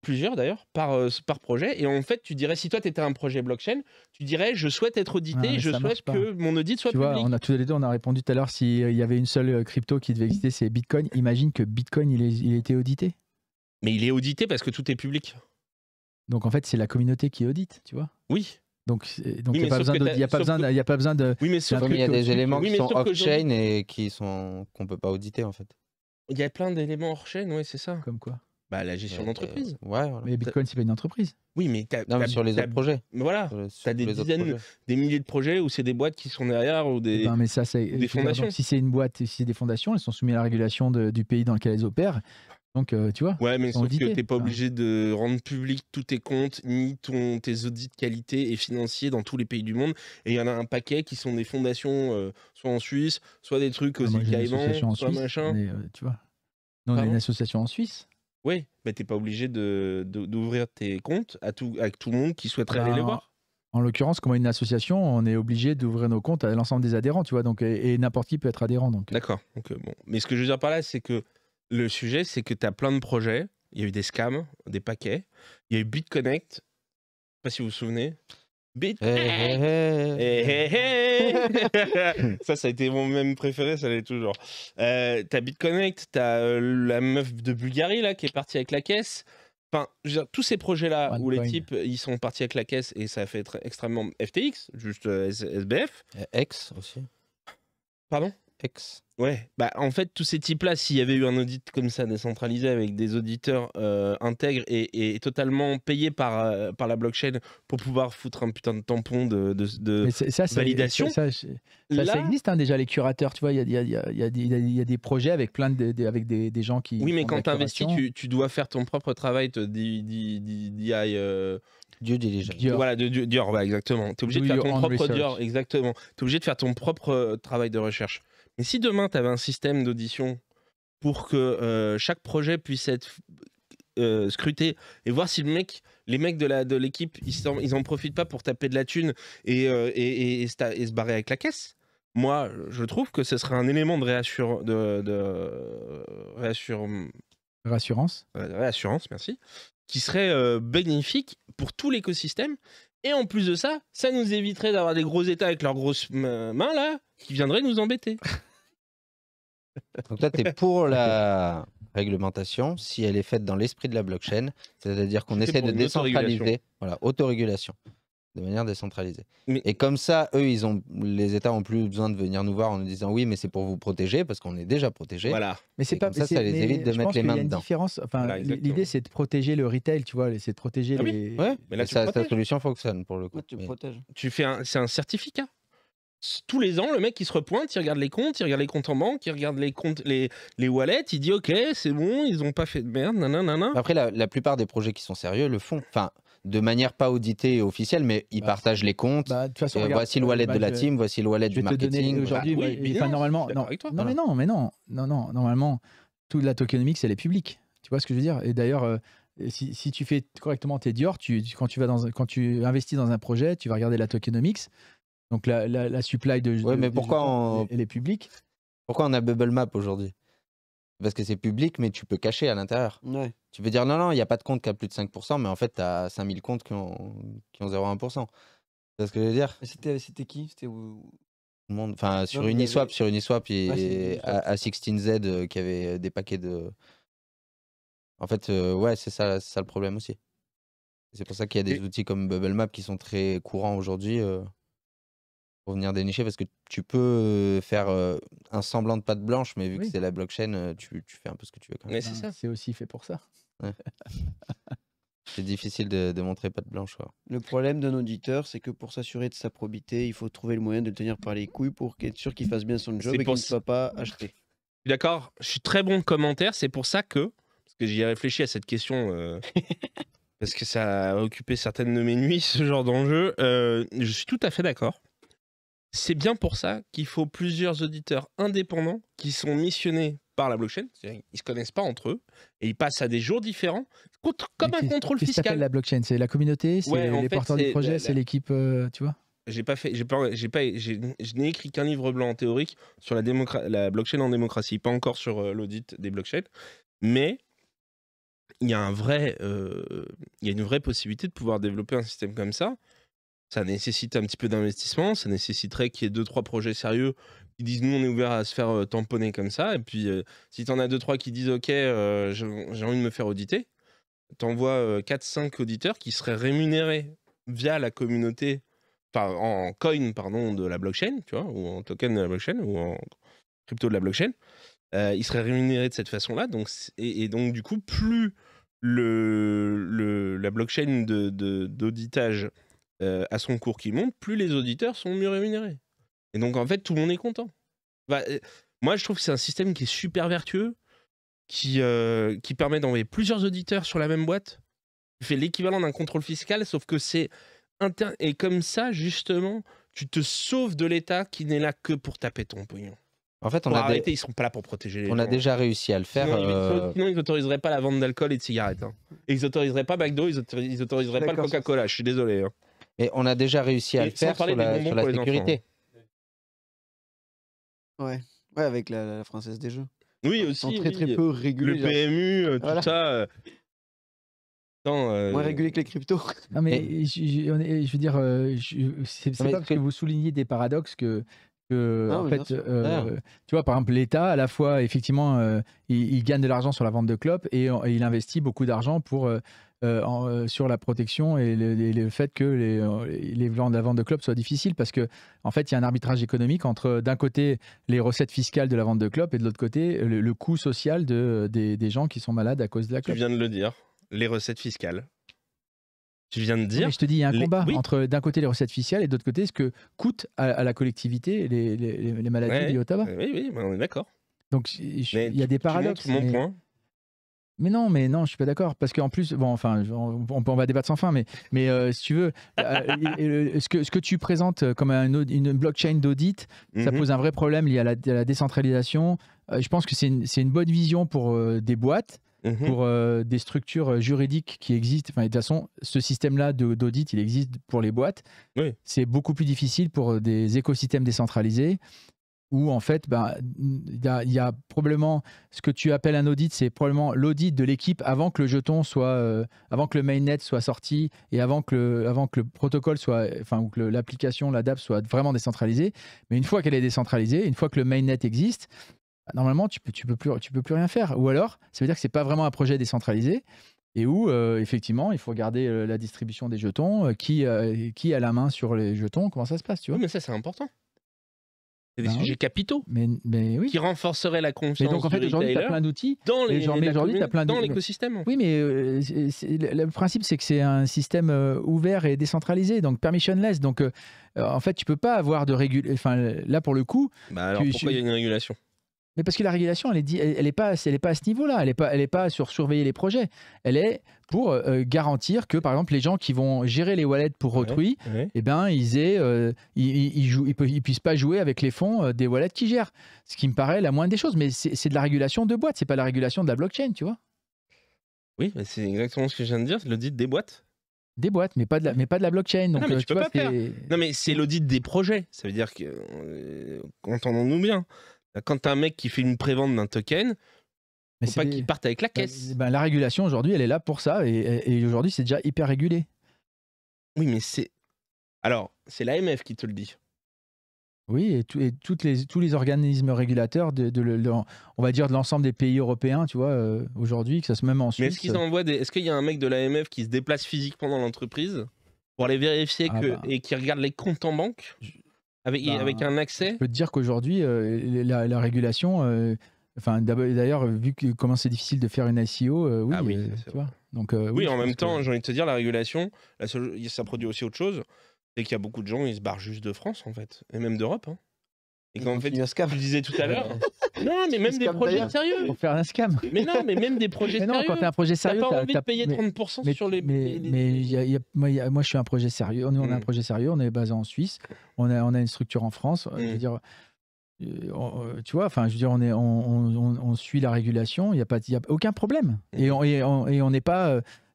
plusieurs d'ailleurs, par, euh, par projet. Et en fait, tu dirais, si toi, tu étais un projet blockchain, tu dirais, je souhaite être audité, je souhaite que mon audit soit tu public. Vois, on a tous les deux, on a répondu tout à l'heure, s'il y avait une seule crypto qui devait exister, c'est Bitcoin. Imagine que Bitcoin, il, il était audité. Mais il est audité parce que tout est public. Donc en fait, c'est la communauté qui audite, tu vois. Oui. Donc, donc il n'y a, a, pas besoin de. Oui, mais il y a des éléments qui sont off-chain et qui sont qu'on peut pas auditer en fait. Il y a plein d'éléments hors-chaîne, oui, c'est ça. Comme quoi Bah la gestion d'entreprise. Euh, ouais. Mais Bitcoin, n'est pas une entreprise. Oui, mais, sur les autres projets. Voilà. Tu as des dizaines, des milliers de projets où c'est des boîtes qui sont derrière ou des. mais ça, c'est fondations. si c'est une boîte, si c'est des fondations, elles sont soumises à la régulation du pays dans lequel elles opèrent. Donc, euh, tu vois. Ouais, mais sauf que t'es pas obligé de rendre public tous tes comptes, ni ton, tes audits de qualité et financiers dans tous les pays du monde. Et il y en a un paquet qui sont des fondations, euh, soit en Suisse, soit des trucs ah, aux îles Caïmans, soit machin. Euh, tu vois. Non, on a une association en Suisse. Oui, mais t'es pas obligé d'ouvrir de, d'ouvrir tes comptes à tout, avec tout le monde qui souhaiterait aller les voir. En l'occurrence, comme une association, on est obligé d'ouvrir nos comptes à l'ensemble des adhérents, tu vois, donc, et, n'importe qui peut être adhérent. D'accord. bon. Mais ce que je veux dire par là, c'est que le sujet, c'est que tu as plein de projets. Il y a eu des scams, des paquets. Il y a eu BitConnect. Je sais pas si vous vous souvenez. BitConnect, eh, eh, eh. ça, ça a été mon même préféré, ça l'est toujours. Euh, as BitConnect, tu as euh, la meuf de Bulgarie là qui est partie avec la caisse. Enfin, dire, tous ces projets-là où les types ils sont partis avec la caisse et ça a fait être extrêmement FTX, juste euh, SBF. X aussi. Pardon X. Ouais, bah en fait, tous ces types-là, s'il y avait eu un audit comme ça décentralisé avec des auditeurs euh, intègres et, totalement payés par, euh, par la blockchain pour pouvoir foutre un putain de tampon de, validation. Ça, ça existe hein, déjà, les curateurs, tu vois, il y a, y, a, y a, des projets avec plein de, avec des, des, gens qui. Oui, mais quand tu investis, tu, dois faire ton propre travail, te DI. Dieu dirigeant. Dior. Voilà, de, Dior, exactement. Tu es obligé de faire ton propre Dior, exactement. Tu es obligé de faire ton propre travail de recherche. Et si demain, tu avais un système d'audition pour que euh, chaque projet puisse être euh, scruté et voir si les mecs de l'équipe, de ils, profitent pas pour taper de la thune euh, et, se barrer avec la caisse, moi, je trouve que ce serait un élément de, réassurance réassurance. merci, qui serait bénéfique pour tout l'écosystème et en plus de ça, ça nous éviterait d'avoir des gros états avec leurs grosses mains là, qui viendraient nous embêter. Donc toi, tu es pour la réglementation si elle est faite dans l'esprit de la blockchain, c'est-à-dire qu'on essaie de décentraliser, voilà, autorégulation de manière décentralisée. Et comme ça, eux, ils ont, les États ont plus besoin de venir nous voir en nous disant oui, mais c'est pour vous protéger parce qu'on est déjà protégé. Voilà. Mais c'est pas ça, ça les évite de mettre les mains y a une dedans. Différence. l'idée c'est de protéger le retail, tu vois, c'est de protéger ah oui. Mais là, solution fonctionne pour le coup. tu, protèges. tu fais un, c'est un certificat. Tous les ans, le mec il se repointe, il regarde les comptes, il regarde les comptes en banque, il regarde les comptes, les, wallets, il dit ok, c'est bon, ils n'ont pas fait de merde, nanana. Après, la, la plupart des projets qui sont sérieux le font. Enfin, de manière pas auditée et officielle, mais ils bah, partagent les comptes. Bah, euh, voici le wallet de la team, euh, voici le wallet du marketing. oui, te donner bah, normalement, non, mais non, mais non, non, non, normalement, toute la tokenomics, elle est publique. Tu vois ce que je veux dire Et d'ailleurs, euh, si, tu fais correctement tes Dior, quand, tu vas dans, quand tu investis dans un projet, tu vas regarder la tokenomics, donc la, supply de. Oui, mais pourquoi on... elle est publique. Pourquoi on a Bubble Map aujourd'hui parce que c'est public, mais tu peux cacher à l'intérieur. Tu peux dire non, non, il n'y a pas de compte qui a plus de 5%, mais en fait, tu as 5000 comptes qui ont, qui ont 0,1%. C'est ce que je veux dire C'était qui C'était où Enfin, sur Uniswap, sur Uniswap, et, à, 16Z qui avait euh, des paquets de. En fait, euh, ouais, c'est ça, ça le problème aussi. C'est pour ça qu'il y a des outils comme Bubble Map qui sont très courants aujourd'hui. Euh pour venir dénicher parce que tu peux faire un semblant de pâte blanche, mais vu que c'est la blockchain, tu, tu, fais un peu ce que tu veux. Quand même. c'est ben, ça. C'est aussi fait pour ça. c'est difficile de, montrer pâte blanche. Le problème d'un auditeur, c'est que pour s'assurer de sa probité, il faut trouver le moyen de le tenir par les couilles pour être sûr qu'il fasse bien son job et qu'il ne soit pas acheté. D'accord, je suis très bon commentaire. C'est pour ça que, parce que j'y ai réfléchi à cette question. Euh, parce que ça a occupé certaines de mes nuits, ce genre d'enjeu. Euh, je suis tout à fait d'accord. C'est bien pour ça qu'il faut plusieurs auditeurs indépendants qui sont missionnés par la blockchain, ils ne se connaissent pas entre eux, et ils passent à des jours différents, comme un contrôle fiscal. la blockchain C'est la communauté C'est les, porteurs du projet C'est l'équipe, euh, tu vois j'ai pas fait, j'ai pas, j'ai je n'ai écrit qu'un livre blanc en théorique sur la, la blockchain en démocratie, pas encore sur euh, l'audit des blockchains, mais il y a un vrai, euh, il y a une vraie possibilité de pouvoir développer un système comme ça ça nécessite un petit peu d'investissement, ça nécessiterait qu'il y ait deux trois projets sérieux qui disent nous on est ouvert à se faire euh, tamponner comme ça et puis euh, si tu en as deux trois qui disent OK, euh, j'ai envie de me faire auditer, t'envoies 4 5 auditeurs qui seraient rémunérés via la communauté en coin pardon de la blockchain, tu vois, ou en token de la blockchain ou en crypto de la blockchain. ils seraient rémunérés de cette façon-là donc et, donc du coup plus le, la blockchain d'auditage euh, à son cours qui monte, plus les auditeurs sont mieux rémunérés. Et donc, en fait, tout le monde est content. Bah, euh, moi, je trouve que c'est un système qui est super vertueux, qui, euh, qui permet d'envoyer plusieurs auditeurs sur la même boîte. Tu l'équivalent d'un contrôle fiscal, sauf que c'est interne. Et comme ça, justement, tu te sauves de l'État qui n'est là que pour taper ton pognon. En fait, on pour a ils sont pas là pour protéger les On a déjà réussi à le faire. Sinon, ils n'autoriseraient pas la vente d'alcool et de cigarettes. Hein. Ils n'autoriseraient pas McDo, ils n'autoriseraient pas le Coca-Cola. Je suis désolé. Hein. Et on a déjà réussi à le faire sur la, sécurité. Ouais. ouais, avec la, française des jeux. Oui, aussi. très très peu régulé. Le PMU, euh, tout ça. Euh, non, euh, Moins régulé que les cryptos. Non, mais je, veux dire, c'est pas que vous soulignez des paradoxes que, que, ah en fait, ah. tu vois, par exemple, l'État, à la fois, effectivement, il, gagne de l'argent sur la vente de clopes et, il investit beaucoup d'argent pour euh, euh, sur la protection et le, fait que les, euh, les ventes, la vente de clopes soient difficiles parce que en fait il y a un arbitrage économique entre d'un côté les recettes fiscales de la vente de clopes et de l'autre côté le, coût social de, des, gens qui sont malades à cause de la clope. Tu viens de le dire, les recettes fiscales. Tu viens de dire. je te dis, il y a un combat entre d'un côté les recettes fiscales et d'autre côté ce que coûte à, la collectivité les, les maladies liées au tabac. Oui, oui, on est d'accord. Donc il y a des paradoxes. Mon point, mais non, mais non, je suis pas d'accord. Parce qu'en plus, bon, enfin, on, on, va débattre sans fin, mais, mais euh, si tu veux, euh, ce, que, ce que tu présentes comme une, une blockchain d'audit, ça mhm. pose un vrai problème lié à la, la décentralisation. Euh, je pense que c'est une, bonne vision pour des boîtes, mhm. pour des structures juridiques qui existent. Enfin, de toute façon, ce système-là d'audit, il existe pour les boîtes. C'est beaucoup plus difficile pour des écosystèmes décentralisés où en fait, ben, il y, a probablement ce que tu appelles un audit, c'est probablement l'audit de l'équipe avant que le jeton soit, euh, avant que le mainnet soit sorti et avant que le, avant que le protocole soit, enfin, ou que l'application, l'ADAP soit vraiment décentralisée. Mais une fois qu'elle est décentralisée, une fois que le mainnet existe, normalement, tu peux, tu peux plus, tu peux plus rien faire. Ou alors, ça veut dire que c'est pas vraiment un projet décentralisé et où euh, effectivement il faut regarder euh, la distribution des jetons, qui, qui a la main sur les jetons, comment ça se passe, tu vois. mais ça c'est important. C'est des ben sujets capitaux qui renforceraient la confiance. Mais donc en fait, aujourd'hui, tu as plein d'outils. Dans l'écosystème. Oui, mais euh, le principe, c'est que c'est un système euh, ouvert et décentralisé, donc permissionless. Donc euh, en fait, tu peux pas avoir de régulation. Enfin, là, pour le coup. Bah, alors, pourquoi il y a une régulation mais parce que la régulation, elle n'est est pas, à ce niveau-là. Elle n'est pas, pas sur surveiller les projets. Elle est pour euh, garantir que, par exemple, les gens qui vont gérer les wallets pour autrui, eh ben, ils ne euh, puissent pas jouer avec les fonds euh, des wallets qu'ils gèrent. Ce qui me paraît la moindre des choses. Mais c'est de la régulation de boîte. C'est pas la régulation de la blockchain, tu vois. Oui, c'est exactement ce que je viens de dire. C'est L'audit des boîtes. Des boîtes, mais pas de la, blockchain. Donc, non, mais c'est l'audit des projets. Ça veut dire que, entendons-nous bien, quand tu un mec qui fait une prévente d'un token, mais faut pas qu'il parte avec la bah, caisse. Ben, la régulation aujourd'hui, elle est là pour ça. Et, aujourd'hui, c'est déjà hyper régulé. Oui, mais c'est. Alors, c'est l'AMF qui te le dit. Oui, et, toutes les, tous les organismes régulateurs, de, on va dire de l'ensemble des pays européens, tu vois, euh, aujourd'hui, que ça se même en Suisse. Mais est-ce qu'ils euh. envoient des... Est-ce qu'il y a un mec de l'AMF qui se déplace physiquement dans l'entreprise pour aller vérifier ah bah. et qui regarde les comptes en banque avec, ben, un accès Je peux te dire qu'aujourd'hui, euh, la, régulation. Euh, d'ailleurs, vu que, comment c'est difficile de faire une ICO, euh, oui, ah tu vois Donc, oui, en même temps, j'ai envie de te dire, la régulation, la ça produit aussi autre chose, c'est qu'il y a beaucoup de gens, ils se barrent juste de France, en fait, et même d'Europe. Hein. Et quand on fait, un scam. tu disais tout à l'heure. non, mais même des projets sérieux. Pour faire un scam. Mais non, mais même des projets mais non, sérieux. Quand t'es un projet sérieux, t'as pas envie de payer 30% sur les. Mais, moi, je suis un projet sérieux. nous on est un mm. projet sérieux. On est basé en Suisse. On a, on a une structure en France. Mm. Je veux dire. Euh, euh, tu vois, enfin, je veux dire, on, est, on, suit la régulation, il n'y a, a aucun problème. Mm. Et on n'est pas.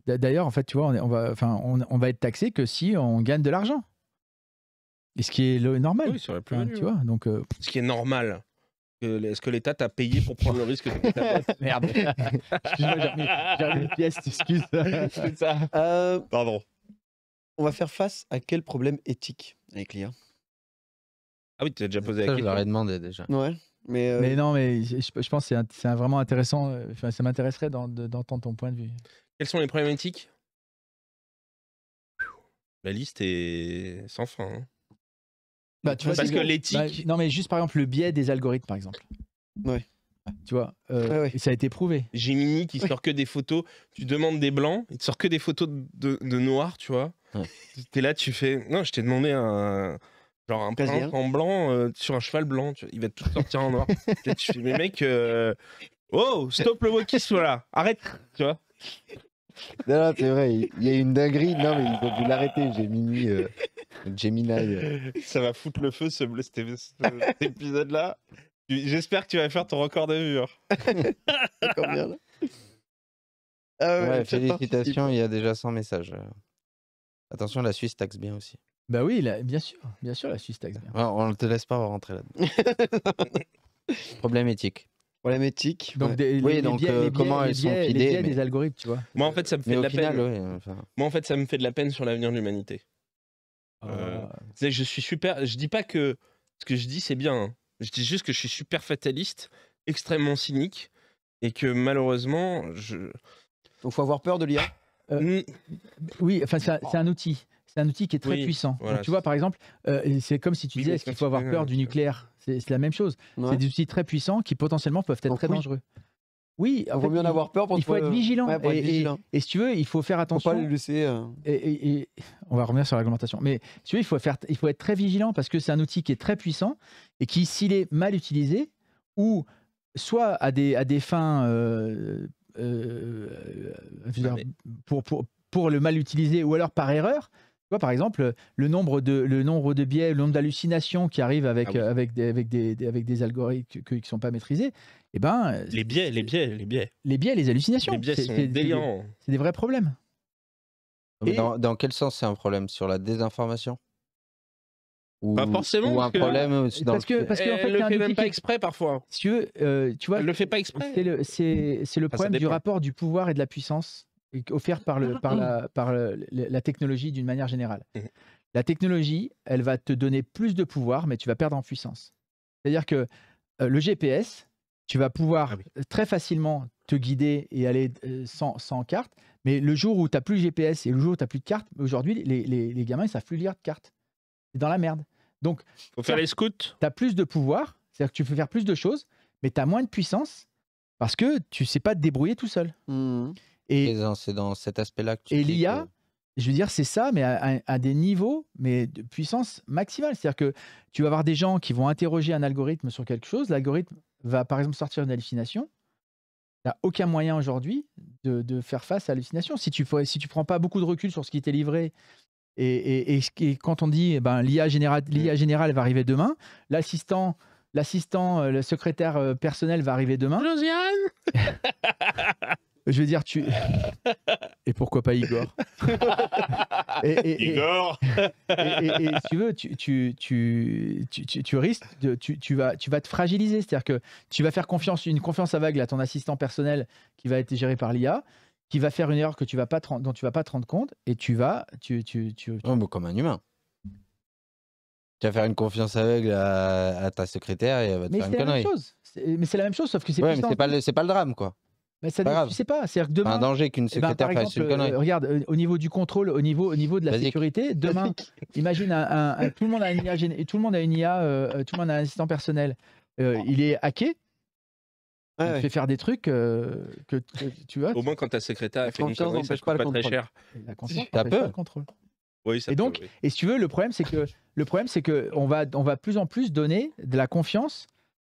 Euh, d'ailleurs, en fait, tu vois, on, va, on, va être taxé que si on gagne de l'argent. Et ce qui est normal. Oui, sur la plus tu vois, hein. donc, euh, Ce qui est normal. Est-ce que l'État t'a payé pour prendre le risque de Merde. Excuse-moi, j'ai remis, une pièce, excuse. ça. Euh, Pardon. On va faire face à quel problème éthique avec l'IA Ah oui, tu as déjà posé la question. Je l'aurais demandé déjà. Ouais. Mais, euh, non, mais je, pense que c'est vraiment intéressant. Enfin, ça m'intéresserait d'entendre ton point de vue. quels sont les problèmes éthiques La liste est sans fin. Hein. Bah, tu vois, parce que l'éthique. Bah, non, mais juste par exemple le biais des algorithmes, par exemple. Ouais. Tu vois, euh, ça a été prouvé. Gemini qui sort que des photos. Tu demandes des blancs, il te sort que des photos de, de noirs, tu vois. Ouais. T'es là, tu fais. Non, je t'ai demandé un. Genre un en blanc euh, sur un cheval blanc. Il va tout sortir en noir. tu fais, mais mec. Euh, oh, stop le wokisme là. Arrête, tu vois. Non, c'est vrai, il y a une dinguerie. Non, mais il faut l'arrêter, Gemini. Euh, Gemini. Ça va foutre le feu, ce, cet, épisode-là. J'espère que tu vas faire ton record de vues. Combien, là ah félicitations, il y a déjà 100 messages. Attention, la Suisse taxe bien aussi. Bah oui, bien sûr, bien sûr, la Suisse taxe bien. on ne te laisse pas rentrer là-dedans. Problème éthique. Problématique. Donc, les, donc euh, comment elles sont filées, les des algorithmes, tu vois. Moi, en fait, ça me fait de la peine. Moi, en fait, ça me fait de la peine sur l'avenir de l'humanité. Oh. Euh, je suis super. Je dis pas que ce que je dis c'est bien. Hein. Je dis juste que je suis super fataliste, extrêmement cynique, et que malheureusement, je. Donc, faut avoir peur de l'IA. Euh, oui, enfin, c'est un outil c'est un outil qui est très puissant. tu vois, par exemple, euh, c'est comme si tu disais, est-ce qu'il faut avoir peur du nucléaire C'est la même chose. C'est des outils très puissants qui potentiellement peuvent être très dangereux. Oui, il vaut mieux en avoir peur. Pour il faut être euh, vigilant. et, vigilant. Et, si tu veux, il faut faire attention. Faut pas le laisser. Euh. Et, on va revenir sur la réglementation. Mais si tu veux, il faut, faire, il faut être très vigilant parce que c'est un outil qui est très puissant et qui, s'il est mal utilisé, ou soit à des, à des fins pour, pour, pour, le mal utiliser ou alors par erreur, par exemple, le nombre de, le nombre de biais, le nombre d'hallucinations qui arrivent avec, ah euh, avec, des, avec, avec des algorithmes qui ne sont pas maîtrisés, eh ben, les biais, les biais, les biais. Les biais, les hallucinations. C'est des, vrais problèmes. Ah dans, quel sens c'est un problème Sur la désinformation ou, pas bah, forcément un problème euh, dans parce que parce qu'en fait le fait même pas exprès parfois si tu, euh, tu vois le fait pas exprès c'est le, le ah, problème du rapport du pouvoir et de la puissance Offert par, la, technologie d'une manière générale. Mmh. La technologie, elle va te donner plus de pouvoir, mais tu vas perdre en puissance. C'est-à-dire que euh, le GPS, tu vas pouvoir ah très facilement te guider et aller euh, sans, carte, mais le jour où tu n'as plus de GPS et le jour où tu n'as plus de carte, aujourd'hui, les, gamins, ils savent plus lire de carte. C'est dans la merde. Donc, faire les scouts. Tu as plus de pouvoir, c'est-à-dire que tu peux faire plus de choses, mais tu as moins de puissance parce que tu ne sais pas te débrouiller tout seul. Mmh. Et c'est dans cet aspect-là que tu Et l'IA, je veux dire, c'est ça, mais à, des niveaux mais de puissance maximale. C'est-à-dire que tu vas avoir des gens qui vont interroger un algorithme sur quelque chose. L'algorithme va, par exemple, sortir une hallucination. n'y a aucun moyen aujourd'hui de, faire face à l'hallucination. Si tu ne si tu prends pas beaucoup de recul sur ce qui t'est livré, et, quand on dit eh ben, l'IA générale, mm. générale va arriver demain, l'assistant l'assistant, euh, le secrétaire euh, personnel va arriver demain. Josiane Je veux dire, tu. Et pourquoi pas Igor et, Igor tu veux, tu, tu, tu, tu risques, de, tu, vas, tu vas te fragiliser. C'est-à-dire que tu vas faire confiance, une confiance aveugle à ton assistant personnel qui va être géré par l'IA, qui va faire une erreur que tu vas pas dont tu vas pas te rendre compte et tu vas. Tu, tu, comme un humain. Tu vas faire une confiance aveugle à, ta secrétaire et elle va te mais faire une la Même chose. Mais c'est la même chose, sauf que c'est pas le drame, quoi. Bah ça ne, sais pas. cest Un danger qu'une eh ben, secrétaire fasse connerie. Euh, regarde, euh, au niveau du contrôle, au niveau, au niveau de la sécurité, demain, imagine, un, tout le monde a une IA, tout le monde a une IA, euh, tout le monde a un assistant personnel. il est hacké. il fait faire des trucs que, tu vois. Au moins, quand ta secrétaire fait une ça coûte pas, pas très cher. T'as peur. contrôle. Oui, ça et donc, peut, et si tu veux, le problème, c'est que le problème, c'est que on va, on va plus en plus donner de la confiance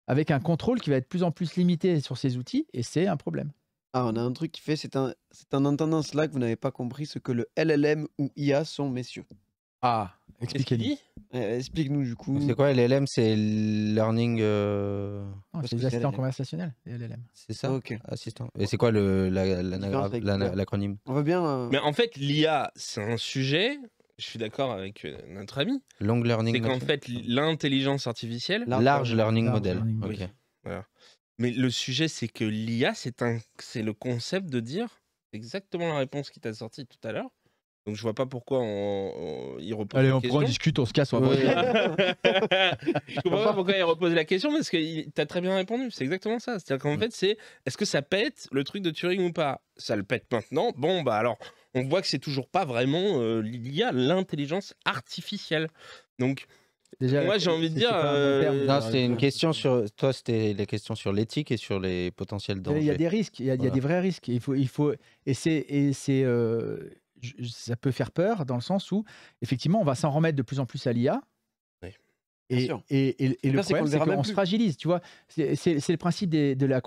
avec un contrôle qui va être plus en plus limité sur ces outils, et c'est un problème. Ah, on a un truc qui fait, c'est un, c'est en entendant cela que vous n'avez pas compris ce que le LLM ou IA sont, messieurs. Ah, expliquez-nous. Eh, nous du coup. C'est quoi LLM C'est Learning. Euh, c'est les LLM. C'est ça Ok. Assistant. Et c'est quoi le- la- l'acronyme On va bien. Euh, Mais en fait, l'IA, c'est un sujet, je suis d'accord avec euh, notre ami, Long c'est qu'en fait, l'intelligence artificielle, Large Learning Model. learning model. Ok. Voilà. Mais le sujet, c'est que l'IA, c'est un, c'est le concept de dire exactement la réponse qui t'a sorti tout à l'heure. Donc je vois pas pourquoi on, on il repose. Allez, la on question. on discute, on se casse. je pas pourquoi il repose la question parce que tu t'as très bien répondu. C'est exactement ça. C'est-à-dire qu'en mm. fait, c'est est-ce que ça pète le truc de Turing ou pas Ça le pète maintenant. Bon bah alors, on voit que c'est toujours pas vraiment euh, l'IA, l'intelligence artificielle. Donc moi, j'ai envie de dire. Euh... Non, c'était une question sur. Toi, c'était les questions sur l'éthique et sur les potentiels dangers. Il y a des risques, il y a, des vrais risques. Il faut, il faut... Et c'est. Et c'est euh, Ça peut faire peur dans le sens où, effectivement, on va s'en remettre de plus en plus à l'IA. Oui. Et, et, et, le problème, c'est qu'on, se fragilise, tu vois. C'est, le principe de la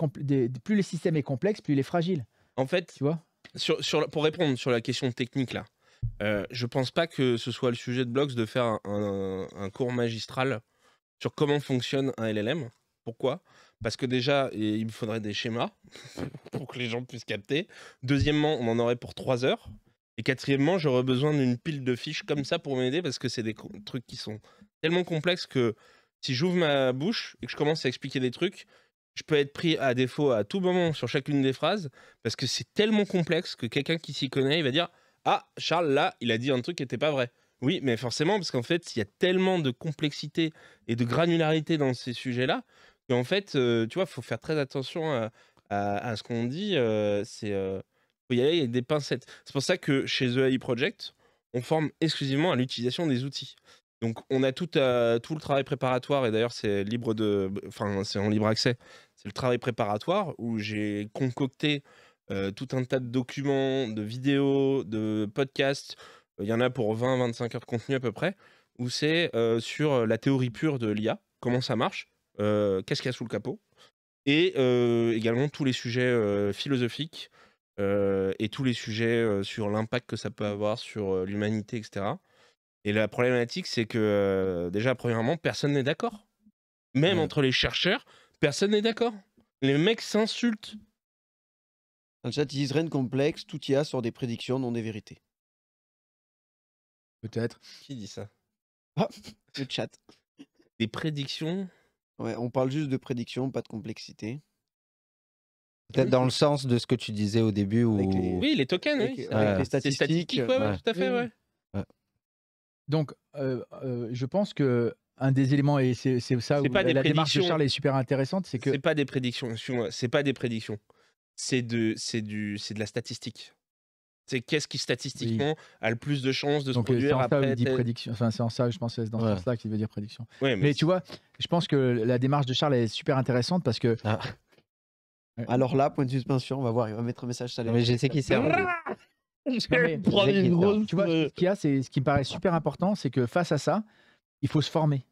plus le système est complexe, plus il est fragile. En fait, tu vois. Sur, sur, pour répondre sur la question technique là, je euh, je pense pas que ce soit le sujet de Blogs de faire un, cours magistral sur comment fonctionne un LLM. Pourquoi Parce que déjà, il me faudrait des schémas pour que les gens puissent capter. Deuxièmement, on en aurait pour trois heures. Et quatrièmement, j'aurais besoin d'une pile de fiches comme ça pour m'aider parce que c'est des trucs qui sont tellement complexes que si j'ouvre ma bouche et que je commence à expliquer des trucs, je peux être pris à défaut à tout moment sur chacune des phrases parce que c'est tellement complexe que quelqu'un qui s'y connaît, il va dire ah, Charles, là, il a dit un truc qui n'était pas vrai. Oui, mais forcément, parce qu'en fait, il y a tellement de complexité et de granularité dans ces sujets-là, qu'en fait, euh, tu vois, il faut faire très attention à, ce qu'on dit. Il euh, euh, faut y aller des pincettes. C'est pour ça que chez The Project, on forme exclusivement à l'utilisation des outils. Donc, on a tout, tout le travail préparatoire, et d'ailleurs, c'est libre de, enfin, c'est en libre accès. C'est le travail préparatoire où j'ai concocté euh, tout un tas de documents, de vidéos, de podcasts. Euh, il y en a pour 20-25 heures de contenu à peu près, où c'est euh, sur la théorie pure de l'IA, comment ça marche, qu'est-ce qu'il y a sous le capot, et également tous les sujets philosophiques et tous les sujets sur l'impact que ça peut avoir sur l'humanité, etc. Et la problématique, c'est que déjà, premièrement, personne n'est d'accord. Même mmh. entre les chercheurs, personne n'est d'accord. Les mecs s'insultent le chat de complexe, tout y a sur des prédictions, non des vérités. Peut-être. Qui dit ça ah, le chat. Des prédictions Ouais, on parle juste de prédictions, pas de complexité. Peut-être dans le sens de ce que tu disais au début. ou Oui, les tokens, les statistiques. tout à fait, ouais. Donc, euh, euh, je pense que un des éléments, et c'est ça où la démarche de Charles est super intéressante, c'est que. C'est pas des prédictions, c'est pas des prédictions c'est de, c'est de la statistique. C'est qu'est-ce qui statistiquement a le plus de chances de se euh, produire après. c'est en ça, je pense, c'est dans qu'il veut dire prédiction. mais, tu vois, je pense que la démarche de Charles est super intéressante parce que. Ah. Alors là, point de suspension, on va voir, il va mettre un message. Ça mais je sais qui sert. Tu vois, ce qu'il y ce qui me paraît super important, c'est que face à ça, il faut se former.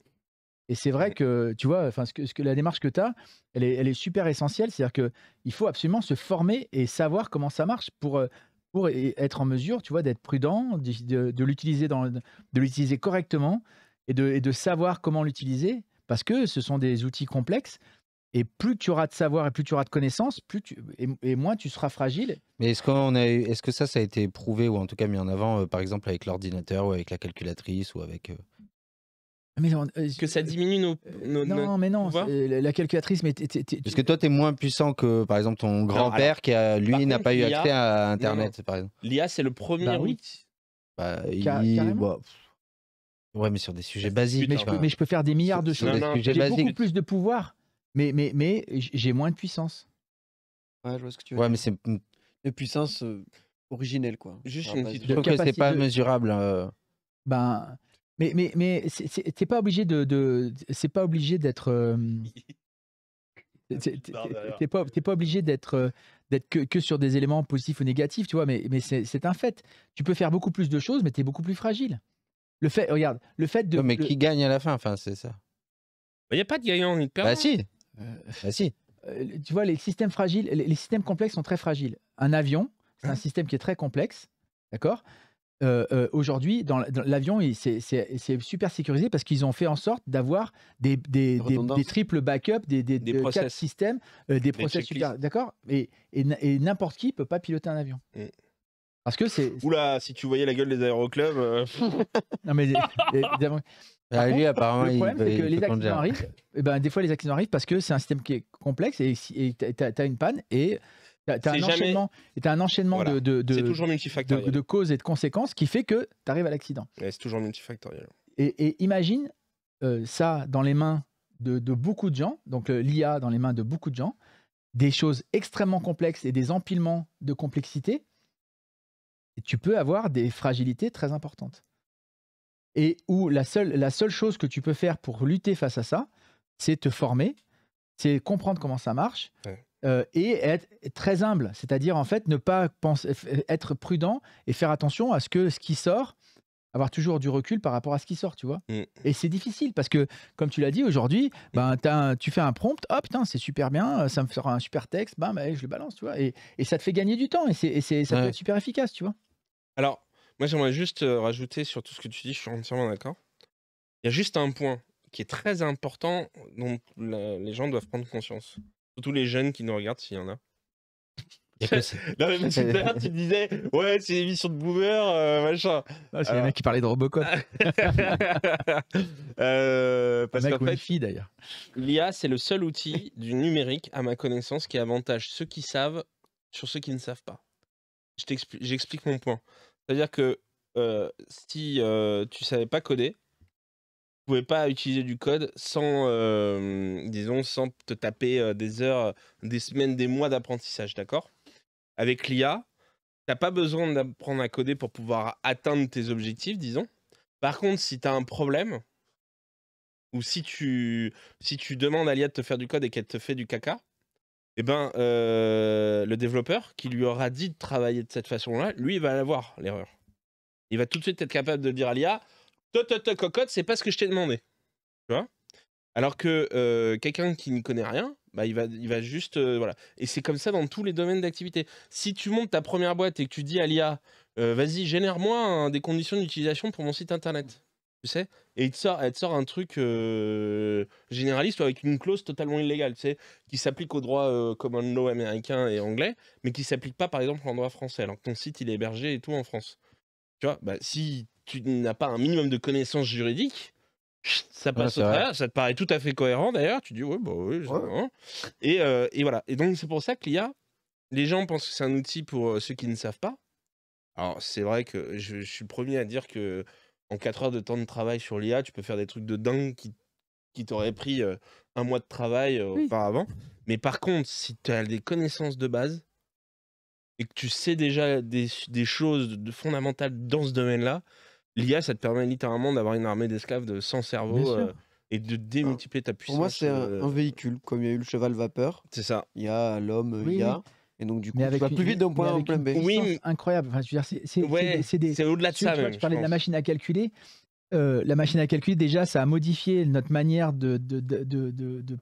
Et c'est vrai que, tu vois, enfin, ce que, la démarche que tu as, elle est, super essentielle. C'est-à-dire qu'il faut absolument se former et savoir comment ça marche pour, euh, pour être en mesure, tu vois, d'être prudent, de, l'utiliser, dans, de l'utiliser correctement et de, de savoir comment l'utiliser. Parce que ce sont des outils complexes. Et plus tu auras de savoir et plus tu auras de connaissances, plus et, moins tu seras fragile. Mais est-ce qu'on a est-ce que ça, ça a été prouvé ou en tout cas mis en avant, euh, par exemple avec l'ordinateur ou avec la calculatrice ou avec euh, ah, mais euh, que ça diminue nos. Euh, non, mais non, euh, la calculatrice. Mais Parce que toi, tu es moins puissant que, par exemple, ton grand-père qui, a, lui, n'a pas eu accès à Internet, par exemple. L'IA, c'est le premier. Bah oui. Bah, bah, ouais, mais sur des sujets basiques. Mais, je peux, faire des milliards de choses. J'ai beaucoup plus de pouvoir, mais, mais, mais j'ai moins de puissance. Ouais, je vois ce que tu veux ouais, mais c'est. Hmm. De puissance originelle, quoi. Juste une petite. Je trouve que c'est pas mesurable. Ben. Mais, mais, mais t'es pas obligé de. de c'est pas obligé d'être. Euh, t'es pas, pas obligé d'être euh, d'être que, que, sur des éléments positifs ou négatifs, tu vois, mais, mais c'est un fait. Tu peux faire beaucoup plus de choses, mais tu es beaucoup plus fragile. Le fait, regarde, le fait de. mais qui gagne à la fin, enfin, c'est ça. Il bah, n'y a pas de gagnant ni de perdant. Bah si. Euh, bah, si. tu vois, les systèmes fragiles, les, systèmes complexes sont très fragiles. Un avion, c'est un hein. système qui est très complexe, d'accord euh, euh, aujourd'hui, dans l'avion, c'est super sécurisé parce qu'ils ont fait en sorte d'avoir des, des, triples backups, des, quatre systèmes, euh, des, process D'accord Et, n'importe qui peut pas piloter un avion. Mm. Parce que c'est. Oula, si tu voyais la gueule des aéroclubs. non, mais. Ah Par lui, apparemment, le problème, les accidents arrivent. Et eh ben, des fois, les accidents arrivent parce que c'est un système qui est complexe et tu as une panne et T'as un, enchaînement, as un enchaînement de, de, de, de, causes et de conséquences qui fait que tu arrives à l'accident. c'est toujours multifactoriel. Et, imagine euh, ça dans les mains de, beaucoup de gens, donc euh, l'IA dans les mains de beaucoup de gens, des choses extrêmement complexes et des empilements de complexité, tu peux avoir des fragilités très importantes. Et où la seule, la seule chose que tu peux faire pour lutter face à ça, c'est te former, c'est comprendre comment ça marche, euh, et être très humble, c'est-à-dire en fait ne pas penser, être prudent et faire attention à ce que ce qui sort, avoir toujours du recul par rapport à ce qui sort, tu vois. Mm. Et c'est difficile parce que, comme tu l'as dit aujourd'hui, mm. ben, tu fais un prompt, hop, c'est super bien, euh, ça me fera un super texte, ben, ben je le balance, tu vois. Et, ça te fait gagner du temps et, et ça peut être super efficace, tu vois. Alors, moi j'aimerais juste euh, rajouter sur tout ce que tu dis, je suis entièrement d'accord. Il y a juste un point qui est très important dont les gens doivent prendre conscience. Surtout les jeunes qui nous regardent, s'il y en a. non, mais tu disais, ouais, c'est l'émission de Boomer, euh, machin. Ah, c'est un mec qui parlait de Robocop. euh, parce qu'en fait, fille d'ailleurs. L'IA, c'est le seul outil du numérique, à ma connaissance, qui avantage ceux qui savent sur ceux qui ne savent pas. J'explique mon point. C'est-à-dire que euh, si euh, tu savais pas coder, vous pouvez pas utiliser du code sans, euh, disons, sans te taper euh, des heures, des semaines, des mois d'apprentissage, d'accord Avec l'IA, tu n'as pas besoin d'apprendre à coder pour pouvoir atteindre tes objectifs, disons. Par contre, si tu as un problème, ou si tu, si tu demandes à l'IA de te faire du code et qu'elle te fait du caca, eh ben, euh, le développeur qui lui aura dit de travailler de cette façon-là, lui, il va avoir l'erreur. Il va tout de suite être capable de dire à l'IA, toi, toi, cocotte, c'est pas ce que je t'ai demandé. Tu vois Alors que euh, quelqu'un qui n'y connaît rien, bah, il, va, il va juste. Euh, voilà. Et c'est comme ça dans tous les domaines d'activité. Si tu montes ta première boîte et que tu dis à l'IA, euh, vas-y, génère-moi des conditions d'utilisation pour mon site internet. Tu sais Et il te sort, elle te sort un truc généraliste avec une clause totalement illégale, tu sais, qui s'applique au droit common law américain et anglais, mais qui s'applique pas, par exemple, en droit français, alors que ton site, il est hébergé et tout en France. Tu vois, bah, si tu n'as pas un minimum de connaissances juridiques, ça passe ça te paraît tout à fait cohérent d'ailleurs, tu dis ouais, bah oui, Et, euh, et, voilà. Et donc c'est pour ça que l'IA, les gens pensent que c'est un outil pour euh, ceux qui ne savent pas. Alors c'est vrai que je, suis le premier à dire que en 4 heures de temps de travail sur l'IA, tu peux faire des trucs de dingue qui, qui t'auraient pris euh, un mois de travail auparavant. Mais par contre, si tu as des connaissances de base et que tu sais déjà des, des choses de fondamentales dans ce domaine-là, l'IA, ça te permet littéralement d'avoir une armée d'esclaves de 100 cerveaux euh, et de démultiplier ta puissance. Ah, pour moi, c'est euh, un, véhicule, comme il y a eu le cheval vapeur. C'est ça. Il y a l'homme, il a. Et donc, du coup, tu vas plus vite d'un point B. Oui, incroyable. Enfin, c'est au-delà de ça. Même, tu, parlais de la machine à calculer. Euh, la machine à calculer, déjà, ça a modifié notre manière de,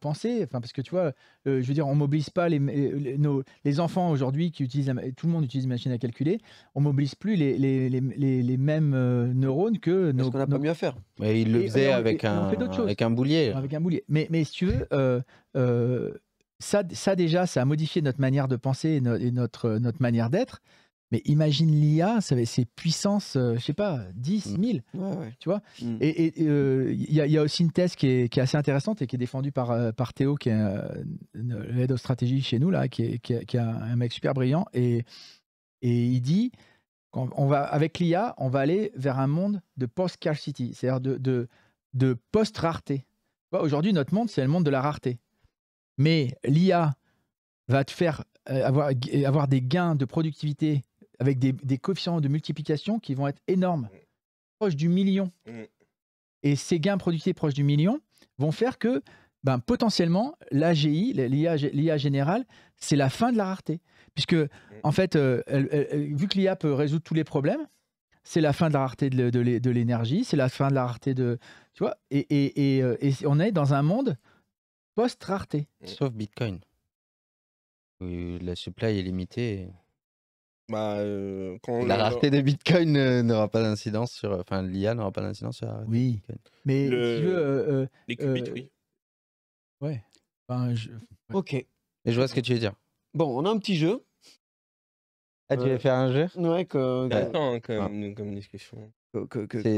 penser. parce que tu vois, euh, je veux dire, on mobilise pas les, enfants aujourd'hui qui utilisent, tout le monde utilise une machine à calculer, on mobilise plus les, mêmes euh, neurones que nos. Parce qu'on n'a pas mieux à faire. Mais le faisait avec, un, avec un boulier. Avec un boulier. Mais, mais si tu veux, ça, déjà, ça a modifié notre manière de penser et, notre, notre manière d'être. Mais imagine l'IA, c'est puissance, je euh, je sais pas, 10, 1000, mm. tu vois. Mm. Et euh, il y, a aussi une thèse qui est, assez intéressante et qui est défendue par, euh, par Théo, qui est l'aide aux stratégies chez nous, là, qui est, qui, un mec super brillant. Et, et il dit, on, on va, avec l'IA, on va aller vers un monde de post-scarcity, c'est-à-dire de, de, de post-rareté. Aujourd'hui, notre monde, c'est le monde de la rareté. Mais l'IA va te faire avoir, avoir des gains de productivité avec des, coefficients de multiplication qui vont être énormes, mm. proches du million. Mm. Et ces gains productifs proches du million vont faire que ben, potentiellement, l'AGI, l'IA générale, c'est la fin de la rareté. Puisque, mm. en fait, euh, vu que l'IA peut résoudre tous les problèmes, c'est la fin de la rareté de, l'énergie, c'est la fin de la rareté de. Tu vois et, et, euh, on est dans un monde post-rareté. Sauf Bitcoin. Où la supply est limitée. Bah, euh, la rareté des bitcoins euh, n'aura pas d'incidence sur. Enfin, l'IA n'aura pas d'incidence sur. oui. Mais le... Euh, les qubits, oui. Ouais. Ok. Et je vois ce que tu veux dire. Bon, on a un petit jeu. Ah, tu veux faire un jeu Ouais, hein, comme... Attends, ah. comme, une comme discussion.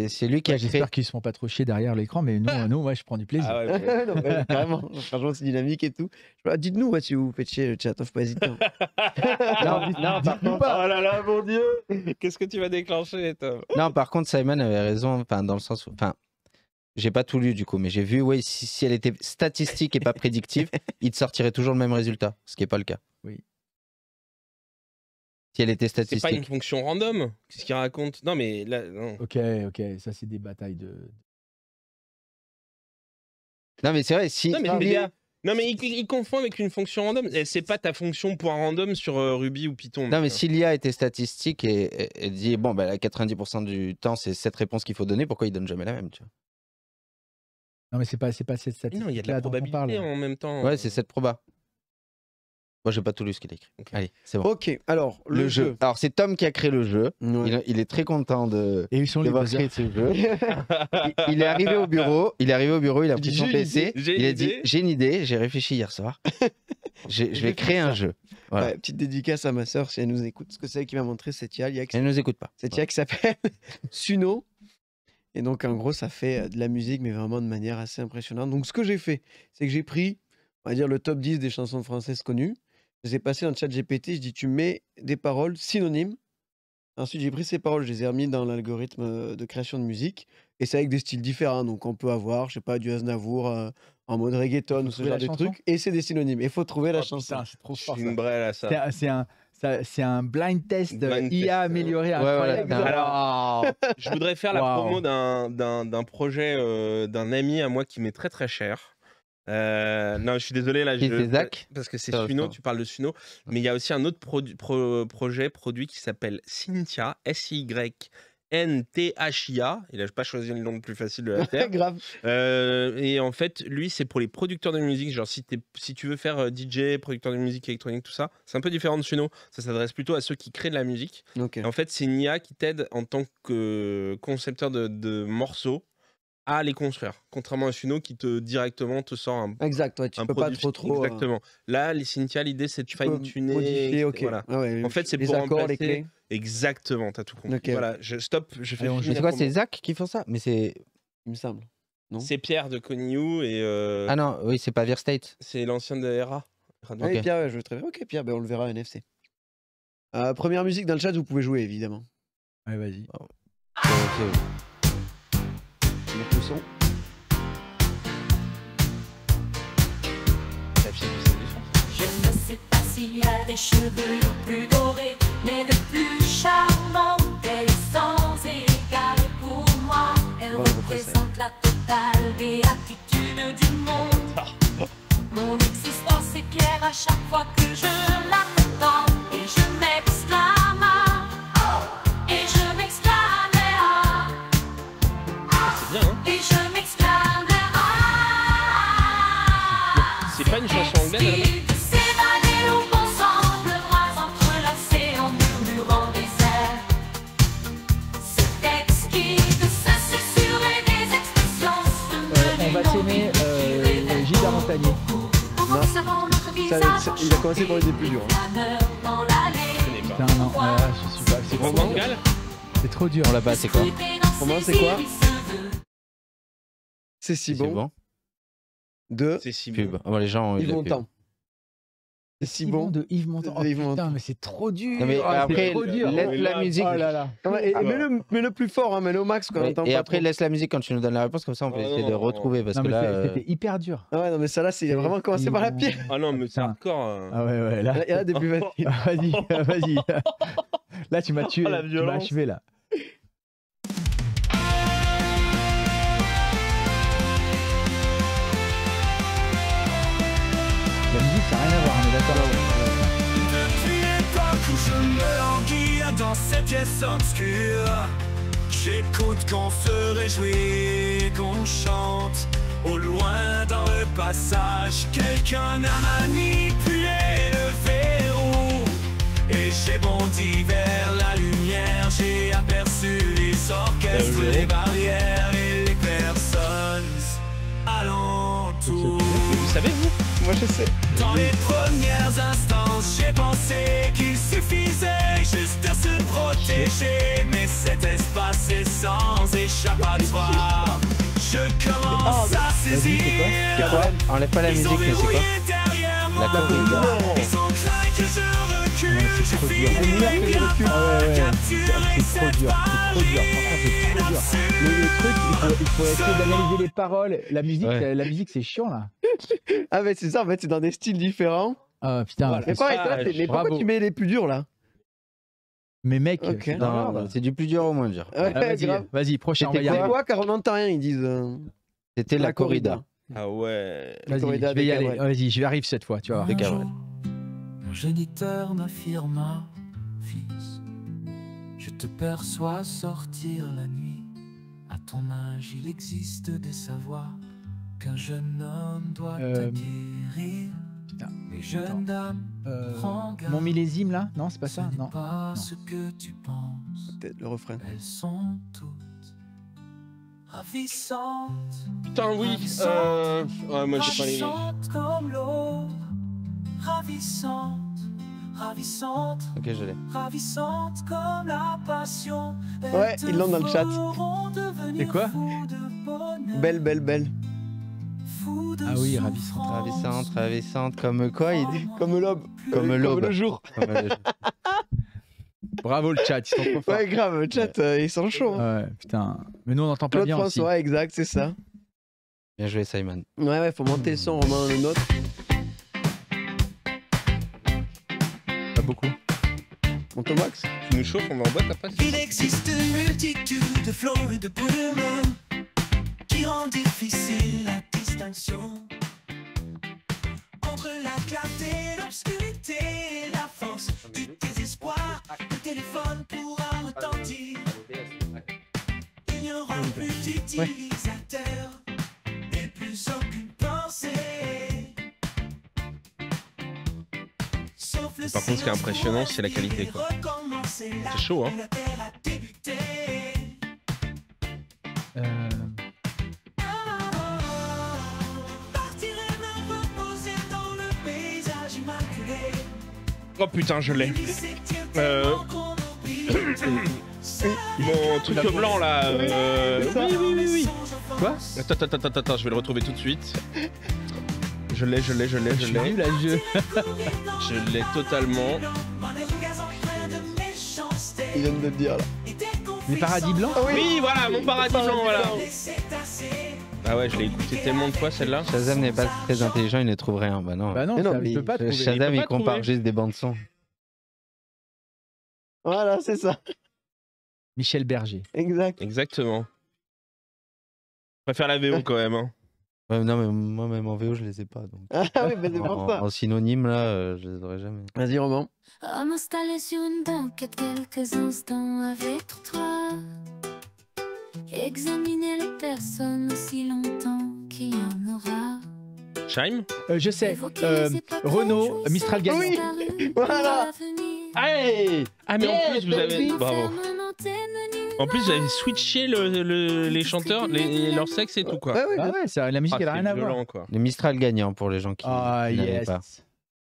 C'est lui qui J'espère qu'ils se font pas trop chier derrière l'écran, mais nous, moi, ah. je prends du plaisir. Ah ouais, bah, non, franchement, c'est dynamique et tout. Dites-nous, ouais, si vous faites chier le chat, pas hein. non, non, par contre. Oh là là, mon dieu, qu'est-ce que tu vas déclencher, Tom Non, par contre, Simon avait raison, enfin, dans le sens où, enfin, j'ai pas tout lu du coup, mais j'ai vu, oui, si, elle était statistique et pas prédictive, il te sortirait toujours le même résultat, ce qui est pas le cas. Oui si elle était statistique. C'est pas une fonction random Qu'est-ce qu'il raconte Non, mais là. Ok, ok, ça, c'est des batailles de. Non, mais c'est vrai, si. Non, mais, il, confond avec une fonction random. C'est pas ta fonction point random sur euh, Ruby ou Python. Non, mais euh. si l'IA était statistique et, et, dit, bon, bah, 90% du temps, c'est cette réponse qu'il faut donner, pourquoi il donne jamais la même, tu vois non, mais c'est pas, pas cette statistique. Non, il y a de la probabilité en même temps. Ouais, euh. c'est cette proba. Moi, j'ai pas tout lu ce qu'il a écrit. Allez, c'est bon. Ok, alors, le, jeu. Alors, c'est Tom qui a créé le jeu. Il, est très content de Et ils sont les créé ce il, est arrivé au bureau, il est arrivé au bureau, il a pris son PC. Il a dit J'ai une idée, j'ai réfléchi hier soir. je vais créer un jeu. petite dédicace à ma sœur si elle nous écoute, parce que c'est elle qui m'a montré cette IA. Elle nous écoute pas. Cette IA qui s'appelle Suno. Et donc, en gros, ça fait euh, de la musique, mais vraiment de manière assez impressionnante. Donc, ce que j'ai fait, c'est que j'ai pris, on va dire, le top 10 des chansons françaises connues. J'ai passé dans GPT je dis tu mets des paroles synonymes. Ensuite, j'ai pris ces paroles, je les ai remis dans l'algorithme de création de musique. Et c'est avec des styles différents. Donc, on peut avoir, je sais pas, du Aznavour en mode reggaeton ou ce genre de trucs. Et c'est des synonymes. Il faut trouver la oh, chanson. C'est C'est un, c'est un blind test IA euh, euh, amélioré. Alors, je voudrais faire la promo d'un projet d'un ami à moi qui m'est très très cher. Euh, non, je suis désolé là. Je... Zach parce que c'est Suno, tu parles de Suno. Mais il y a aussi un autre projet, produit qui s'appelle Cynthia, S-Y-N-T-H-I-A. Il a pas choisi le nom le plus facile de la Terre. Grave. Euh, et en fait, lui, c'est pour les producteurs de musique. Genre, si, si tu veux faire euh, DJ, producteur de musique électronique, tout ça, c'est un peu différent de Suno. Ça s'adresse plutôt à ceux qui créent de la musique. en fait, c'est Nia qui t'aide en tant que concepteur de, de morceaux à les construire. Contrairement à Suno qui te directement te sort un Exact, tu peux pas trop trop. Exactement. Euh, Là, les Cynthia, l'idée c'est de fine tuner. Modifier, ok. Ah en fait, c'est pour remplacer... les clés. Exactement, t'as tout compris. Voilà, je stop, je fais. c'est quoi, c'est Zach qui font ça Mais c'est, il me semble. C'est Pierre de Coniou et. Euh, ah non, oui, c'est pas Verstate. C'est l'ancien de RA. Ah, Pierre, je veux très bien. Ok, Pierre, ben on le verra à NFC. Euh, première musique dans le chat, vous pouvez jouer évidemment. Ouais, vas-y. Ah, je ne sais pas s'il y a des cheveux plus dorés, mais de plus charmant est sans égal pour moi. Elle représente la totale attitudes du monde. Ah. Mon existence est à chaque fois que je la et je m'exclame. on va euh, Gilles il a commencé par les plus hein. C'est trop, dur. là-bas, c'est quoi c'est quoi C'est si bon de pub. Oh, ah, bah, les gens ont euh, Yves Montand. C'est si bon de Yves Montand. Oh, putain, mais c'est trop dur. Non, ah, après, trop dur. laisse la oh musique. Là, là. Non, mets-le, plus fort, hein, mets-le au max. Quand et, après, laisse la musique quand tu nous donnes la réponse, comme ça on peut ah, essayer de retrouver. Parce que là, euh, c'était hyper dur. ouais, non, mais ça là, c'est vraiment commencé par la pierre. Ah non, mais c'est encore... Ah ouais, ouais. Là, là, là Vas-y, vas-y. Là, tu m'as oh, tué. Tu m'as achevé là. J'écoute qu'on se réjouit, qu'on chante. Au loin dans le passage, quelqu'un a manipulé le verrou. Et j'ai bondi vers la lumière, j'ai aperçu les orchestres, les barrières et les personnes alentour. Vous savez, vous moi je sais. Dans les premières instances, j'ai pensé qu'il suffisait juste à se protéger. Mais cet espace est sans échappatoire. Je commence à saisir. Quoi Enlève pas la musique, mais c'est quoi La corrida. que je c'est trop dur. C'est que le C'est trop dur. C'est trop dur. c'est trop dur. Le, le truc, il faut, il faut essayer d'analyser les paroles. La musique, la, musique, c'est chiant là. ah mais c'est ça. En fait, c'est dans des styles différents. Ah putain. Voilà. Mais, pareil, mais pourquoi tu mets les plus durs là mais mec, c'est du plus dur au moins dur. Ah, vas-y, vas prochain. C'était quoi, quoi car on n'entend rien, ils disent. Euh, C'était la, corrida. Ah ouais. Vas-y, je vais y aller. Vas-y, je vais arriver cette fois, tu vas voir. Un m'affirma, ah, fils, je te perçois sortir la nuit. À ton âge, il existe des savoirs qu'un jeune homme doit euh... Les jeunes dames, euh, mon millésime là Non, c'est pas ça. non. Pas ce que tu penses. peut le refrain. Elles sont toutes ravissantes. Putain, oui. Euh... moi j'ai pas les. comme l'eau ravissante, ravissante. Ok, je l'ai. Ravissante comme la passion. Ouais, ils l'ont dans le chat. Et quoi Belle, belle, belle. Ah oui, ravissante. Ravissante, ravissante, comme quoi il dit Comme l'aube. Comme, l'aube. Comme le jour. Bravo le chat, ils sont Ouais, grave, le chat, euh, ils sont chauds. Hein. Ouais, putain. Mais nous, on n'entend pas bien François, aussi. ouais, exact, c'est ça. Bien joué, Simon. Ouais, ouais, faut monter le son, Romain, le nôtre. beaucoup. nous on Il existe une multitude de flots et de polluants qui rend difficile la distinction entre la clarté, l'obscurité, la force du désespoir. Le téléphone pourra retentir. Il n'y aura plus d'utilisateurs et plus aucune pensée. par contre, ce qui est impressionnant, c'est la qualité. C'est chaud, hein euh. Oh putain, je l'ai. Euh. Mon truc blanc là. Euh. Oui, oui, oui, oui. Quoi Attends, attends, attends, attends, je vais le retrouver tout de suite je l'ai, je l'ai, je l'ai, je l'ai. Je l'ai, je l'ai totalement. Il vient de le dire là. Les paradis blanc ah oui. voilà, mon paradis blanc, voilà. Ah ouais, je l'ai écouté tellement de fois celle-là. Shazam n'est pas très intelligent, il ne trouve rien. Bah non. Bah non, peut pas trouver. Shazam, il, compare juste des bandes son. Voilà, c'est ça. Michel Berger. Exact. Exactement. Je préfère la VO quand même. Hein. Ouais, euh, non, mais moi, même en VO, je les ai pas. Donc. Ah oui, mais c'est pour en, ça. en synonyme, là, euh, je les aurais jamais. Vas-y, Roman. À m'installer sur une banquette quelques instants avec toi. Examiner les personnes aussi longtemps qu'il y en aura. Chime Euh, je sais. Euh, Renault, Mistral Gagnant. Oui Voilà Hey ah mais en plus vous avez... Bravo. En plus j'avais switché le, les chanteurs, les, leur sexe et tout quoi. Ouais ouais, ouais la musique ah, elle a rien à voir. Quoi. Le Mistral gagnant pour les gens qui... Ah oh, yes. Pas.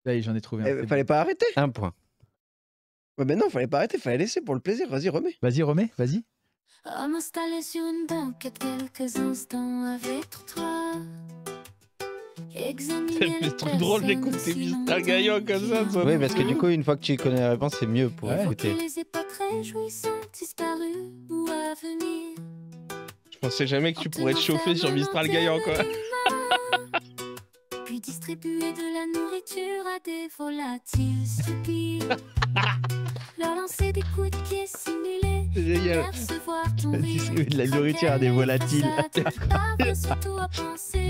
Là j'en ai trouvé un. Il eh, fallait pas arrêter. Un point. Ouais, mais non, fallait pas arrêter, fallait laisser pour le plaisir. Vas-y remets. Vas-y remets, vas-y. On sur une quelques instants avec toi. C'est trop drôle d'écouter Mistral Gaillant comme ça. Oui, parce que du coup, une fois que tu connais la réponse, c'est mieux pour écouter. Je pensais jamais que tu pourrais te chauffer sur Mistral Gaillant. quoi. Puis distribuer de la nourriture à des volatiles stupides. leur lancer des coups de pied simulés. C'est génial. Distribuer de la nourriture à des volatiles.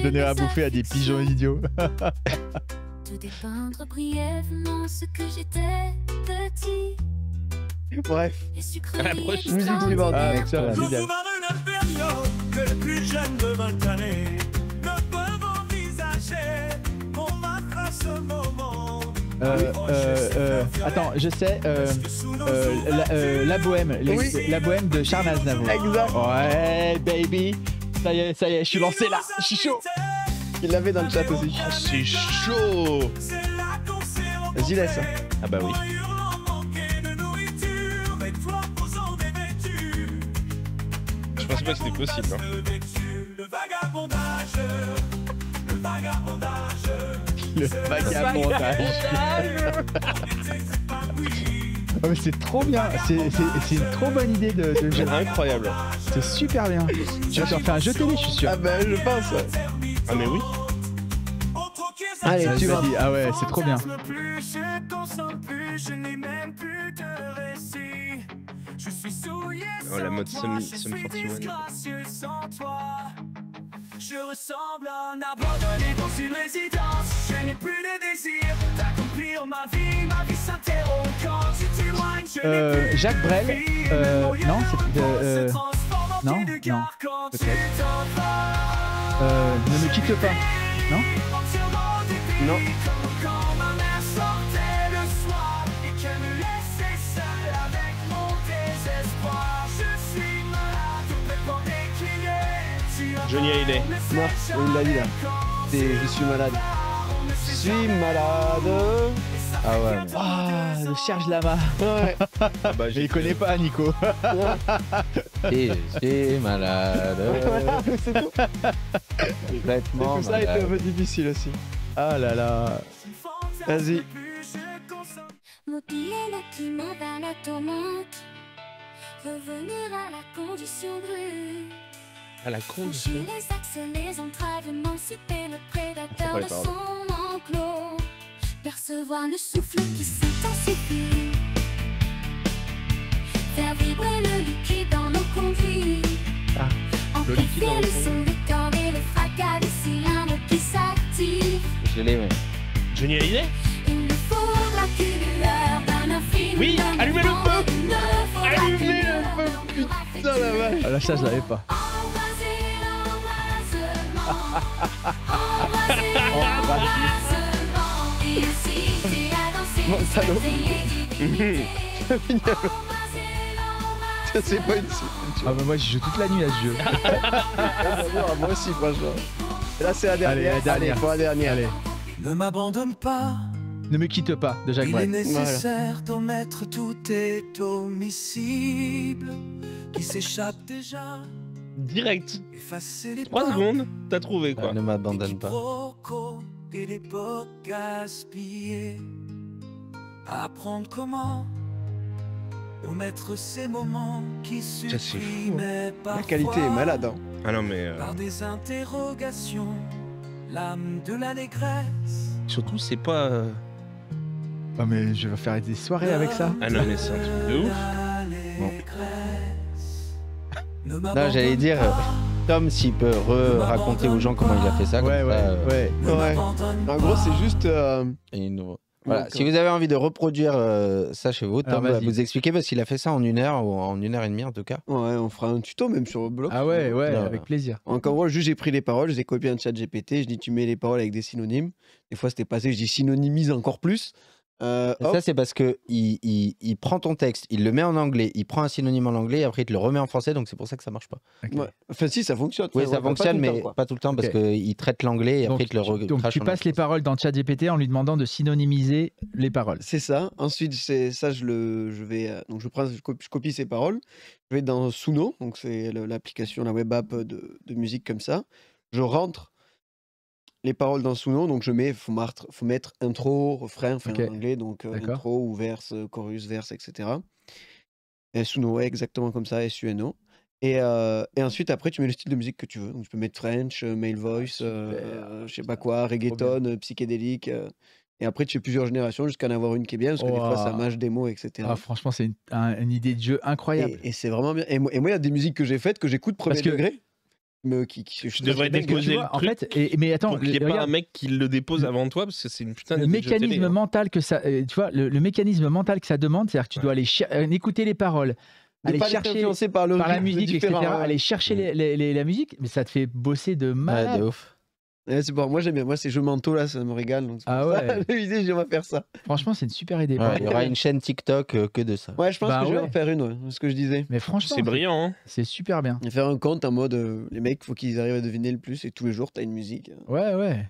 Donner à bouffer à des pigeons idiots. Te dépeindre brièvement ce que j'étais petit. Bref. la prochaine. Musique du bordel. Ah, ça, génial. Que les plus jeunes de 20 années ne peuvent envisager, on marque à ce moment. Euh, euh, euh, attends, je sais, euh, euh, la, la, bohème, la bohème de Charles Aznavour. Exact. Ouais, baby. Ça y est, ça y est, je suis lancé là, je suis chaud. Il l'avait dans le chat aussi. c'est ah, chaud. Vas-y laisse. Ah bah oui. Je pensais pas que c'était possible. Hein le vagabondage. oh, ah, mais c'est trop bien, c'est une trop bonne idée de, de jeu. Incroyable. C'est super bien. Tu vas te faire un jeu télé, je suis sûr. Ah bah je pense. Ah mais oui. Allez, tu vas. dire Ah ouais, c'est trop bien. Oh la mode semi Sum 41. Je ressemble à un abandonné dans une résidence Je n'ai plus le désir d'accomplir ma vie Ma vie s'interrompt quand tu t'éloignes Je euh, plus Jacques Brel, euh, non, c'est de... Euh, non, non, peut euh, ne me quitte pas, non Non. Johnny Hallyday. Non, il l'a dit là. je suis malade. Je suis malade. Ah ouais. Mais... Ah, le Serge Lama. Ouais. Ah bah, je les connais pas, Nico. Et je suis malade. Voilà, c'est tout. Tout ça malade. était un peu difficile aussi. Ah là là. Vas-y. も消えなきまだなと思って Revenir à la condition brute à la les axes, les entraves, émanciper le prédateur de son enclos. Percevoir le souffle qui s'intensifie. Faire vibrer le liquide dans nos conduits. Ah, le et le fracas des cylindres qui Je l'ai, mais. Il nous d'un Oui, allumez le feu Allumez le feu la vache ah, ça, je l'avais pas. Mon salaud. C'est pas une Ah bah moi j'y joue toute la nuit à ce jeu. moi aussi franchement. Là c'est la dernière. Allez, la dernière. Allez, pour la dernière. Allez. Ne m'abandonne pas. Ne me quitte pas de Jacques Il est nécessaire d'en mettre tout est homicible qui s'échappe déjà direct. Trois secondes, t'as trouvé bah, quoi. ne m'abandonne pas. Et l'époque gaspillée. Apprendre comment omettre ces moments qui hein. supprimaient La qualité est malade. Hein. Ah non mais. Euh... Par des interrogations, l'âme de l'allégresse. Surtout c'est pas. Euh, ah, mais je vais faire des soirées avec ça. Ah non mais c'est un truc de non, j'allais dire, euh, Tom, s'il peut raconter aux gens comment il a fait ça. Ouais, ouais, euh, ouais, En gros, c'est juste. Euh, si vous avez envie de reproduire ça chez vous, Tom va vous expliquer parce qu'il a fait ça en une heure ou en une heure et demie en tout cas. Ouais, on fera un tuto même sur le blog. Ah ouais, ouais, avec plaisir. Encore, moi juste j'ai pris les paroles, j'ai copié un chat GPT, je dis tu mets les paroles avec des synonymes. Des fois c'était passé, je dis synonymise encore plus. Euh, ça, c'est parce que il, prend ton texte, il le met en anglais, il prend un synonyme en anglais, et après il te le remet en français, donc c'est pour ça que ça marche pas. Enfin, si, ça fonctionne. Oui, ça fonctionne, mais pas tout le temps, parce que qu'il traite l'anglais et après il te le re Donc tu passes les paroles dans ChatGPT en lui demandant de synonymiser les paroles. C'est ça. Ensuite, ça, je, le, je vais. Euh, donc je, prends, je, copie, ces paroles, je vais dans Suno, donc c'est l'application, la web app de musique comme ça. Je rentre les paroles Suno, donc je mets, faut, faut mettre intro, refrain, enfin en anglais, donc euh, intro ou verse, euh, chorus, verse, etc. Et Suno, exactement comme ça, S-U-N-O. Euh, et, ensuite, après, tu mets le style de musique que tu veux. Donc, tu peux mettre French, male ah, voice, je sais pas quoi, reggaeton, psychédélique. Et après, tu fais plusieurs générations jusqu'à en avoir une qui est bien, parce que des fois, ça mâche des mots, etc. Ah, franchement, c'est une, idée de jeu incroyable. Et, c'est vraiment bien. Et, moi, il y a des musiques que j'ai faites que j'écoute premier degré me, qui, je devrais déposer en fait et, mais attends il qu'il n'y pas un mec qui le dépose avant toi parce que c'est une putain de mécanisme hein. mental que ça euh, tu vois le, mécanisme mental que ça demande c'est-à-dire que tu dois aller euh, écouter les paroles aller chercher par, par la musique etc aller chercher les, les, la musique mais ça te fait bosser de malade de ouf bon, moi j'aime bien. Moi, ces jeux mentaux là, ça me régale. donc Ah ouais. je faire ça. Franchement, c'est une super idée. il y aura une chaîne TikTok euh, que de ça. Ouais, je pense bah que je vais en faire une, c'est ce que je disais. Mais franchement, C'est brillant, hein. c'est super bien. faire un compte en mode euh, les mecs, faut qu'ils arrivent à deviner le plus et tous les jours, t'as une musique. Ouais, ouais.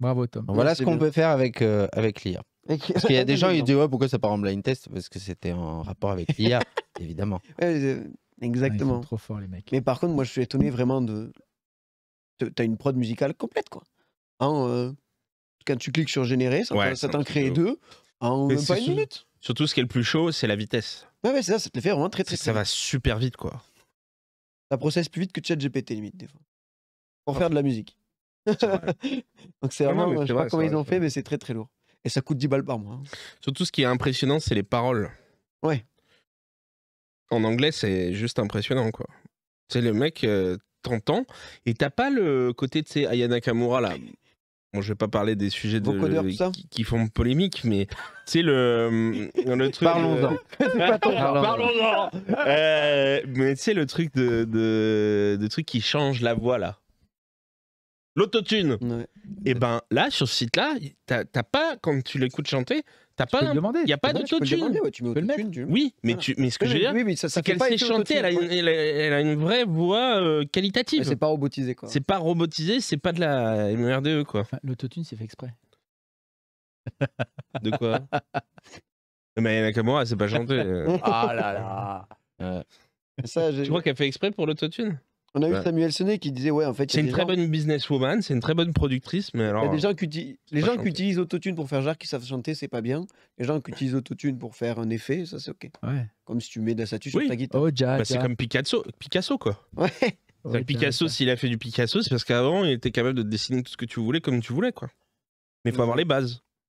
Bravo, Tom. voilà ce qu'on peut faire avec, euh, avec l'IA. Parce qu'il y a des gens qui disent ouais, pourquoi ça part en blind test Parce que c'était en rapport avec l'IA, évidemment. Ah, exactement. trop fort les mecs. Mais par contre, moi, je suis étonné vraiment de t'as une prod musicale complète, quoi. En, euh, quand tu cliques sur générer, ça t'en crée deux en même pas une minute. Surtout, ce qui est le plus chaud, c'est la vitesse. Ouais, ouais, c'est ça, ça te fait vraiment très, très, Ça va super vite, quoi. Ça processe plus vite que ChatGPT, limite, des fois. Pour ah. faire de la musique. Donc, c'est vraiment, euh, je sais pas comment ils ont fait, mais c'est très, très lourd. Et ça coûte 10 balles par mois. Hein. Surtout, ce qui est impressionnant, c'est les paroles. Ouais. En anglais, c'est juste impressionnant, quoi. Tu sais, le mec, euh, t'entends et t'as pas le côté de ces Ayana Nakamura là. Bon, je vais pas parler des sujets de, qui, font polémique, mais c'est le, le truc. Euh, Parlons-en. Parlons-en. Euh, mais tu le truc de, de, qui change la voix là l'autotune. Ouais. Et eh ben là, sur ce site-là, t'as pas, quand tu l'écoutes chanter, T'as pas Il n'y a pas d'autotune. tu Oui, mais, ce que je veux dire, c'est qu'elle sait chanter, elle a, une, vraie voix euh, qualitative. C'est pas robotisé, quoi. C'est pas robotisé, c'est pas de la MRDE, quoi. L'autotune, c'est fait exprès. de quoi Mais n'y c'est pas chanté. Euh ah oh là là euh... Ça, Tu crois qu'elle fait exprès pour l'autotune on a eu Samuel Sonnet qui disait ouais en fait. C'est une très bonne businesswoman, c'est une très bonne productrice, mais alors. les gens qui utilisent autotune pour faire genre qui savent chanter, c'est pas bien. Les gens qui utilisent autotune pour faire un effet, ça c'est ok. Comme si tu mets de la statue sur ta guitare. Oh, bah, c'est comme Picasso, Picasso quoi. Oh, Picasso, s'il a fait du Picasso, c'est parce qu'avant il était capable de dessiner tout ce que tu voulais comme tu voulais quoi. Mais il faut avoir les bases.